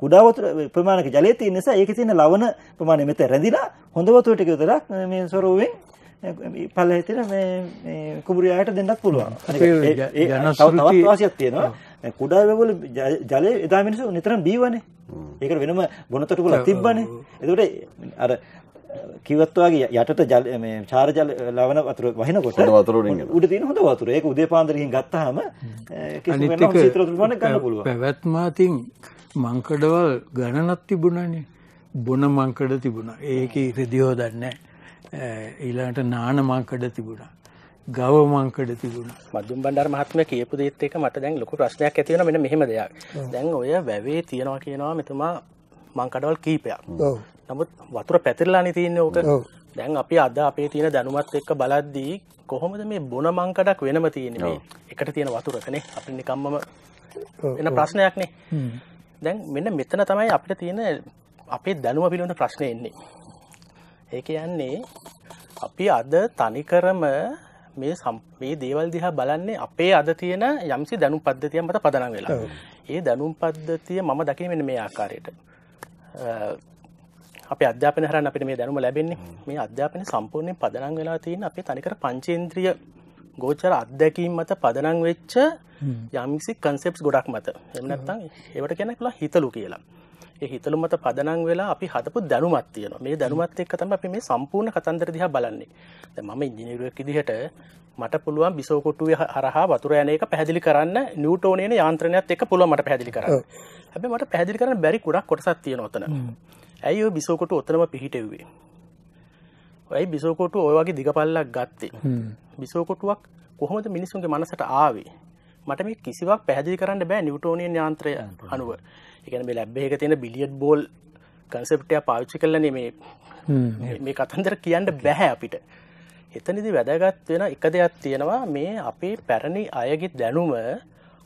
කුඩා වතුර ප්‍රමාණයක ජලයේ තියෙන නිසා ඒකේ තියෙන ලවණ ප්‍රමාණය මෙතන රැඳිලා හොඳ වතුර ටික විතරක් මේ ස්වරූපයෙන් පල්ල හිතෙන මේ මේ කුඹුරි අයට දෙන්නත් පුළුවන්. හරි. ඒ තවත් වාසියක් තියෙනවා. කුඩා වැවවල ජලය එදා මිනිස්සු නිතරම බීවනේ. ඒකට වෙනම බොනතටුකුලක් තිබ්බනේ. ඒකට අර කිව්වත් වගේ යටට ජල මේ චාර ජල ලවණ වතුර වහිනකොට හොඳ වතුර වලින් උඩ තියෙන හොඳ වතුර ඒක උදේ පාන්දරකින් ගත්තාම කිසිම වෙනම සීතල වතුර පානක් ගන්න පුළුවන් පැවැත්මාතින් මංකඩවල් ගණනක් තිබුණානේ බොන මංකඩ තිබුණා ඒකේ රෙදි හොදන්නේ නැහැ ඊළඟට නාන මංකඩ තිබුණා. ගව මංකඩ තිබුණා. මදුම් බණ්ඩාර මහත්මයා කියපු දේත් එක මට දැන් ලොකු ප්‍රශ්නයක් ඇති වෙනවා මෙන්න මෙහෙම දෙයක්. දැන් ඔය වැවේ තියනවා කියනවා මෙතුමා මංකඩවල් කීපයක්. නමුත් වතුර පැතිරලානේ තියෙන්නේ ඕක. දැන් අපි අද අපේ තියෙන දැනුමත් එක්ක බලද්දී කොහොමද මේ බොන මංකඩක් වෙනම තියෙන්නේ මේ එකට තියෙන වතුරකනේ අපි නිකම්ම වෙන ප්‍රශ්නයක්නේ. දැන් මෙන්න මෙතන තමයි අපිට තියෙන අපේ දැනුම පිළිබඳ ප්‍රශ්නේ එන්නේ. ඒ කියන්නේ අපි අද තනිකරම මේ මේ දේවල් දිහා බලන්නේ අපේ අද තියෙන යම්සි දැනුම් පද්ධතිය මත පදනම් වෙලා. ඒ දැනුම් පද්ධතිය මම දකින මෙන්න මේ ආකාරයට. අපේ අධ්‍යාපනය හරන් අපිට මේ දැනුම ලැබෙන්නේ. මේ අධ්‍යාපනය සම්පූර්ණයෙන් පදනම් වෙලා තියෙන අපේ තනිකර පංචේන්ද්‍රිය ගෝචර අත්දැකීම් මත පදනම් වෙච්ච යම්සි කන්සෙප්ට්ස් ගොඩක් මත. එහෙම නැත්නම් ඒවට කියන්න පුළුවන් හිතලු කියලා. ඒ හිතළු මත පදනම් වෙලා අපි හදපු දැනුමක් තියෙනවා. මේ දැනුමත් එක්ක තමයි අපි මේ සම්පූර්ණ කතන්දර දිහා බලන්නේ. දැන් මම ඉංජිනේරුවෙක් විදිහට මට පුළුවන් බිසෝකොට්ටුවේ හරහා වතුර යන එක පැහැදිලි කරන්න නිව්ටෝනියන යාන්ත්‍රණයත් එක්ක පුළුවන් මට පැහැදිලි කරන්න. හැබැයි මට පැහැදිලි කරන්න බැරි ගොඩක් කොටසක් තියෙනවා ඔතන. ඇයි ඔය බිසෝකොට්ටුව ඔතනම පිහිටෙව්වේ? ඔයයි බිසෝකොට්ටුව ඔය වගේ දිගපල්ලක් ගත්තේ. බිසෝකොට්ටුවක් කොහොමද මිනිස්සුන්ගේ මනසට ආවේ? මට මේ කිසිවක් පැහදිි කරන්න බෑ නිවටෝනියන් යාන්ත්‍රය අනුව එකන මේ ලැබ්බේක තියෙන බිලියට් බෝල් කන්සෙප්ටය පාවිච්චි කරලන මේ මේ කතන්දර කියන්න බැහැ අපිට එතනිදි වැදගත් වෙන එක දෙයක් තියෙනවා මේ අපේ පැරණි අයගෙත් දැනුම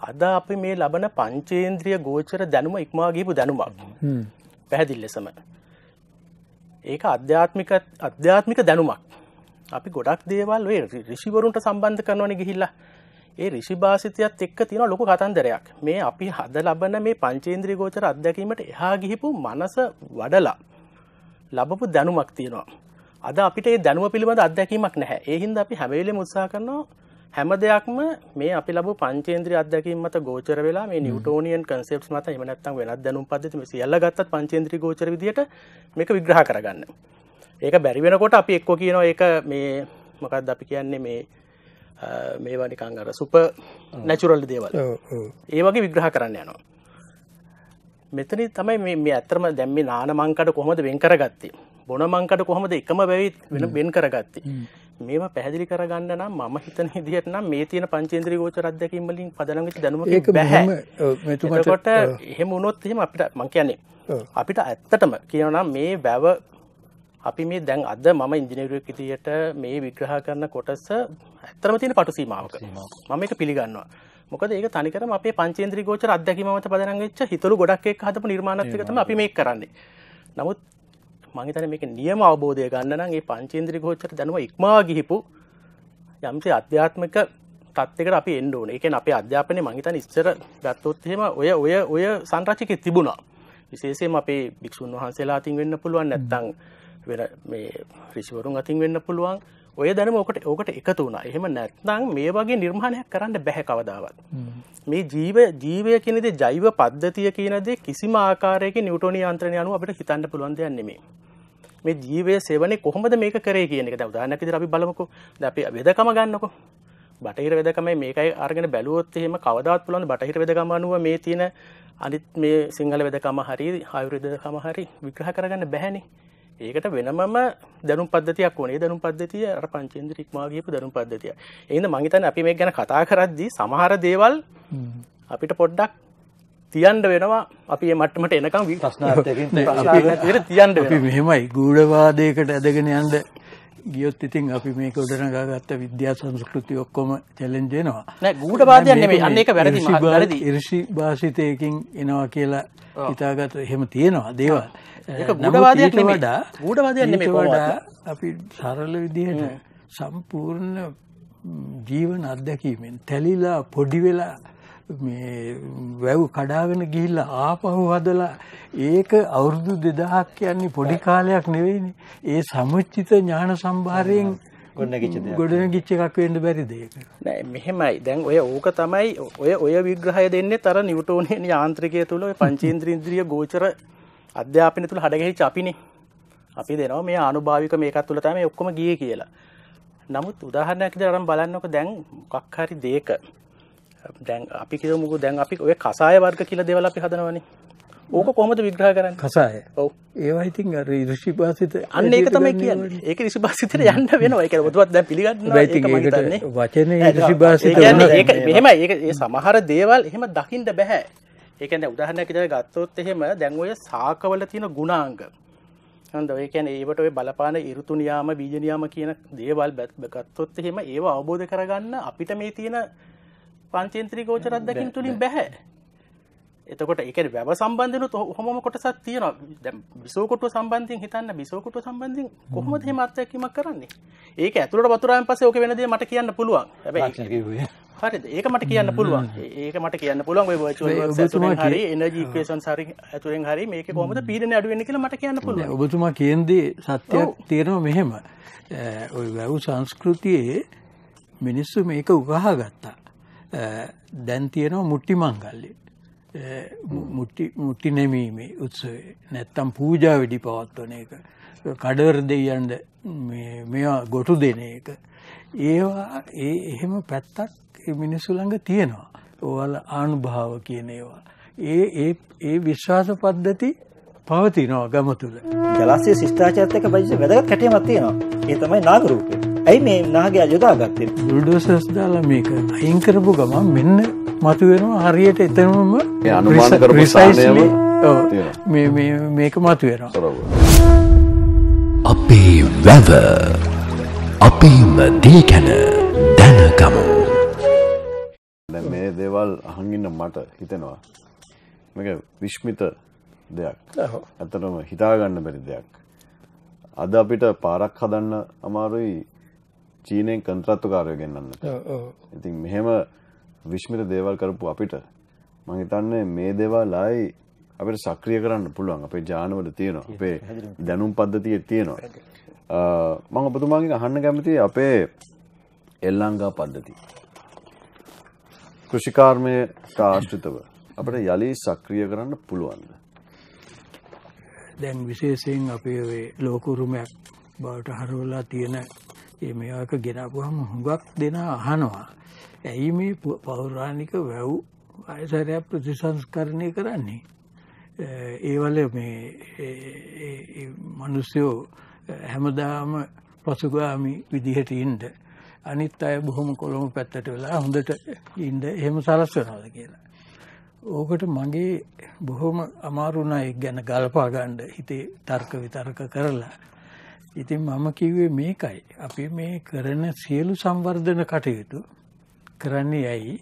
අද අපි මේ ලබන පංචේන්ද්‍රිය ගෝචර දැනුම ඉක්මාගේපු දැනුමක් පැහැදිල්ලෙසම ඒක අධ්‍යාත්මික අධ්‍යාත්මික දැනුමක් අපි ගොඩක් දේවල් වේ රිසිවරුන්ට සම්බන්ධ කරනවන ගිහිල්ලා ඒ රිෂිභාසිතයත් එක්ක තියෙන ලොකු කතන්දරයක් මේ අපි හද ලබන මේ පංචේන්ද්‍රී ගෝචර අත්දැකීමට එහා ගිහිපු මනස වඩලා ලබපු දැනුමක් තියෙනවා අද අපිට ඒ දැනුව පිළිබඳ අත්දැකීමක් නැහැ ඒ හින්දා අපි හැමවෙලෙම උත්සාහ කරනවා හැම දෙයක්ම මේ අපි ලබපු පංචේන්ද්‍රී අත්දැකීම් මත ගෝචර වෙලා මේ නිව්ටෝනියන් කන්සෙප්ට්ස් මත එහෙම නැත්නම් වෙනත් දැනුම් පද්ධති මේ සියල්ල ගත්තත් පංචේන්ද්‍රී ගෝචර විදියට මේක විග්‍රහ කරගන්න ඒක බැරි වෙනකොට අපි එක්කෝ කියනවා ඒක මේ මොකක්ද අපි කියන්නේ මේ මේවා නිකං අර සුප නැචුරල්ල දේවල් ඒ වගේ විග්‍රහ කරන්න යනවා. මෙතනි තමයි මේ ඇත්තරම දැම්මි නානමංකට කොහොමද වෙන් කරගත්තේ. බොනමංකට කොහොමද එකම බැවිත් වෙන බෙන් කරගත්තේ. මේවා පැහැදිලි කරගන්න නම් මම හිතන විදිහට නම් මේ තියෙන පංචේන්ද්‍රිය ගෝචර අධ්‍යක්ීම් වලින් පදනම් වෙච්ච දැනුම බෑ. එතකොට එහෙම වුණොත් එහෙම අපිට මං කියන්නේ අපිට ඇත්තටම කියනවා මේ වැව අපි මේ දැන් අද මම ඉංජිනේරුවෙක් විදියට මේ විග්‍රහ කරන කොටස ඇත්තම තියෙන පටු සීමාවක. මම ඒක පිළිගන්නවා. මොකද ඒක තනිකරම අපේ පංචේන්ද්‍රිය ගෝචර අත්දැකීම මත පදනම් වෙච්ච හිතළු ගොඩක් එක්ක හදපු නිර්මාණාත්මක තමයි අපි මේක කරන්නේ. නමුත් මම හිතන්නේ මේක නියම අවබෝධය ගන්න නම් මේ පංචේන්ද්‍රිය ගෝචර දැනුම ඉක්මවා ගිහිපු යම්සේ අධ්‍යාත්මික තත්යකට අපි එන්න ඕනේ. ඒ කියන්නේ අපේ අධ්‍යාපනයේ මම හිතන්නේ ඉස්සර ගත්තොත් එහෙම ඔය ඔය ඔය සංරචකෙ තිබුණා. විශේෂයෙන්ම අපේ භික්ෂුන් වහන්සේලා අතින් වෙන්න පුළුවන් නැත්නම් මේ රිසිවරුන් අතින් වෙන්න පුළුවන් ඔය දැනම ඕකට ඕකට එකතු වුණා එහෙම නැත්නම් මේ වගේ නිර්මාණයක් කරන්න බැහැ කවදාවත් මේ ජීව ජීවය කියනද ජෛව පද්ධතිය කියනද කිසිම ආකාරයක නිවටෝනි යන්ත්‍රණය අනුව අපට හිතන්න පුළුවන් දෙයක් නෙමෙයි මේ ජීවය සෙවනේ කොහොමද මේක කරේ කියන එක දැන් උදාහරණයක් විදිහට අපි බලමුකෝ දැන් අපි වෙදකම ගන්නකෝ බටහිර වෙදකම මේකයි අරගෙන බැලුවොත් එහෙම කවදාවත් පුළුවන් බටහිර වෙදකම අනුව මේ තියෙන අනිත් මේ සිංහල වෙදකම හරි ආයුර්වේදකම හරි විග්‍රහ කරගන්න බැහැනේ ඒකට වෙනමම දනු පදතියක් වනේ දනු පද්ධතිය අර පංචේන්ද්‍ර ඉක්මාගේපු දනු පද්ධතිය එන්න මංහිතන් අපි මේ ගැන කතා කරද්දී සමහර දේවල් අපිට පොඩ්ඩක් තියන්ඩ වෙනවා අපි මට්ටමට එනකම් ප්‍රශ්න තියන්ඩ මෙමයි ගූඩවාදයකට ඇදගෙන යන්ඩ ගියොත් ඉතින් අපි මේ කොඩනගාගත්ත විද්‍යා සංස්කෘති ඔක්කොම චැලෙන්ජෙනවා ගූට පාදයන්නේ අන්නේක වැරදි ඉර්ෂි භාෂිතයකින් එනවා කියලා හිතාගත එහෙම තියෙනවා දේවල් ගඩවාදයක් වඩා ගඩවාදයන්න වඩා අපි සරල විදිහට සම්පූර්ණ ජීවන අත්දැකීමෙන් තැලිලා පොඩි වෙලා වැව් කඩාගෙන ගිහිල්ල ආපහු හදලා ඒක අවුරුදු දෙදහක් කියන්නේ පොඩි කාලයක් නෙවෙයිනි ඒ සමුච්චිත ඥාන සම්භාරයෙන් ගොඩන ගිච්ච එකක් වෙන්න බැරි දේක නෑ මෙහෙමයි දැන් ඔය ඕක තමයි ඔය ඔය විග්‍රහය දෙන්නේ තර නිවටෝනයෙන් යාන්ත්‍රිකය තුළ පංචේන්ද්‍රීන්ද්‍රිය ගෝචර අධ්‍යාපනය තුළ හඩගෙහිච අපිනේ අපි දෙනවා මේ අනුභාවික මේකත් තුළ තමයි ඔක්කොම ගිය කියලා. නමුත් උදාහරණයක් විදිහට අරන් බලන්නකො දැන් මොකක් හරි දෙයක දැන් අපි කියමුකෝ දැන් අපි ඔය කසාය වර්ග කියලා දේවල් අපි හදනවනේ. ඕක කොහොමද විග්‍රහ කරන්නේ? කසාය. ඔව්. ඒවා ඉතින් අර ඍෂිපාසිත අන්න ඒක තමයි කියන්නේ. ඒක ඍෂිපාසිතට යන්න වෙනවා. ඒ කියන්නේ බුදුවත් දැන් පිළිගන්නවා ඒක මම හිතන්නේ. වචනේ ඍෂිපාසිත වුණා. ඒක මෙහෙමයි. ඒක ඒ සමහර දේවල් එහෙම දකින්න බෑ. ඒ කියන්නේ උදාහරණයක් විදිහට ගත්තොත් එහෙම දැන් ඔය සාකවල තියෙන ගුණාංග හඳ ඔය කියන්නේ ඒවට ඔය බලපාන ඍතු නියාම බීජ නියාම කියන දේවල් ගත්තොත් එහෙම ඒව අවබෝධ කරගන්න අපිට මේ තියෙන පංචේන්ද්‍රිය ගෝචර අත්දැකීම් තුලින් බෑ. එතකොට ඒ කියන්නේ වැව සම්බන්ධනොත් කොහොමම කොටසක් තියෙනවා. දැන් විසෝකොටුව සම්බන්ධයෙන් හිතන්න විසෝකොටුව සම්බන්ධයෙන් කොහොමද එහෙම අත්දැකීමක් කරන්නේ? ඒක ඇතුළට වතුරායන් පස්සේ ඕක වෙන දේ මට කියන්න පුළුවන්. හැබැයි හරිද ඒක මට කියන්න පුළුවන් ඒක මට කියන්න පුළුවන් ඔය වර්චුවල් ඇතුරෙන් හරි එනර්ජි ඉක්වේෂන්ස් හරි ඇතුරෙන් හරි මේක කොහොමද පීඩනය අඩු වෙන්නේ කියලා මට කියන්න පුළුවන් ඔබතුමා කියන්නේ සත්‍යයක් තියෙනවා මෙහෙම ওই වැව් සංස්කෘතියේ මිනිස්සු මේක උගහා ගත්තා දැන් තියෙනවා මුට්ටි මංගල්‍ය මුට්ටි මුට්ටි නැමීමේ උත්සවය නැත්තම් පූජා වෙඩි පවත්වන එක කඩවර දෙයියන්ට මේවා ගොටු දෙන එක ඒවා ඒ එහෙම පැත්තක් මිනිස්සු ළඟ තියෙනවා. ඕවල ආනුභාව කියන ඒවා. ඒ ඒ ඒ විශ්වාස පද්ධති පවතිනවා ගම තුළ. ජලාශයේ ශිෂ්ටාචාරත් එක්ක බැඳිච්ච වැදගත් කැටයමක් තියෙනවා. ඒ තමයි නාග රූපය. ඇයි මේ නාගයා යොදාගත්තේ? බුල්ඩෝසර්ස් දාලා මේක අයින් කරපු ගමන් මෙන්න මතුවෙනවා හරියට එතනම මේ අනුමාන කරපු සානයම ඔව් මේ මේ මේක මතුවෙනවා. අපේ වැව අපේම දේ ගැන දැනගමු. දැන් මේ දේවල් අහන් ඉන්න මට හිතෙනවා මේක විශ්මිත දෙයක්. ඇත්තටම හිතා ගන්න බැරි දෙයක්. අද අපිට පාරක් හදන්න අමාරුයි චීනෙන් කන්ත්‍රාත්තුකාරයෝ ගෙන්නන්නට. ඉතින් මෙහෙම විශ්මිත දේවල් කරපු අපිට මං හිතන්නේ මේ දේවල් ආයි අපිට සක්‍රිය කරන්න පුළුවන් අපේ ජානවල තියෙනවා. අපේ දැනුම් පද්ධතියේ තියෙනවා. මම ඔබතුමාගෙන් අහන්න කැමතියි අපේ එල්ලංගා පද්ධතිය. කෘෂිකාර්මයට ආශ්‍රිතව අපිට යලි සක්‍රිය කරන්න පුළුවන්ද? දැන් විශේෂයෙන් අපේ මේ ලෝක උරුමයක් බවට හරවලා තියෙන මේ මේක ගෙනාවුවම හුඟක් දෙනා අහනවා. ඇයි මේ පෞරාණික වැව් ආයසරය ප්‍රතිසංස්කරණය කරන්නේ? ඒවල මේ මිනිස්සු හැමදාම පසුගාමි විදිහට ඉන්න අනිත් අය බොහොම කොළොම පැත්තට වෙලා හොඳට ඉන්න එහෙම සලස්වනවාද කියලා. ඕකට මගේ බොහොම අමාරු නයි ගැන ගල්පා ගන්න හිතේ තර්ක විතර්ක කරලා. ඉතින් මම කිව්වේ මේකයි. අපි මේ කරන සියලු සංවර්ධන කටයුතු කරන්නේ ඇයි?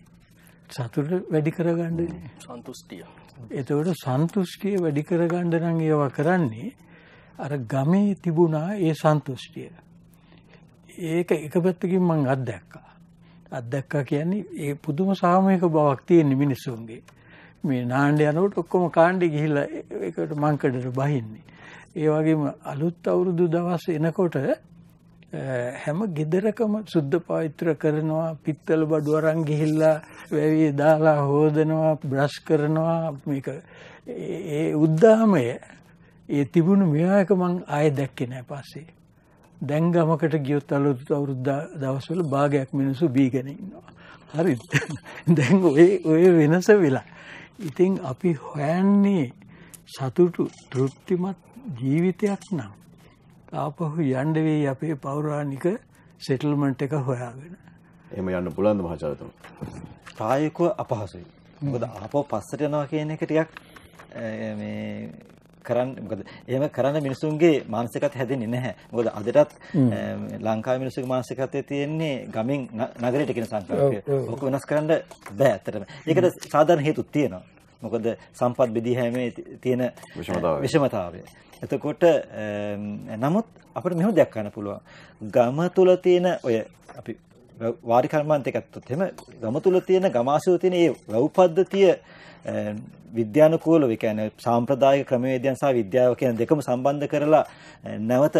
සතුට වැඩි කරගන්න සන්තුෂ්ටිය. එතකොට සන්තුෂ්ටිය වැඩි කරගන්න නම් ඒවා කරන්නේ අර ගමේ තිබුණා ඒ සන්තුෂ්ටිය. ඒක එක පැත්තකින් මං අත්දැක්කා. අත්දැක්කා කියන්නේ ඒ පුදුම සාමූහික බවක් තියෙන මිනිස්සුන්ගේ. මේ නාණ්ඩ යනකොට ඔක්කොම කාණ්ඩේ ගිහිල්ලා ඒකට මංකඩට බහින්නේ. ඒ වගේම අලුත් අවුරුදු දවස් එනකොට හැම ගෙදරකම සුද්ධ පවිත්‍ර කරනවා පිත්තල බඩු අරන් ගිහිල්ලා වැවේ දාලා හොදනවා බ්‍රෂ් කරනවා මේක ඒ උද්දාමය ඒ තිබුණු මෙයාක මං ආයෙ දැක්කේ නැහැ පස්සේ දැන් ගමකට ගියොත් අලුත් අවුරුද්ද දවස්වල භාගයක් මිනිස්සු බීගෙන ඉන්නවා. හරිද? දැන් ඔය ඔය වෙනස වෙලා. ඉතින් අපි හොයන්නේ සතුටු තෘප්තිමත් ජීවිතයක් නම් ආපහු යන්න වෙයි අපේ පෞරාණික සෙටල්මන්ට් එක හොයාගෙන. එහෙම යන්න පුළුවන්ද මහාචාර්යතුමා? ප්‍රායෝගිකව අපහසුයි. මොකද ආපහු පස්සට යනවා කියන එක ටිකක් මේ කරන්න මොකද එහෙම කරන්න මිනිසුන්ගේ මානසිකත් හැදෙන්නේ නැහැ. මොකද අදටත් ලංකාවේ මිනිස්සුගේ මානසිකත්වයේ තියෙන්නේ ගමෙන් නගරයට කියන සංකල්පය. ඔක වෙනස් කරන්න බෑ ඇත්තටම. ඒකට සාධාරණ හේතුත් තියෙනවා. මොකද සම්පත් බෙදී හැමේ තියෙන විෂමතාවය. එතකොට නමුත් අපිට මෙහෙම දෙයක් ගන්න පුළුවන්. ගම තුල තියෙන ඔය අපි වාරි කර්මාන්තයක් ඇත්තොත් එහෙම ගම තුල තියෙන ගමාසය තියෙන ඒ රවුපද්ධතිය විද්‍යානුකූලව ඒ කියන්නේ සාම්ප්‍රදායික ක්‍රමවේදයන් සහ විද්‍යාව කියන දෙකම සම්බන්ධ කරලා නැවත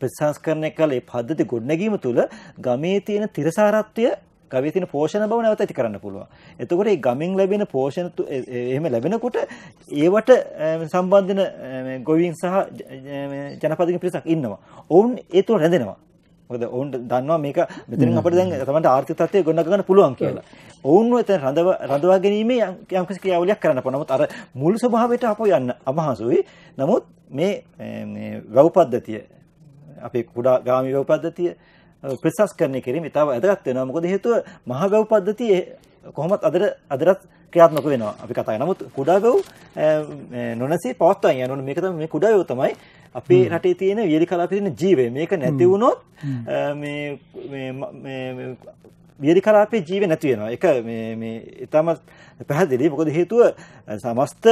ප්‍රතිසංස්කරණය කළ ඒ පද්ධති ගොඩනැගීම තුල ගමේ තියෙන තිරසාරත්වය ගමේ තියෙන පෝෂණ බව නැවත ඇති කරන්න පුළුවන්. එතකොට මේ ගමෙන් ලැබෙන පෝෂණ එහෙම ලැබෙනකොට ඒවට සම්බන්ධන ගොවීන් සහ ජනපදකින් පිරිසක් ඉන්නවා. ඔවුන් ඒ තුල රැඳෙනවා. මොකද ඔවුන් දන්නවා මේක මෙතනින් අපිට දැන් තමයි ආර්ථික තත්ත්වය ගොඩනගා ගන්න පුළුවන් කියලා. ඔවුන්ව එතන රඳව රඳවා ගැනීමේ යම් කිසි ක්‍රියාවලියක් කරන්න පුළුවන්. නමුත් අර මුල් ස්වභාවයට අපෝ යන්න අපහසුයි. නමුත් මේ මේ වැව් පද්ධතිය අපේ කුඩා ගාමි වැව් පද්ධතිය ප්‍රසස්කරණය කිරීම ඉතාම වැදගත් වෙනවා. මොකද හේතුව මහ වැව් පද්ධතිය කොහොමත් අදට අදටත් ක්‍රියාත්මක වෙනවා අපි කතා කරනමුත් කුඩා වැව් නොනැසී පවත්වා යනවා. මේක තමයි මේ කුඩා වැව් තමයි අපේ රටේ තියෙන වියලි කලාපේ තියෙන ජීවය මේක නැති වුණොත් මේ මේ වියලි කලාපේ ජීවය නැති වෙනවා. ඒක මේ මේ ඊටම පැහැදිලි. මොකද හේතුව සමස්ත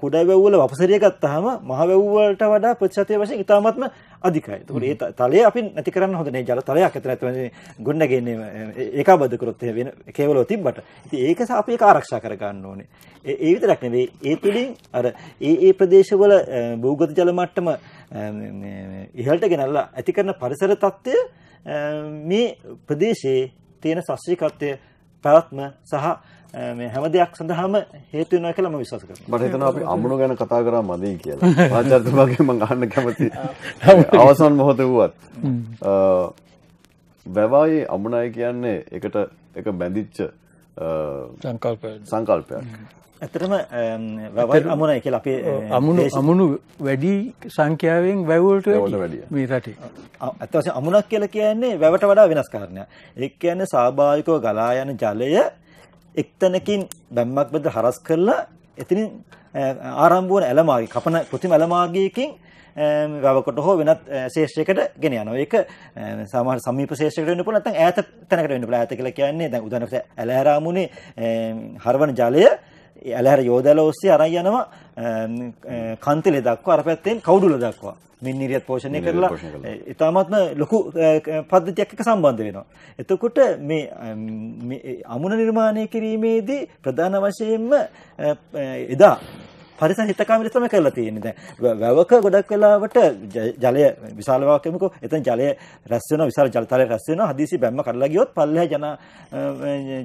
කුඩා වැව් වල වපසරිය ගත්තාම මහ වැව් වලට වඩා ප්‍රතිශතය වශයෙන් ඊටමත්ම අධිකයි. ඒකට ඒ තලය අපි නැති කරන්න හොඳ නෑ. ජල තලයක් ඇත නැත්නම් ගොඩනගන්නේ ඒකාබද්ධ කරොත් වෙන කේවලව තිබ්බට. ඉතින් ඒක අපි ඒක ආරක්ෂා කර ගන්න ඕනේ. ඒ විතරක් නෙවෙයි. ඒ තුලින් අර ඒ ඒ ප්‍රදේශවල භූගත ජල මට්ටම ඉහළට ගෙනල්ලා ඇති කරන පරිසර తত্ত্বය මේ ප්‍රදේශයේ තියෙන සස්්‍රීකත්වය පැවැත්ම සහ මේ හැම දෙයක් සඳහාම හේතු වෙනවා කියලා මම විශ්වාස කරනවා. මට හිතෙනවා අපි අමුණු ගැන කතා කරා මදි කියලා. ආචාර්යතුමාගෙන් මම අහන්න කැමති. අවසන් මොහොතේ වුවත් වැවායේ අමුණයි කියන්නේ එකට එක බැඳිච්ච සංකල්ප සංකල්පයක්. ඇතරම වැවල් අමුණයි කියලා අපේ අමුණු අමුණු වැඩි සංඛ්‍යාවෙන් වැවල්ට මේ රටේ ඇත්තවස අමුණක් කියලා කියන්නේ වැවට වඩා වෙනස් කාරණය එක් කියන්නේ සාභාවිකව ගලා යන ජලය එක්තැනකින් බැම්මක් බද හරස් කරලා එතනින් ආරම්භ වන ඇලමාගේ කපන කෘතිම ඇලමාගයකින් වැවකට හෝ වෙනත් ශේෂයකට ගෙන යනවා. ඒක සමහර සමීප ශේෂයකට වෙන්න පුළුවන් නැත්නම් ඈත තැනකට වෙන්න පුළුවන්. ඈත කියලා කියන්නේ දැන් උදාහරණයක් ඇලහැරාමුනේ හරවන ජලය ඇලහැර යෝදැල ඔස්සේ අරන් යනවා කන්තිලේ දක්වා අර පැත්තෙන් කවුඩුල දක්වා. මින්නිරියත් පෝෂණය කරලා ඉතාමත්ම ලොකු පද්ධතියක් එක සම්බන්ධ වෙනවා. එතකොට මේ අමුණ නිර්මාණය කිරීමේදී ප්‍රධාන වශයෙන්ම එදා පරිසර හිතකාමීත්ව තමයි කරලා තියෙන්නේ. දැන් වැවක ගොඩක් වෙලාවට ජලය විශාල වැවක් එමුකෝ. එතන ජලය රැස් වෙනවා, විශාල ජලතලය රැස් වෙනවා. හදිසි බැම්ම කඩලා ගියොත් පල්ලෙහා ජන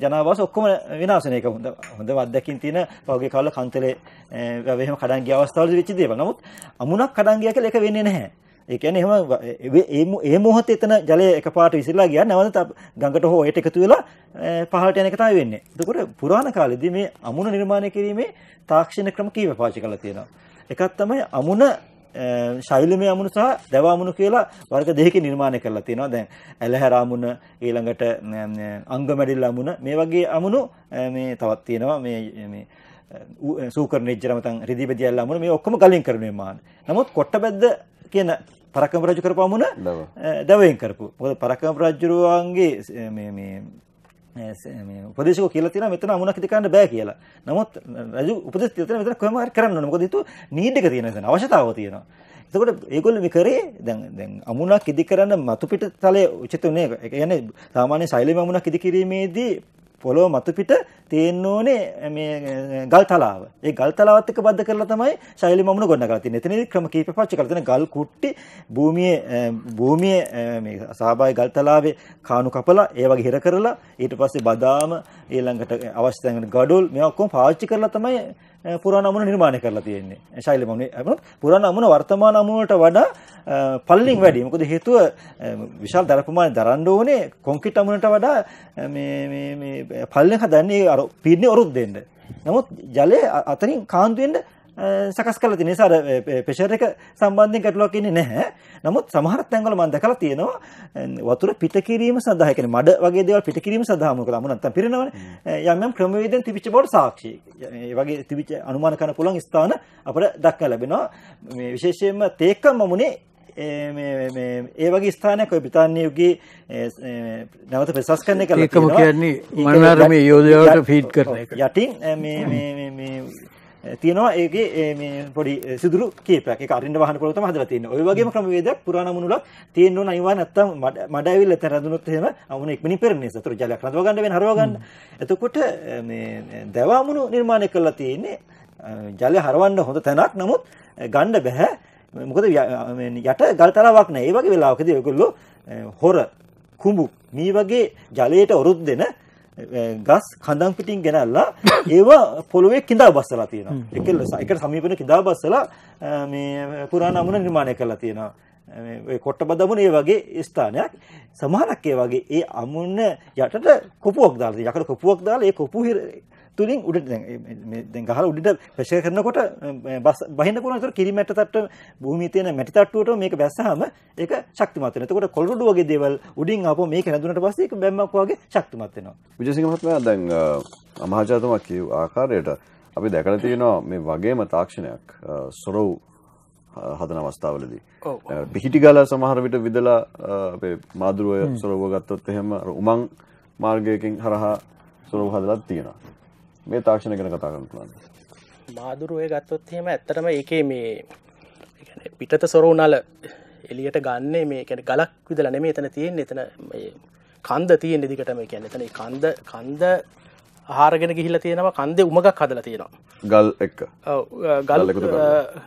ජනාවාස ඔක්කොම විනාශ වෙන එක හොඳ හොඳ අත්දැකීම් තියෙන පහුගිය කාලේ කන්තලේ වැවෙහිම කඩන් ගිය අවස්ථාවලදී වෙච්ච දේවල්. නමුත් අමුණක් කඩන් ගියා කියලා ඒක වෙන්නේ නැහැ. ඒ කියන්නේ එහෙම ඒ මොහොතේ එතන ජලය එකපාරට විසිරලා ගියා නැවත ගඟට හෝ ඒට එකතු වෙලා පහළට යන එක තමයි වෙන්නේ. එතකොට පුරාණ කාලෙදී මේ අමුණ නිර්මාණය කිරීමේ තාක්ෂණ ක්‍රම කීපයක් පාවිච්චි කරලා තියෙනවා. එකක් තමයි අමුණ ශෛලමය අමුණු සහ දැව අමුණු කියලා වර්ග දෙකකින් නිර්මාණය කරලා තියෙනවා. දැන් ඇලහැර අමුණ ඊළඟට අංගමැඩිල්ල අමුණ මේ වගේ අමුණු මේ තවත් තියෙනවා මේ මේ සූකරණ ඉජ්ජරම තන් රිදී බෙදී අල්ලාමුණ මේ ඔක්කොම ගලින් කරන්නේ මාන. නමුත් කොට්ටබැද්ද කියන පරකම රජු කරපුවාමුණ දවයෙන් කරපු. මොකද පරකම රජුරුවන්ගේ මේ මේ උපදේශකෝ කියලා තියෙනවා මෙතන අමුණක් ඉද කරන්න බෑ කියලා. නමුත් රජු උපදේශ තියෙන මෙතන කොහොම හරි කරන්න ඕනේ. මොකද ඊතු නීඩ් එක තියෙනවා එතන අවශ්‍යතාවය තියෙනවා. එතකොට ඒගොල්ලෝ මේ කරේ දැන් දැන් අමුණක් ඉදි කරන්න මතු පිට තලයේ උචිතුනේ. ඒ කියන්නේ සාමාන්‍ය සෛලම අමුණක් ඉදි කිරීමේදී පොළොව මතු පිට තියෙන්න ඕනේ මේ ගල් තලාව. ඒ ගල් තලාවත් එක්ක බද්ධ කරලා තමයි ශෛලි මමුණ ගොඩනගලා තියෙන්නේ. එතනදී ක්‍රම කීපයක් පාවිච්චි කරලා තියෙන ගල් කුට්ටි භූමියේ භූමියේ මේ සහභාගී ගල් තලාවේ කාණු කපලා ඒ වගේ හිර කරලා ඊට පස්සේ බදාම ඊළඟට අවශ්‍ය තැනකට ගඩොල් මේවා ඔක්කොම පාවිච්චි කරලා තමයි පුරාණ අමුණ නිර්මාණය කරලා තියෙන්නේ ශෛලම පුරාණ අමුණ වර්තමාන අමුණට වඩා පල්ලින් වැඩි මොකද හේතුව විශාල දරපමාණය දරන්න ඕනේ කොන්ක්‍රීට් අමුණට වඩා මේ පල්ලෙන් හදන්නේ අර පීඩනේ ඔරුත් දෙන්න නමුත් ජලය අතරින් කාන්තු වෙන්න සකස් කරලා තියෙන නිසා අර ප්‍රෙෂර් එක සම්බන්ධයෙන් ගැටලුවක් ඉන්නේ නැහැ. නමුත් සමහර තැන්වල මම දැකලා තියෙනවා වතුර පිට කිරීම සඳහා කියන්නේ මඩ වගේ දේවල් පිට කිරීම සඳහා මොකද අමු නැත්තම් පිරෙනවනේ. යම් යම් ක්‍රමවේදෙන් තිබිච්ච බවට සාක්ෂි. ඒ වගේ තිබිච්ච අනුමාන කරන්න පුළුවන් ස්ථාන අපිට දක්වා ලැබෙනවා. මේ විශේෂයෙන්ම තේකම් මමුනේ මේ මේ ඒ වගේ ස්ථානයක් ඔය බ්‍රිතාන්‍ය යුගයේ නැවත ප්‍රසස්කරණය කරලා තියෙනවා. ඒකම කියන්නේ මනාරමේ යෝධයාවට ෆීඩ් කරන එක. යටින් මේ මේ මේ තියෙනවා ඒකේ මේ පොඩි සිදුරු කීපයක්. ඒක අරින්න වහන පොළොව තමයි හදලා තියෙන්නේ. ওই වගේම ක්‍රමවේදයක් පුරාණ මුණුලක් තියෙන්න ඕන අනිවාර්ය නැත්තම් මඩ ඇවිල්ලා එතන රඳුනොත් එහෙම අමුණ ඉක්මනින් පෙරෙන්නේ. සතර ජලයක් රඳව ගන්න වෙන හරව ගන්න. එතකොට මේ දවාමුණු නිර්මාණය කරලා තියෙන්නේ ජලය හරවන්න හොඳ තැනක්. නමුත් ගන්න බෑ. මොකද යට ගල් තලාවක් නැහැ. ඒ වගේ වෙලාවකදී ඔයගොල්ලෝ හොර කුඹු මේ වගේ ජලයට ඔරුත් දෙන ගස් කඳන් පිටින් ගෙනල්ලා ඒවා පොළොවේ කිඳා බස්සලා තියෙනවා. එකල එකට සමීපන කිඳා බස්සලා මේ පුරාණ අමුණ නිර්මාණය කරලා තියෙනවා. මේ කොට්ටබ දමුණ ඒ වගේ ස්ථානයක් සමහරක් ඒ වගේ ඒ අමුණ යටට කොපුවක් දාලා තියෙනවා. යකඩ කොපුවක් දාලා ඒ කොපු තුලින් උඩට දැන් දැන් ගහලා උඩට ප්‍රෙෂර් කරනකොට බහින්න පුළුවන් ඒතර කිරි මැටි තට්ට භූමියේ තියෙන මැටි තට්ටුවට මේක බැස්සහම ඒක ශක්තිමත් වෙනවා. එතකොට කොළරොඩු වගේ දේවල් උඩින් ආපුවා මේක නැඳුනට පස්සේ ඒක බැම්මක් වගේ ශක්තිමත් වෙනවා. විජේසිංහ මහත්මයා දැන් අමහාචාර්යතුමා කියු ආකාරයට අපි දැකලා තියෙනවා මේ වගේම තාක්ෂණයක් සොරව් හදන අවස්ථාවලදී පිහිටි ගාලා සමහර විට විදලා අපේ මාදුරුවය සොරව ගත්තොත් එහෙම උමං මාර්ගයකින් හරහා සොරව හදලත් තියෙනවා. මේ තාක්ෂණ ගැන කතා කරන්න මාදුරුව ගත්තොත් එහෙම ඇත්තටම ඒකේ මේ පිටත සොරවුනල එලියට ගන්න මේ කැන ගලක් විදල නෙමේ එතන තියෙන් එතන කන්ද තියෙන් දිකට මේ කියැන එතන කන්ද කන්ද හාරගෙන ගිහිල්ලා තියෙනවා කන්දේ උමගක් හදලා තියෙනවා ගල් එක්ක ගල්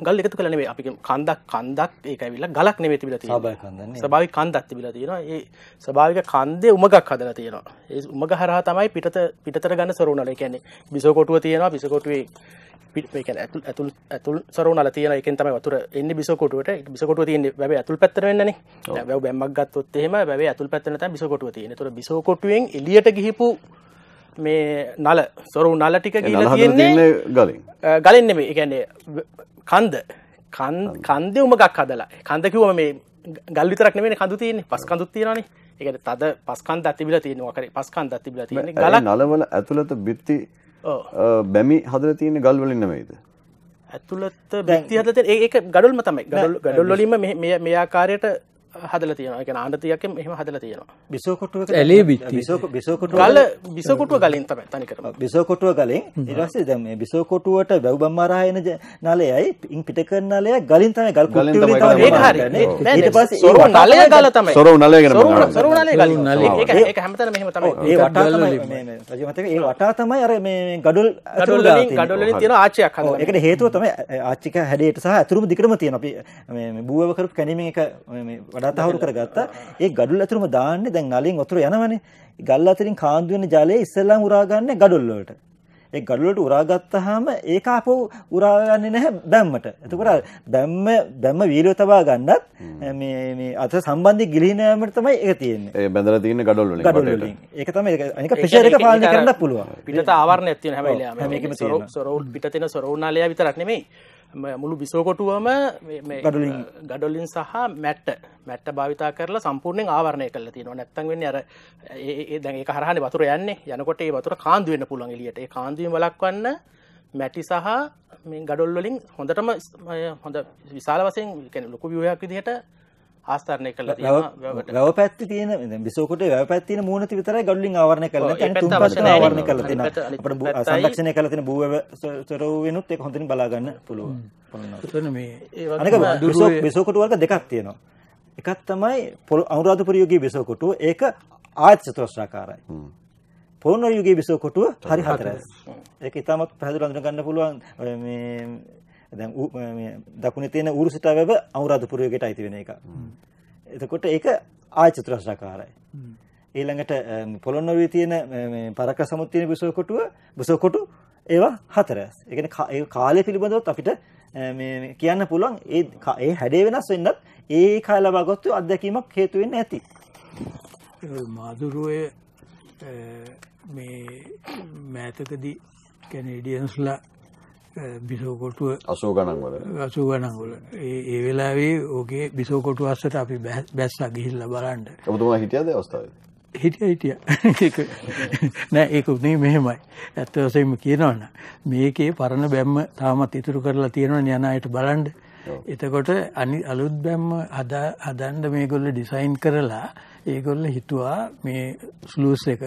ගල් එකතු කළ නෙමෙයි අපි කන්දක් කන්දක් ඒක ඇවිල්ලා ගලක් නෙමෙයි තිබිලා තියෙන්නේ ස්වභාවික කන්දක් තිබිලා තියෙනවා ඒ ස්වභාවික කන්දේ උමගක් හදලා තියෙනවා ඒ උමග හරහා තමයි පිටත පිටතර ගන්න සරුණල ඒ කියන්නේ බිසෝකොටුව තියෙනවා බිසකොටුවේ ඇතුල් ඇතුල් ඇතුල් සරුණල තියෙන එකෙන් තමයි වතුර එන්නේ බිසකොටුවට බිසකොටුව තියෙන්නේ වැව ඇතුල් පැත්තට වෙන්නනේ වැව බැම්මක් ගත්තොත් එහෙම වැව ඇතුල් පැත්තට තමයි බිසකොටුව තියෙන්නේ ඒතර බිසකොටුවෙන් එළියට ගිහිපු මේ නල සොරු නල ටික ගිල තියෙන්නේ ගලින් ගලින් නෙමෙයි කියන්නේ කන්ද කන්දේ උමගක් හදලා කන්ද කිව්වම මේ ගල් විතරක් නෙමෙයි කඳු තියෙන්නේ පස් කඳුත් තියෙනවානේ ඒ කියන්නේ තද පස් කන්දක් තිබිලා තියෙනවා කරේ පස් කන්දක් තිබිලා තියෙන්නේ ගල නලවල ඇතුළත බිත්ති බැමි හදලා තියෙන්නේ ගල් වලින් නෙමෙයිද ඇතුළත බැක්ති හදලා තියෙන ඒක ගඩොල්ම තමයි ගඩොල් ගඩොල් වලින්ම මේ මේ ආකාරයට හදල තියෙන ආනතියක් එහම හදල තියෙනවා බිසෝකොටුව ඇලේ බිසෝකොට ගල බිසකොටුව ගලින් තම තනිකර බිසෝකොටුව ගලින් ඉරස දම බිසෝකොටුවට බැව් බම්මරහයන නලයයි ඉන් පිට කරන්නලය ගලින් තමයි ගල් ගල නලය ගල තමයි සොර නලයගෙන සොර නලය ගලින් නලය ඒක හැමතර මෙහෙම තමයි ඒ වටා තමයි ඒ වටා තමයි අර මේ ගඩොල් ගඩොල් වලින් ගඩොල් වලින් තියෙන ආච්චියක් හදනවා ඒකට හේතුව තමයි ආච්චික හැඩයට සහ අතුරුම දිකටම තියෙන අපි මේ බූවව කරපු කැණීමෙන් එක මේ වඩා තහවුරු කරගත්තා. ඒ ගඩොල් ඇතුළම දාන්නේ දැන් නලින් වතුර යනවනේ. ගල් අතරින් කාන්දු වෙන ජලය ඉස්සෙල්ලාම උරා ගන්න ගඩොල් වලට. ඒ ගඩොල් වලට උරා ගත්තාම ඒක ආපහු උරා ගන්නේ නැහැ බැම්මට. එතකොට බැම්ම බැම්ම වීරිය තබා ගන්නත් මේ මේ අත සම්බන්ධයෙන් ගිලින යාමට තමයි ඒක තියෙන්නේ. ඒ බැඳලා තියෙන ගඩොල් වලින්. ගඩොල් වලින්. ඒක තමයි ඒක. අනික ප්‍රෙෂර් එක පාලනය කරන්නත් පුළුවන්. පිටත ආවරණයක් තියෙන හැම වෙලාවෙම. මේකෙම තියෙනවා. සොරෝල් පිටත තියෙන සොරෝල් නාලය විතරක් නෙමෙයි. මුළු බිසෝකොටුවම ගඩොලින් සහ මැට්ට මැට්ට භාවිතා කරලා සම්පූර්ණයෙන් ආවරණය කළ තින නැත්තන් වෙන්න අර දැ කරහන වතුර යන්න යනකොට වතුර කාන්දුවන්න පුළන් ලියට කාන්දුවීම ලක්වන්න මැටි සහ ගඩොල්වලින් හොඳටම හොඳ විශාල වසයෙන් ලොකු වියයක් විදිහට ආස්ථාරණය කළා තියෙනවා වැව පැත්තේ තියෙන බිසෝකුටේ වැව පැත්තේ තියෙන මූණති විතරයි ගඩොලින් ආවරණය කරලා තියෙනවා තුන් පැත්ත ආවරණය කරලා තියෙනවා අපිට සංරක්ෂණය කරලා තියෙන භූවැව සරෝ වෙනුත් ඒක හොඳින් බලා ගන්න පුළුවන් එතන මේ ඒ වගේ බිසෝකුට වර්ග දෙකක් තියෙනවා එකක් තමයි අනුරාධපුර යුගයේ බිසෝකුටුව ඒක ආයත චතුරස්‍රාකාරයි පොළොන්නරු යුගයේ බිසෝකුටුව හරි හතරයි ඒක ඉතාමත් පැහැදිලිව අඳුර ගන්න පුළුවන් මේ දැන් දකුණේ තියෙන ඌරුසිතා වැව අනුරාධපුරයට අයිති වෙන එක. එතකොට ඒක ආය චතුරස්‍රාකාරයි. ඊළඟට පොළොන්නරුවේ තියෙන මේ පරක සමුත් තියෙන බිසෝකොටුව බිසෝකොටු ඒවා හතර. ඒ කියන්නේ කාලය පිළිබඳවත් අපිට මේ කියන්න පුළුවන් ඒ ඒ හැඩේ වෙනස් වෙන්නත් ඒ කාල ලබාගත්තු අත්දැකීමක් හේතු වෙන්න ඇති. මාදුරුවේ මේ මෑතකදී කැනේඩියන්ස්ලා බිසෝකොටුව 80 ගණන් වල 80 ගණන් වල ඒ ඒ වෙලාවේ ඔගේ බිසෝකොටුව අස්සට අපි බැස්සා ගිහිල්ලා බලන්න. ඔබතුමා හිටියද අවස්ථාවේ? හිටිය හිටිය නෑ ඒක උනේ මෙහෙමයි ඇත්ත වශයෙන්ම කියනවනම් මේකේ පරණ බැම්ම තාමත් ඉතුරු කරලා තියෙනවනේ යන අයට බලන්න එතකොට අනි අලුත් බැම්ම හදා හදන්න මේගොල්ලෝ ඩිසයින් කරලා ඒගොල්ලෝ හිතුවා මේ ස්ලූස් එක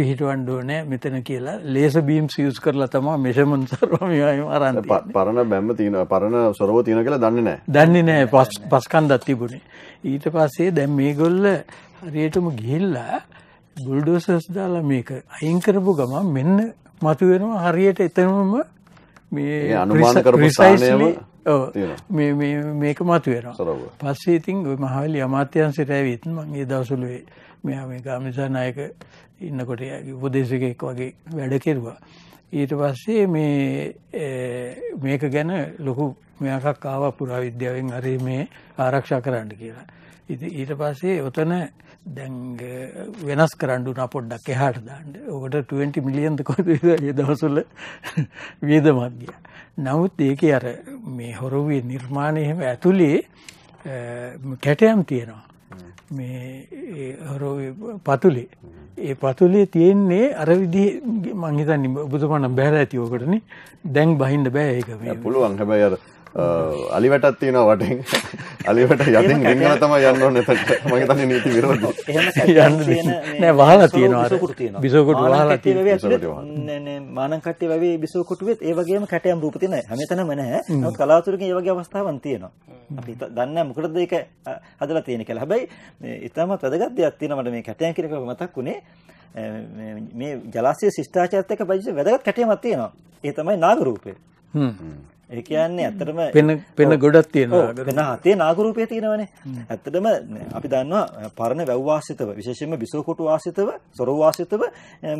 පිහිටවන්න ඕනේ මෙතන කියලා ලේස බීම්ස් යූස් කරලා තමයි මෙෂර්මන්ට් කරව මේවායිම අරන් තියෙන්නේ. පරණ බැම්ම තියෙන පරණ සොරව තියෙන කියලා දන්නේ නැහැ. දන්නේ නැහැ පස් පස්කන්දක් තිබුණේ. ඊට පස්සේ දැන් මේගොල්ල හරියටම ගිහිල්ලා බුල්ඩෝසර්ස් දාලා මේක අයින් කරපු ගමන් මෙන්න මතුවෙනවා හරියට එතනම මේ අනුමාන කරපු ස්ථානයම මේ මේ මේක මතුවෙනවා. පස්සේ ඉතින් ওই මහවැලි අමාත්‍යාංශයට ඇවිත් මම ඒ දවස්වල මෙයා මේ ගාමිසා නායක ඉන්නකොට උපදේශකෙක් වගේ වැඩ කෙරුවා. ඊට පස්සේ මේ මේක ගැන ලොකු මෙයාකක් ආවා පුරාවිද්‍යාවෙන් හරි මේ ආරක්ෂා කරන්න කියලා. ඉතින් ඊට පස්සේ ඔතන දැන් වෙනස් කරන්න උනා පොඩ්ඩක් එහාට දාන්න. ඔකට 20 මිලියන් කොහෙද ඒ දවස්වල වියදමක් ගියා. නමුත් ඒකේ අර මේ හොරුවේ නිර්මාණය එහෙම ඇතුලේ කැටයම් තියෙනවා. මේ හොරුවේ පතුලේ. ඒ පතුලේ තියෙන්නේ අර විදිහේ මං හිතන්නේ ඔබතුමානම් බහැලා ඇති ඕකටනේ. දැන් බහින්න බෑ ඒක මේ. පුළුවන් හැබැයි අර Uh, අලිවැටත් තියෙන වටෙන් අලිවට යතින් ගෙන්ගල තම යන්න ඕන එතට මගේ තන්නේ නීති විරෝධ නෑ වහලා තියෙනවා බිසෝකොට වහලා මානකට්ටි වැවේ බිසෝකොටුවෙත් ඒ වගේම කැටයම් රූප තියෙන හැමතැනම නැහැ නමුත් කලාතුරකින් ඒ වගේ අවස්ථාවන් තියෙනවා අපි දන්නේ මොකටද ඒක හදලා තියෙන්නේ කියලා හැබැයි ඉතාමත් වැදගත් දෙයක් තියෙනවා මට මේ කැටයම් කියන එක මතක් වුණේ මේ ජලාශය ශිෂ්ටාචාරත් එක්ක බැඳිච්ච වැදගත් කැටයමක් තියෙනවා ඒ තමයි නාග රූපය ඒ කියන්නේ ඇත්තටම වෙන වෙන ගොඩක් තියෙනවා. වෙන හතේ නාගරූපය තියෙනවනේ. ඇත්තටම අපි දන්නවා පරණ වැව් වාසිතව විශේෂයෙන්ම බිසෝකොටු වාසිතව, සොරව වාසිතව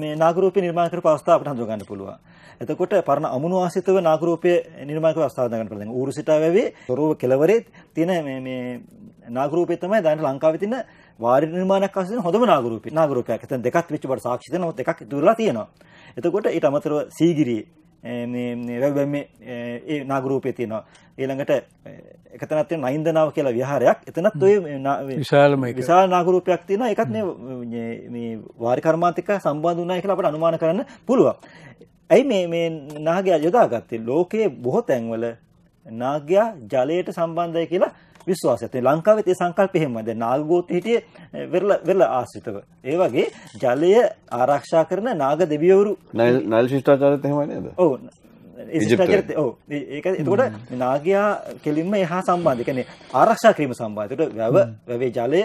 මේ නාගරූපය නිර්මාණ කරපු අවස්ථාව අපිට හඳුනා ගන්න පුළුවන්. එතකොට පරණ අමුණු වාසිතව නාගරූපය නිර්මාණ කරපු අවස්ථාව හඳුනා ගන්න පුළුවන්. ඌරු සිටා වැවේ සොරව කෙළවරේ තියෙන මේ මේ නාගරූපය තමයි දැන් ලංකාවේ තියෙන වාරි නිර්මාණයක් අස්සේ තියෙන හොඳම නාගරූපය. නාගරූපයක්. එතන දෙකක් විච්ච බඩ සාක්ෂි දෙනවා. එකක් ඉතුරුලා තියෙනවා. එතකොට ඊට අමතරව සීගිරියේ වැැම ඒ නාගරූපය තියෙනවා ඊළඟට එකතනත්ය නයින්දනාව කියලා විහාරයක් එතනත් ඔය විශාලම විශාල නාගරූපයක් තියෙන එකත් වාරිකර්මාතික සම්බන්ධ වනා කියලා අපට අනුමාන කරන්න පුළුවන් ඇයි මේ මේ නාගයා යොදාගත්තේ ලෝකයේ බොහෝ තැන්වල නාගයා ජලයට සම්බන්ධය කියලා විශ්වාසයත් මේ ලංකාවේ තේ සංකල්ප එහෙමයි. දැන් නාගගෝත් හිටියේ වෙරළ වෙරළ ආශ්‍රිතව. ඒ වගේ ජලය ආරක්ෂා කරන නාග දෙවියවරු නයිල් ශිෂ්ටාචාරයත් එහෙමයි නේද? ඔව්. ඒ ශිෂ්ටාචාරයත් ඔව්. ඒක එතකොට නාගයා කෙලින්ම එහා සම්බන්ධ. ඒ කියන්නේ ආරක්ෂා කිරීම සම්බන්ධ. එතකොට වැව වැවේ ජලය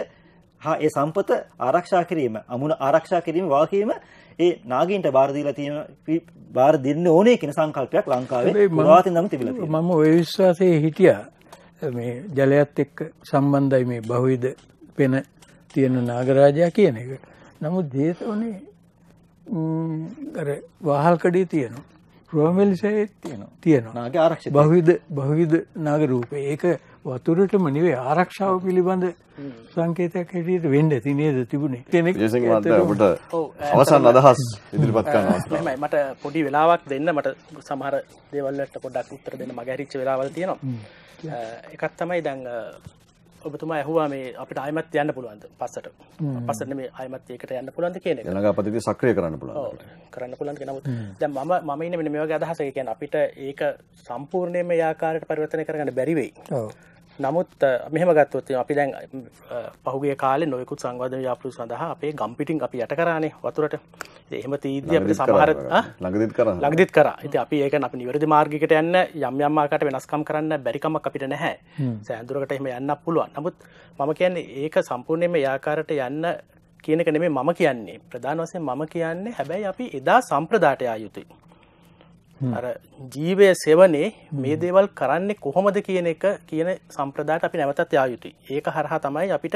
හා ඒ සම්පත ආරක්ෂා කිරීම, අමුණ ආරක්ෂා කිරීම වාකීම ඒ නාගීන්ට බාර දීලා තියෙන බාර දෙන්න ඕනේ කියන සංකල්පයක් ලංකාවේ පුරාතනින්ම තිබිලා තියෙනවා. මම ওই විශ්වාසයේ හිටියා. මේ ජලයත් එක්ක සම්බන්ධයි මේ බහුවිද පෙන තියෙන නාගරාජයා කියන එක. නමුත් දේශවනේ අර වහල් කඩේ තියෙනවා. රෝමෙල්සේ තියෙනවා. තියෙනවා. නාගේ ආරක්ෂක බහුවිද බහුවිද නාග රූපේ. ඒක වතුරටම නෙවෙයි ආරක්ෂාව පිළිබඳ සංකේතයක් හැටියට වෙන්න ඇති නේද තිබුණේ කෙනෙක් ජයසිංහ මහත්තයා ඔබට අවසන් අදහස් ඉදිරිපත් කරනවා එහෙමයි මට පොඩි වෙලාවක් දෙන්න මට සමහර දේවල් වලට පොඩ්ඩක් උත්තර දෙන්න මගේ හරිච්ච වෙලාවල් තියෙනවා එකක් තමයි දැන් ඔබතුමා ඇහුවා මේ අපිට ආයමත් යන්න පුළුවන්ද පස්සට පස්සට මේ ආයමත් ඒකට යන්න පුළුවන්ද කියන එක නගාපතිතිය සක්‍රිය කරන්න පුළුවන් කරන්න පුළුවන් කියන නමුත් දැන් මම මම ඉන්නේ මෙන්න මේ වගේ අදහසක කියන්නේ අපිට ඒක සම්පූර්ණයෙන්ම ඒ ආකාරයට පරිවර්තනය කරගන්න බැරි වෙයි නමුත් මෙහම ගත්තොත් අපි දැන් පහුගේ කාලේ නොයෙකුත් සංවර්ධන ව්‍යාපෘති සඳහා අපේ ගම්පිටින් අපි යට කරානේ වතුරට. එහෙම තීද්දී අපිට සමහර ළඟදිත් කරා. ළඟදිත් කරා. ඉතින් අපි ඒක අපි නිවැරදි මාර්ගයකට යන්න යම් යම් ආකාරයට වෙනස්කම් කරන්න බැරි කමක් අපිට නැහැ. සෑඳුරකට එහෙම යන්නත් පුළුවන්. නමුත් මම කියන්නේ ඒක සම්පූර්ණයෙන්ම ඒ ආකාරයට යන්න කියන එක නෙමෙයි මම කියන්නේ. ප්‍රධාන වශයෙන් මම කියන්නේ හැබැයි අපි එදා සම්ප්‍රදායට ආ යුතුයි. අර ජීවය සෙවනේ මේ දේවල් කරන්නේ කොහොමද කියන එක කියන සම්ප්‍රදායට අපි නැවතත් යා යුතුයි. ඒක හරහා තමයි අපිට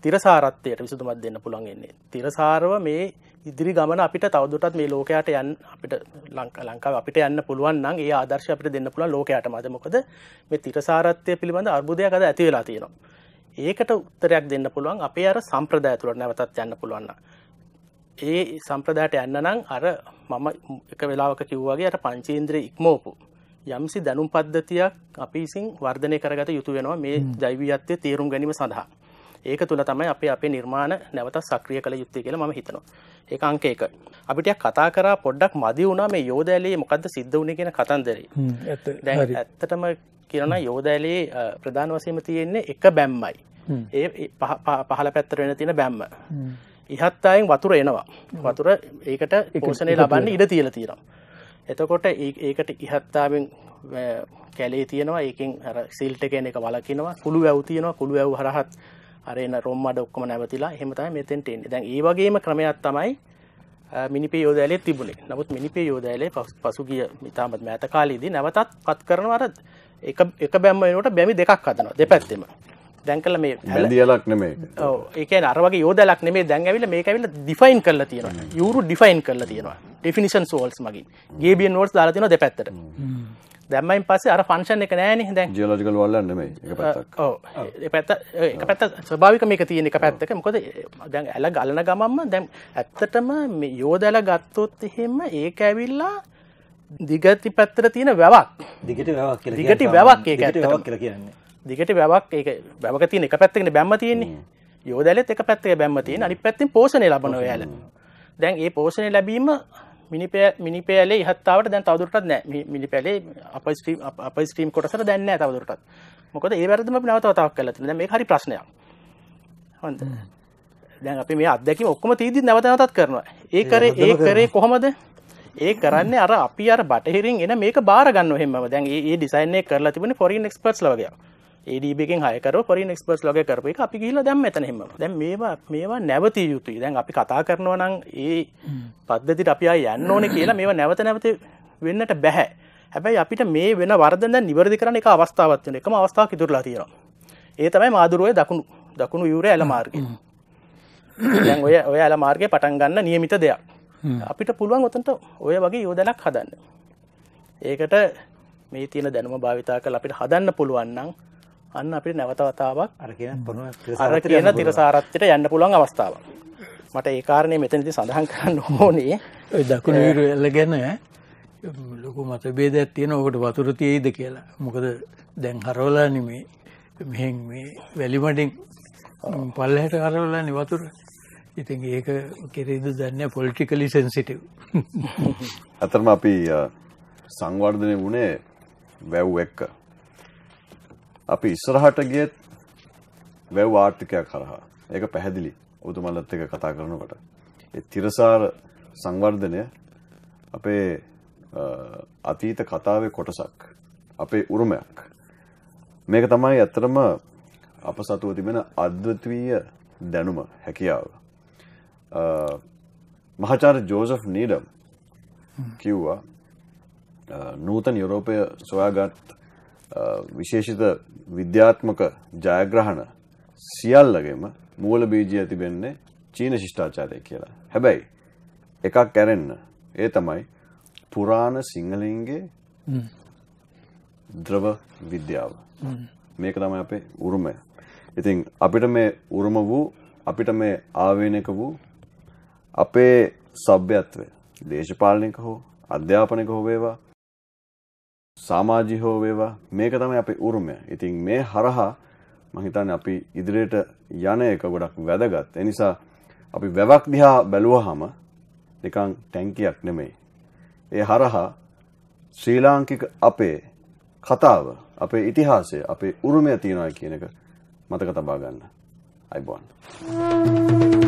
තිරසාරත්වයට විසඳුමක් දෙන්න පුළුවන් වෙන්නේ. තිරසාරව මේ ඉදිරි ගමන අපිට තවදුරටත් මේ ලෝකයට යන්න අපිට ලංකාව අපිට යන්න පුළුවන් නම් ඒ ආදර්ශය අපිට දෙන්න පුළුවන් ලෝකයට මත මොකද මේ තිරසාරත්වය පිළිබඳ අර්බුදයක් අද ඇති වෙලා තියෙනවා. ඒකට උත්තරයක් දෙන්න පුළුවන් අපේ අර සම්ප්‍රදාය තුළ නැවතත් යන්න පුළුවන්. ඒ සම්ප්‍රදායට යන්න නම් අර මම එක වෙලාවක කිව්වාගේ අර පංචේන්ද්‍රය ඉක්මෝපු යම්සි දැනුම් පද්ධතියක් අපි විසින් වර්ධනය කරගත යුතු වෙනවා මේ ජෛවීත්වය තේරුම් ගැනීම සඳහා. ඒක තුළ තමයි අපේ අපේ නිර්මාණ නැවත සක්‍රිය කළ යුත්තේ කියලා මම හිතනවා. ඒක අංක එක. අපිට කතා කරා පොඩ්ඩක් මදි වුණා මේ යෝධැලේ මොකද්ද සිද්ධ වුණේ කියන කතන්දරේ. දැන් ඇත්තටම කියනවා යෝධැලේ ප්‍රධාන වශයෙන්ම තියෙන්නේ එක බැම්මයි. ඒ පහළ පැත්තට වෙන තියෙන බැම්ම. ඉහත් අයෙන් වතුර එනවා වතුර ඒකට පෝෂණය ලබන්න ඉඩ තියල තියෙනවා. එතකොට ඒකට ඉහත්තාවෙන් කැලේ තියෙනවා ඒකින් සිල්ට කෙන එක වලකිනවා කුළු ඇවතියෙනවා කුළු ඇව් හරහත් අරන රොම්ම ඩොක්කම නැවතිලා හෙමතයි මෙතෙන්ටෙන් දැන් ඒවගේම ක්‍රමයක් තමයි මිනිපේ යෝදෑලේ තිබුණේ නමුත් මිනිපේ යෝදෑලේ පසුගිය ඉතාමත් මෑත කාලයේදී නැවතත් පත් කරනවර එක බැම්මනට බැමි දෙකක් අතනවා දෙපැත්තෙම දැන් කළ මේ හැදියලක් නෙමේ ඒක අරවගේ යෝදලක් නෙමේ දැන් ඇවිල මේ ඇවිල ඩිෆයින් කරලා තියෙනවා යුරු ඩිෆයින් කරලා තියෙනවා ඩිෆිනිෂන් සෝල්ස් මගින් ගේබිය නෝට්ස් දාලා තියෙනවා දෙපැත්තට දැම්මයින් පස්සේ අර ෆන්ක්ෂන් එක නෑනේ දැන් ජියොලොජිකල් වල නෙමෙයි එක පැත්තක් ඔව් ඒ පැත්ත එක පැත්ත ස්වභාවික මේක තියෙන එක පැත්තක මොකද දැන් ඇල ගලන ගමන්ම දැන් ඇත්තටම මේ යෝදැල ගත්තොත් එහෙම ඒක ඇවිල්ලා දිගති පැත්තට තියෙන වැවක් දිගටි වැවක් කියලා දිගටි වැවක් ඒක ඇත්තටම කියලා කියන්නේ දිගට වැවක් ඒ වැවක තියෙන එක පැත්තකට බැම්ම තියෙන්නේ යෝදැලෙත් එක පැත්තක බැම්ම තියෙන අනි පැත්තින් පෝෂණය ලබන ඔයාල දැන් ඒ පෝෂණය ලැබීම මිනිපෑ මිනිපෑලේ ඉහත්තාවට දැන් තවදුරටත් නෑ මිනිපැලේ අප ස්ට්‍රීම් අප ස්ට්‍රීම් කොටසට දැන්න තවදුරටත් මොකද ඒ වැරදම අපි නවතවතාවක් කළත් දැන් මේ හරි ප්‍රශ්නයක් හොඳ දැන් අපි මේ අත්දැකීම් ඔක්කොම තීදි නැවත නැවතත් කරනවා ඒ කරේ ඒ කරේ කොහොමද ඒ කරන්නේ අර අපි අර බටහිරින් එන මේක බාර ගන්න එහෙමම දැන් ඒ ඩිසයින් එක කරලා තිබුණේ ෆොරින් එක්ස්පර්ට්ස් ලා වගේ ඒඩබෙන් හයකර පරින් ක්ස්පර්ස් ලග කරපු එක අපි කියල දැම් මෙතන හෙම දැ මේවා මේවා නැවතිය යුතුයි දැන් අපි කතා කරනවා නම් ඒ පද්ධතිට අපි යන්න ඕන කියලා මේවා නැවත නැවත වෙන්නට බැහැ හැබැයි අපිට මේ වෙන වර්දන නිවැරදි කරන එක අවස්ථාවත් වෙන එකම අවස්ථාවක් ඉතුරලා තියෙනවා ඒ තමයි මාදුරුවේ දකුණු දකුණු යුරේ ඇල මාර්ගය දැන් ඔය ඔය ඇල මාර්ගය පටන් ගන්න නියමිත දෙයක් අපිට පුළුවන් ඔතන්ට ඔය වගේ යෝදනක් හදන්න ඒකට මේ තියෙන දැනුම භාවිතා කළ අපිට හදන්න පුළුවන්නම් අන්න අපිට නැවතවතාවක් අර කියන තිරසාරත්වයට යන්න පුළුවන් අවස්ථාවක් මට ඒ කාරණේ මෙතනදී සඳහන් කරන්න ඕනේ ඔය දකුණු විරුල්ල ගැන ලොකු මතභේදයක් තියෙන ඔකට වතුර තියෙයිද කියලා මොකද දැන් හරවලා නෙමේ මෙහෙන් මේ වැලිමඩින් පල්ලහැට හරවලා නේ වතුර ඉතින් ඒක කෙරෙහිද දන්නේ පොලිටිකලි සෙන්සිටිව් අතරම අපි සංවර්ධනය වුණේ වැව් එක්ක අපි ඉස්සරහට ගියත් වැව් ආර්ථිකයක් කරහා ඒක පැහැදිලි ඔබතුමාලත් එක කතා කරනකොට ඒ තිරසාර සංවර්ධනය අපේ අතීත කතාවේ කොටසක් අපේ උරුමයක් මේක තමයි ඇත්තරම අප සතුව තිබෙන අද්විතීය දැනුම හැකියාව මහාචාර්ය ජෝසෆ් නීඩම් කිව්වා නූතන යුරෝපය සොයාගත් විශේෂිත විද්‍යාත්මක ජයග්‍රහණ සියල්ලගෙම මූල බීජය ඇතිබෙන්නේ චීන ශිෂ්ඨාචාරය කියලා. හැබැයි එකක් කැරෙන්න ඒ තමයි පුරාණ සිංහලයින්ගේ ද්‍රව විද්‍යාව. මේක තමයි අපේ උරුමය. ඉතින් අපිට මේ උරුම වූ අපිට මේ ආවේනික වූ අපේ සભ્યත්වය දේශපාලනික හෝ අධ්‍යාපනික හෝ වේවා සාමාජි හෝ වේවා මේක තමයි අපේ උරුමය. ඉතින් මේ හරහා මම හිතන්නේ අපි ඉදිරියට යන එක ගොඩක් වැදගත්. ඒ නිසා අපි වැවක් දිහා බැලුවහම නිකන් ටැංකියක් නෙමෙයි. ඒ හරහා ශ්‍රී ලාංකික අපේ කතාව, අපේ ඉතිහාසය, අපේ උරුමය තියනවා කියන එක මතක තබා ගන්න. අයිබෝන්. Thank you.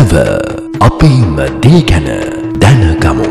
නැව අපේම දේ ගැන දැනගමු.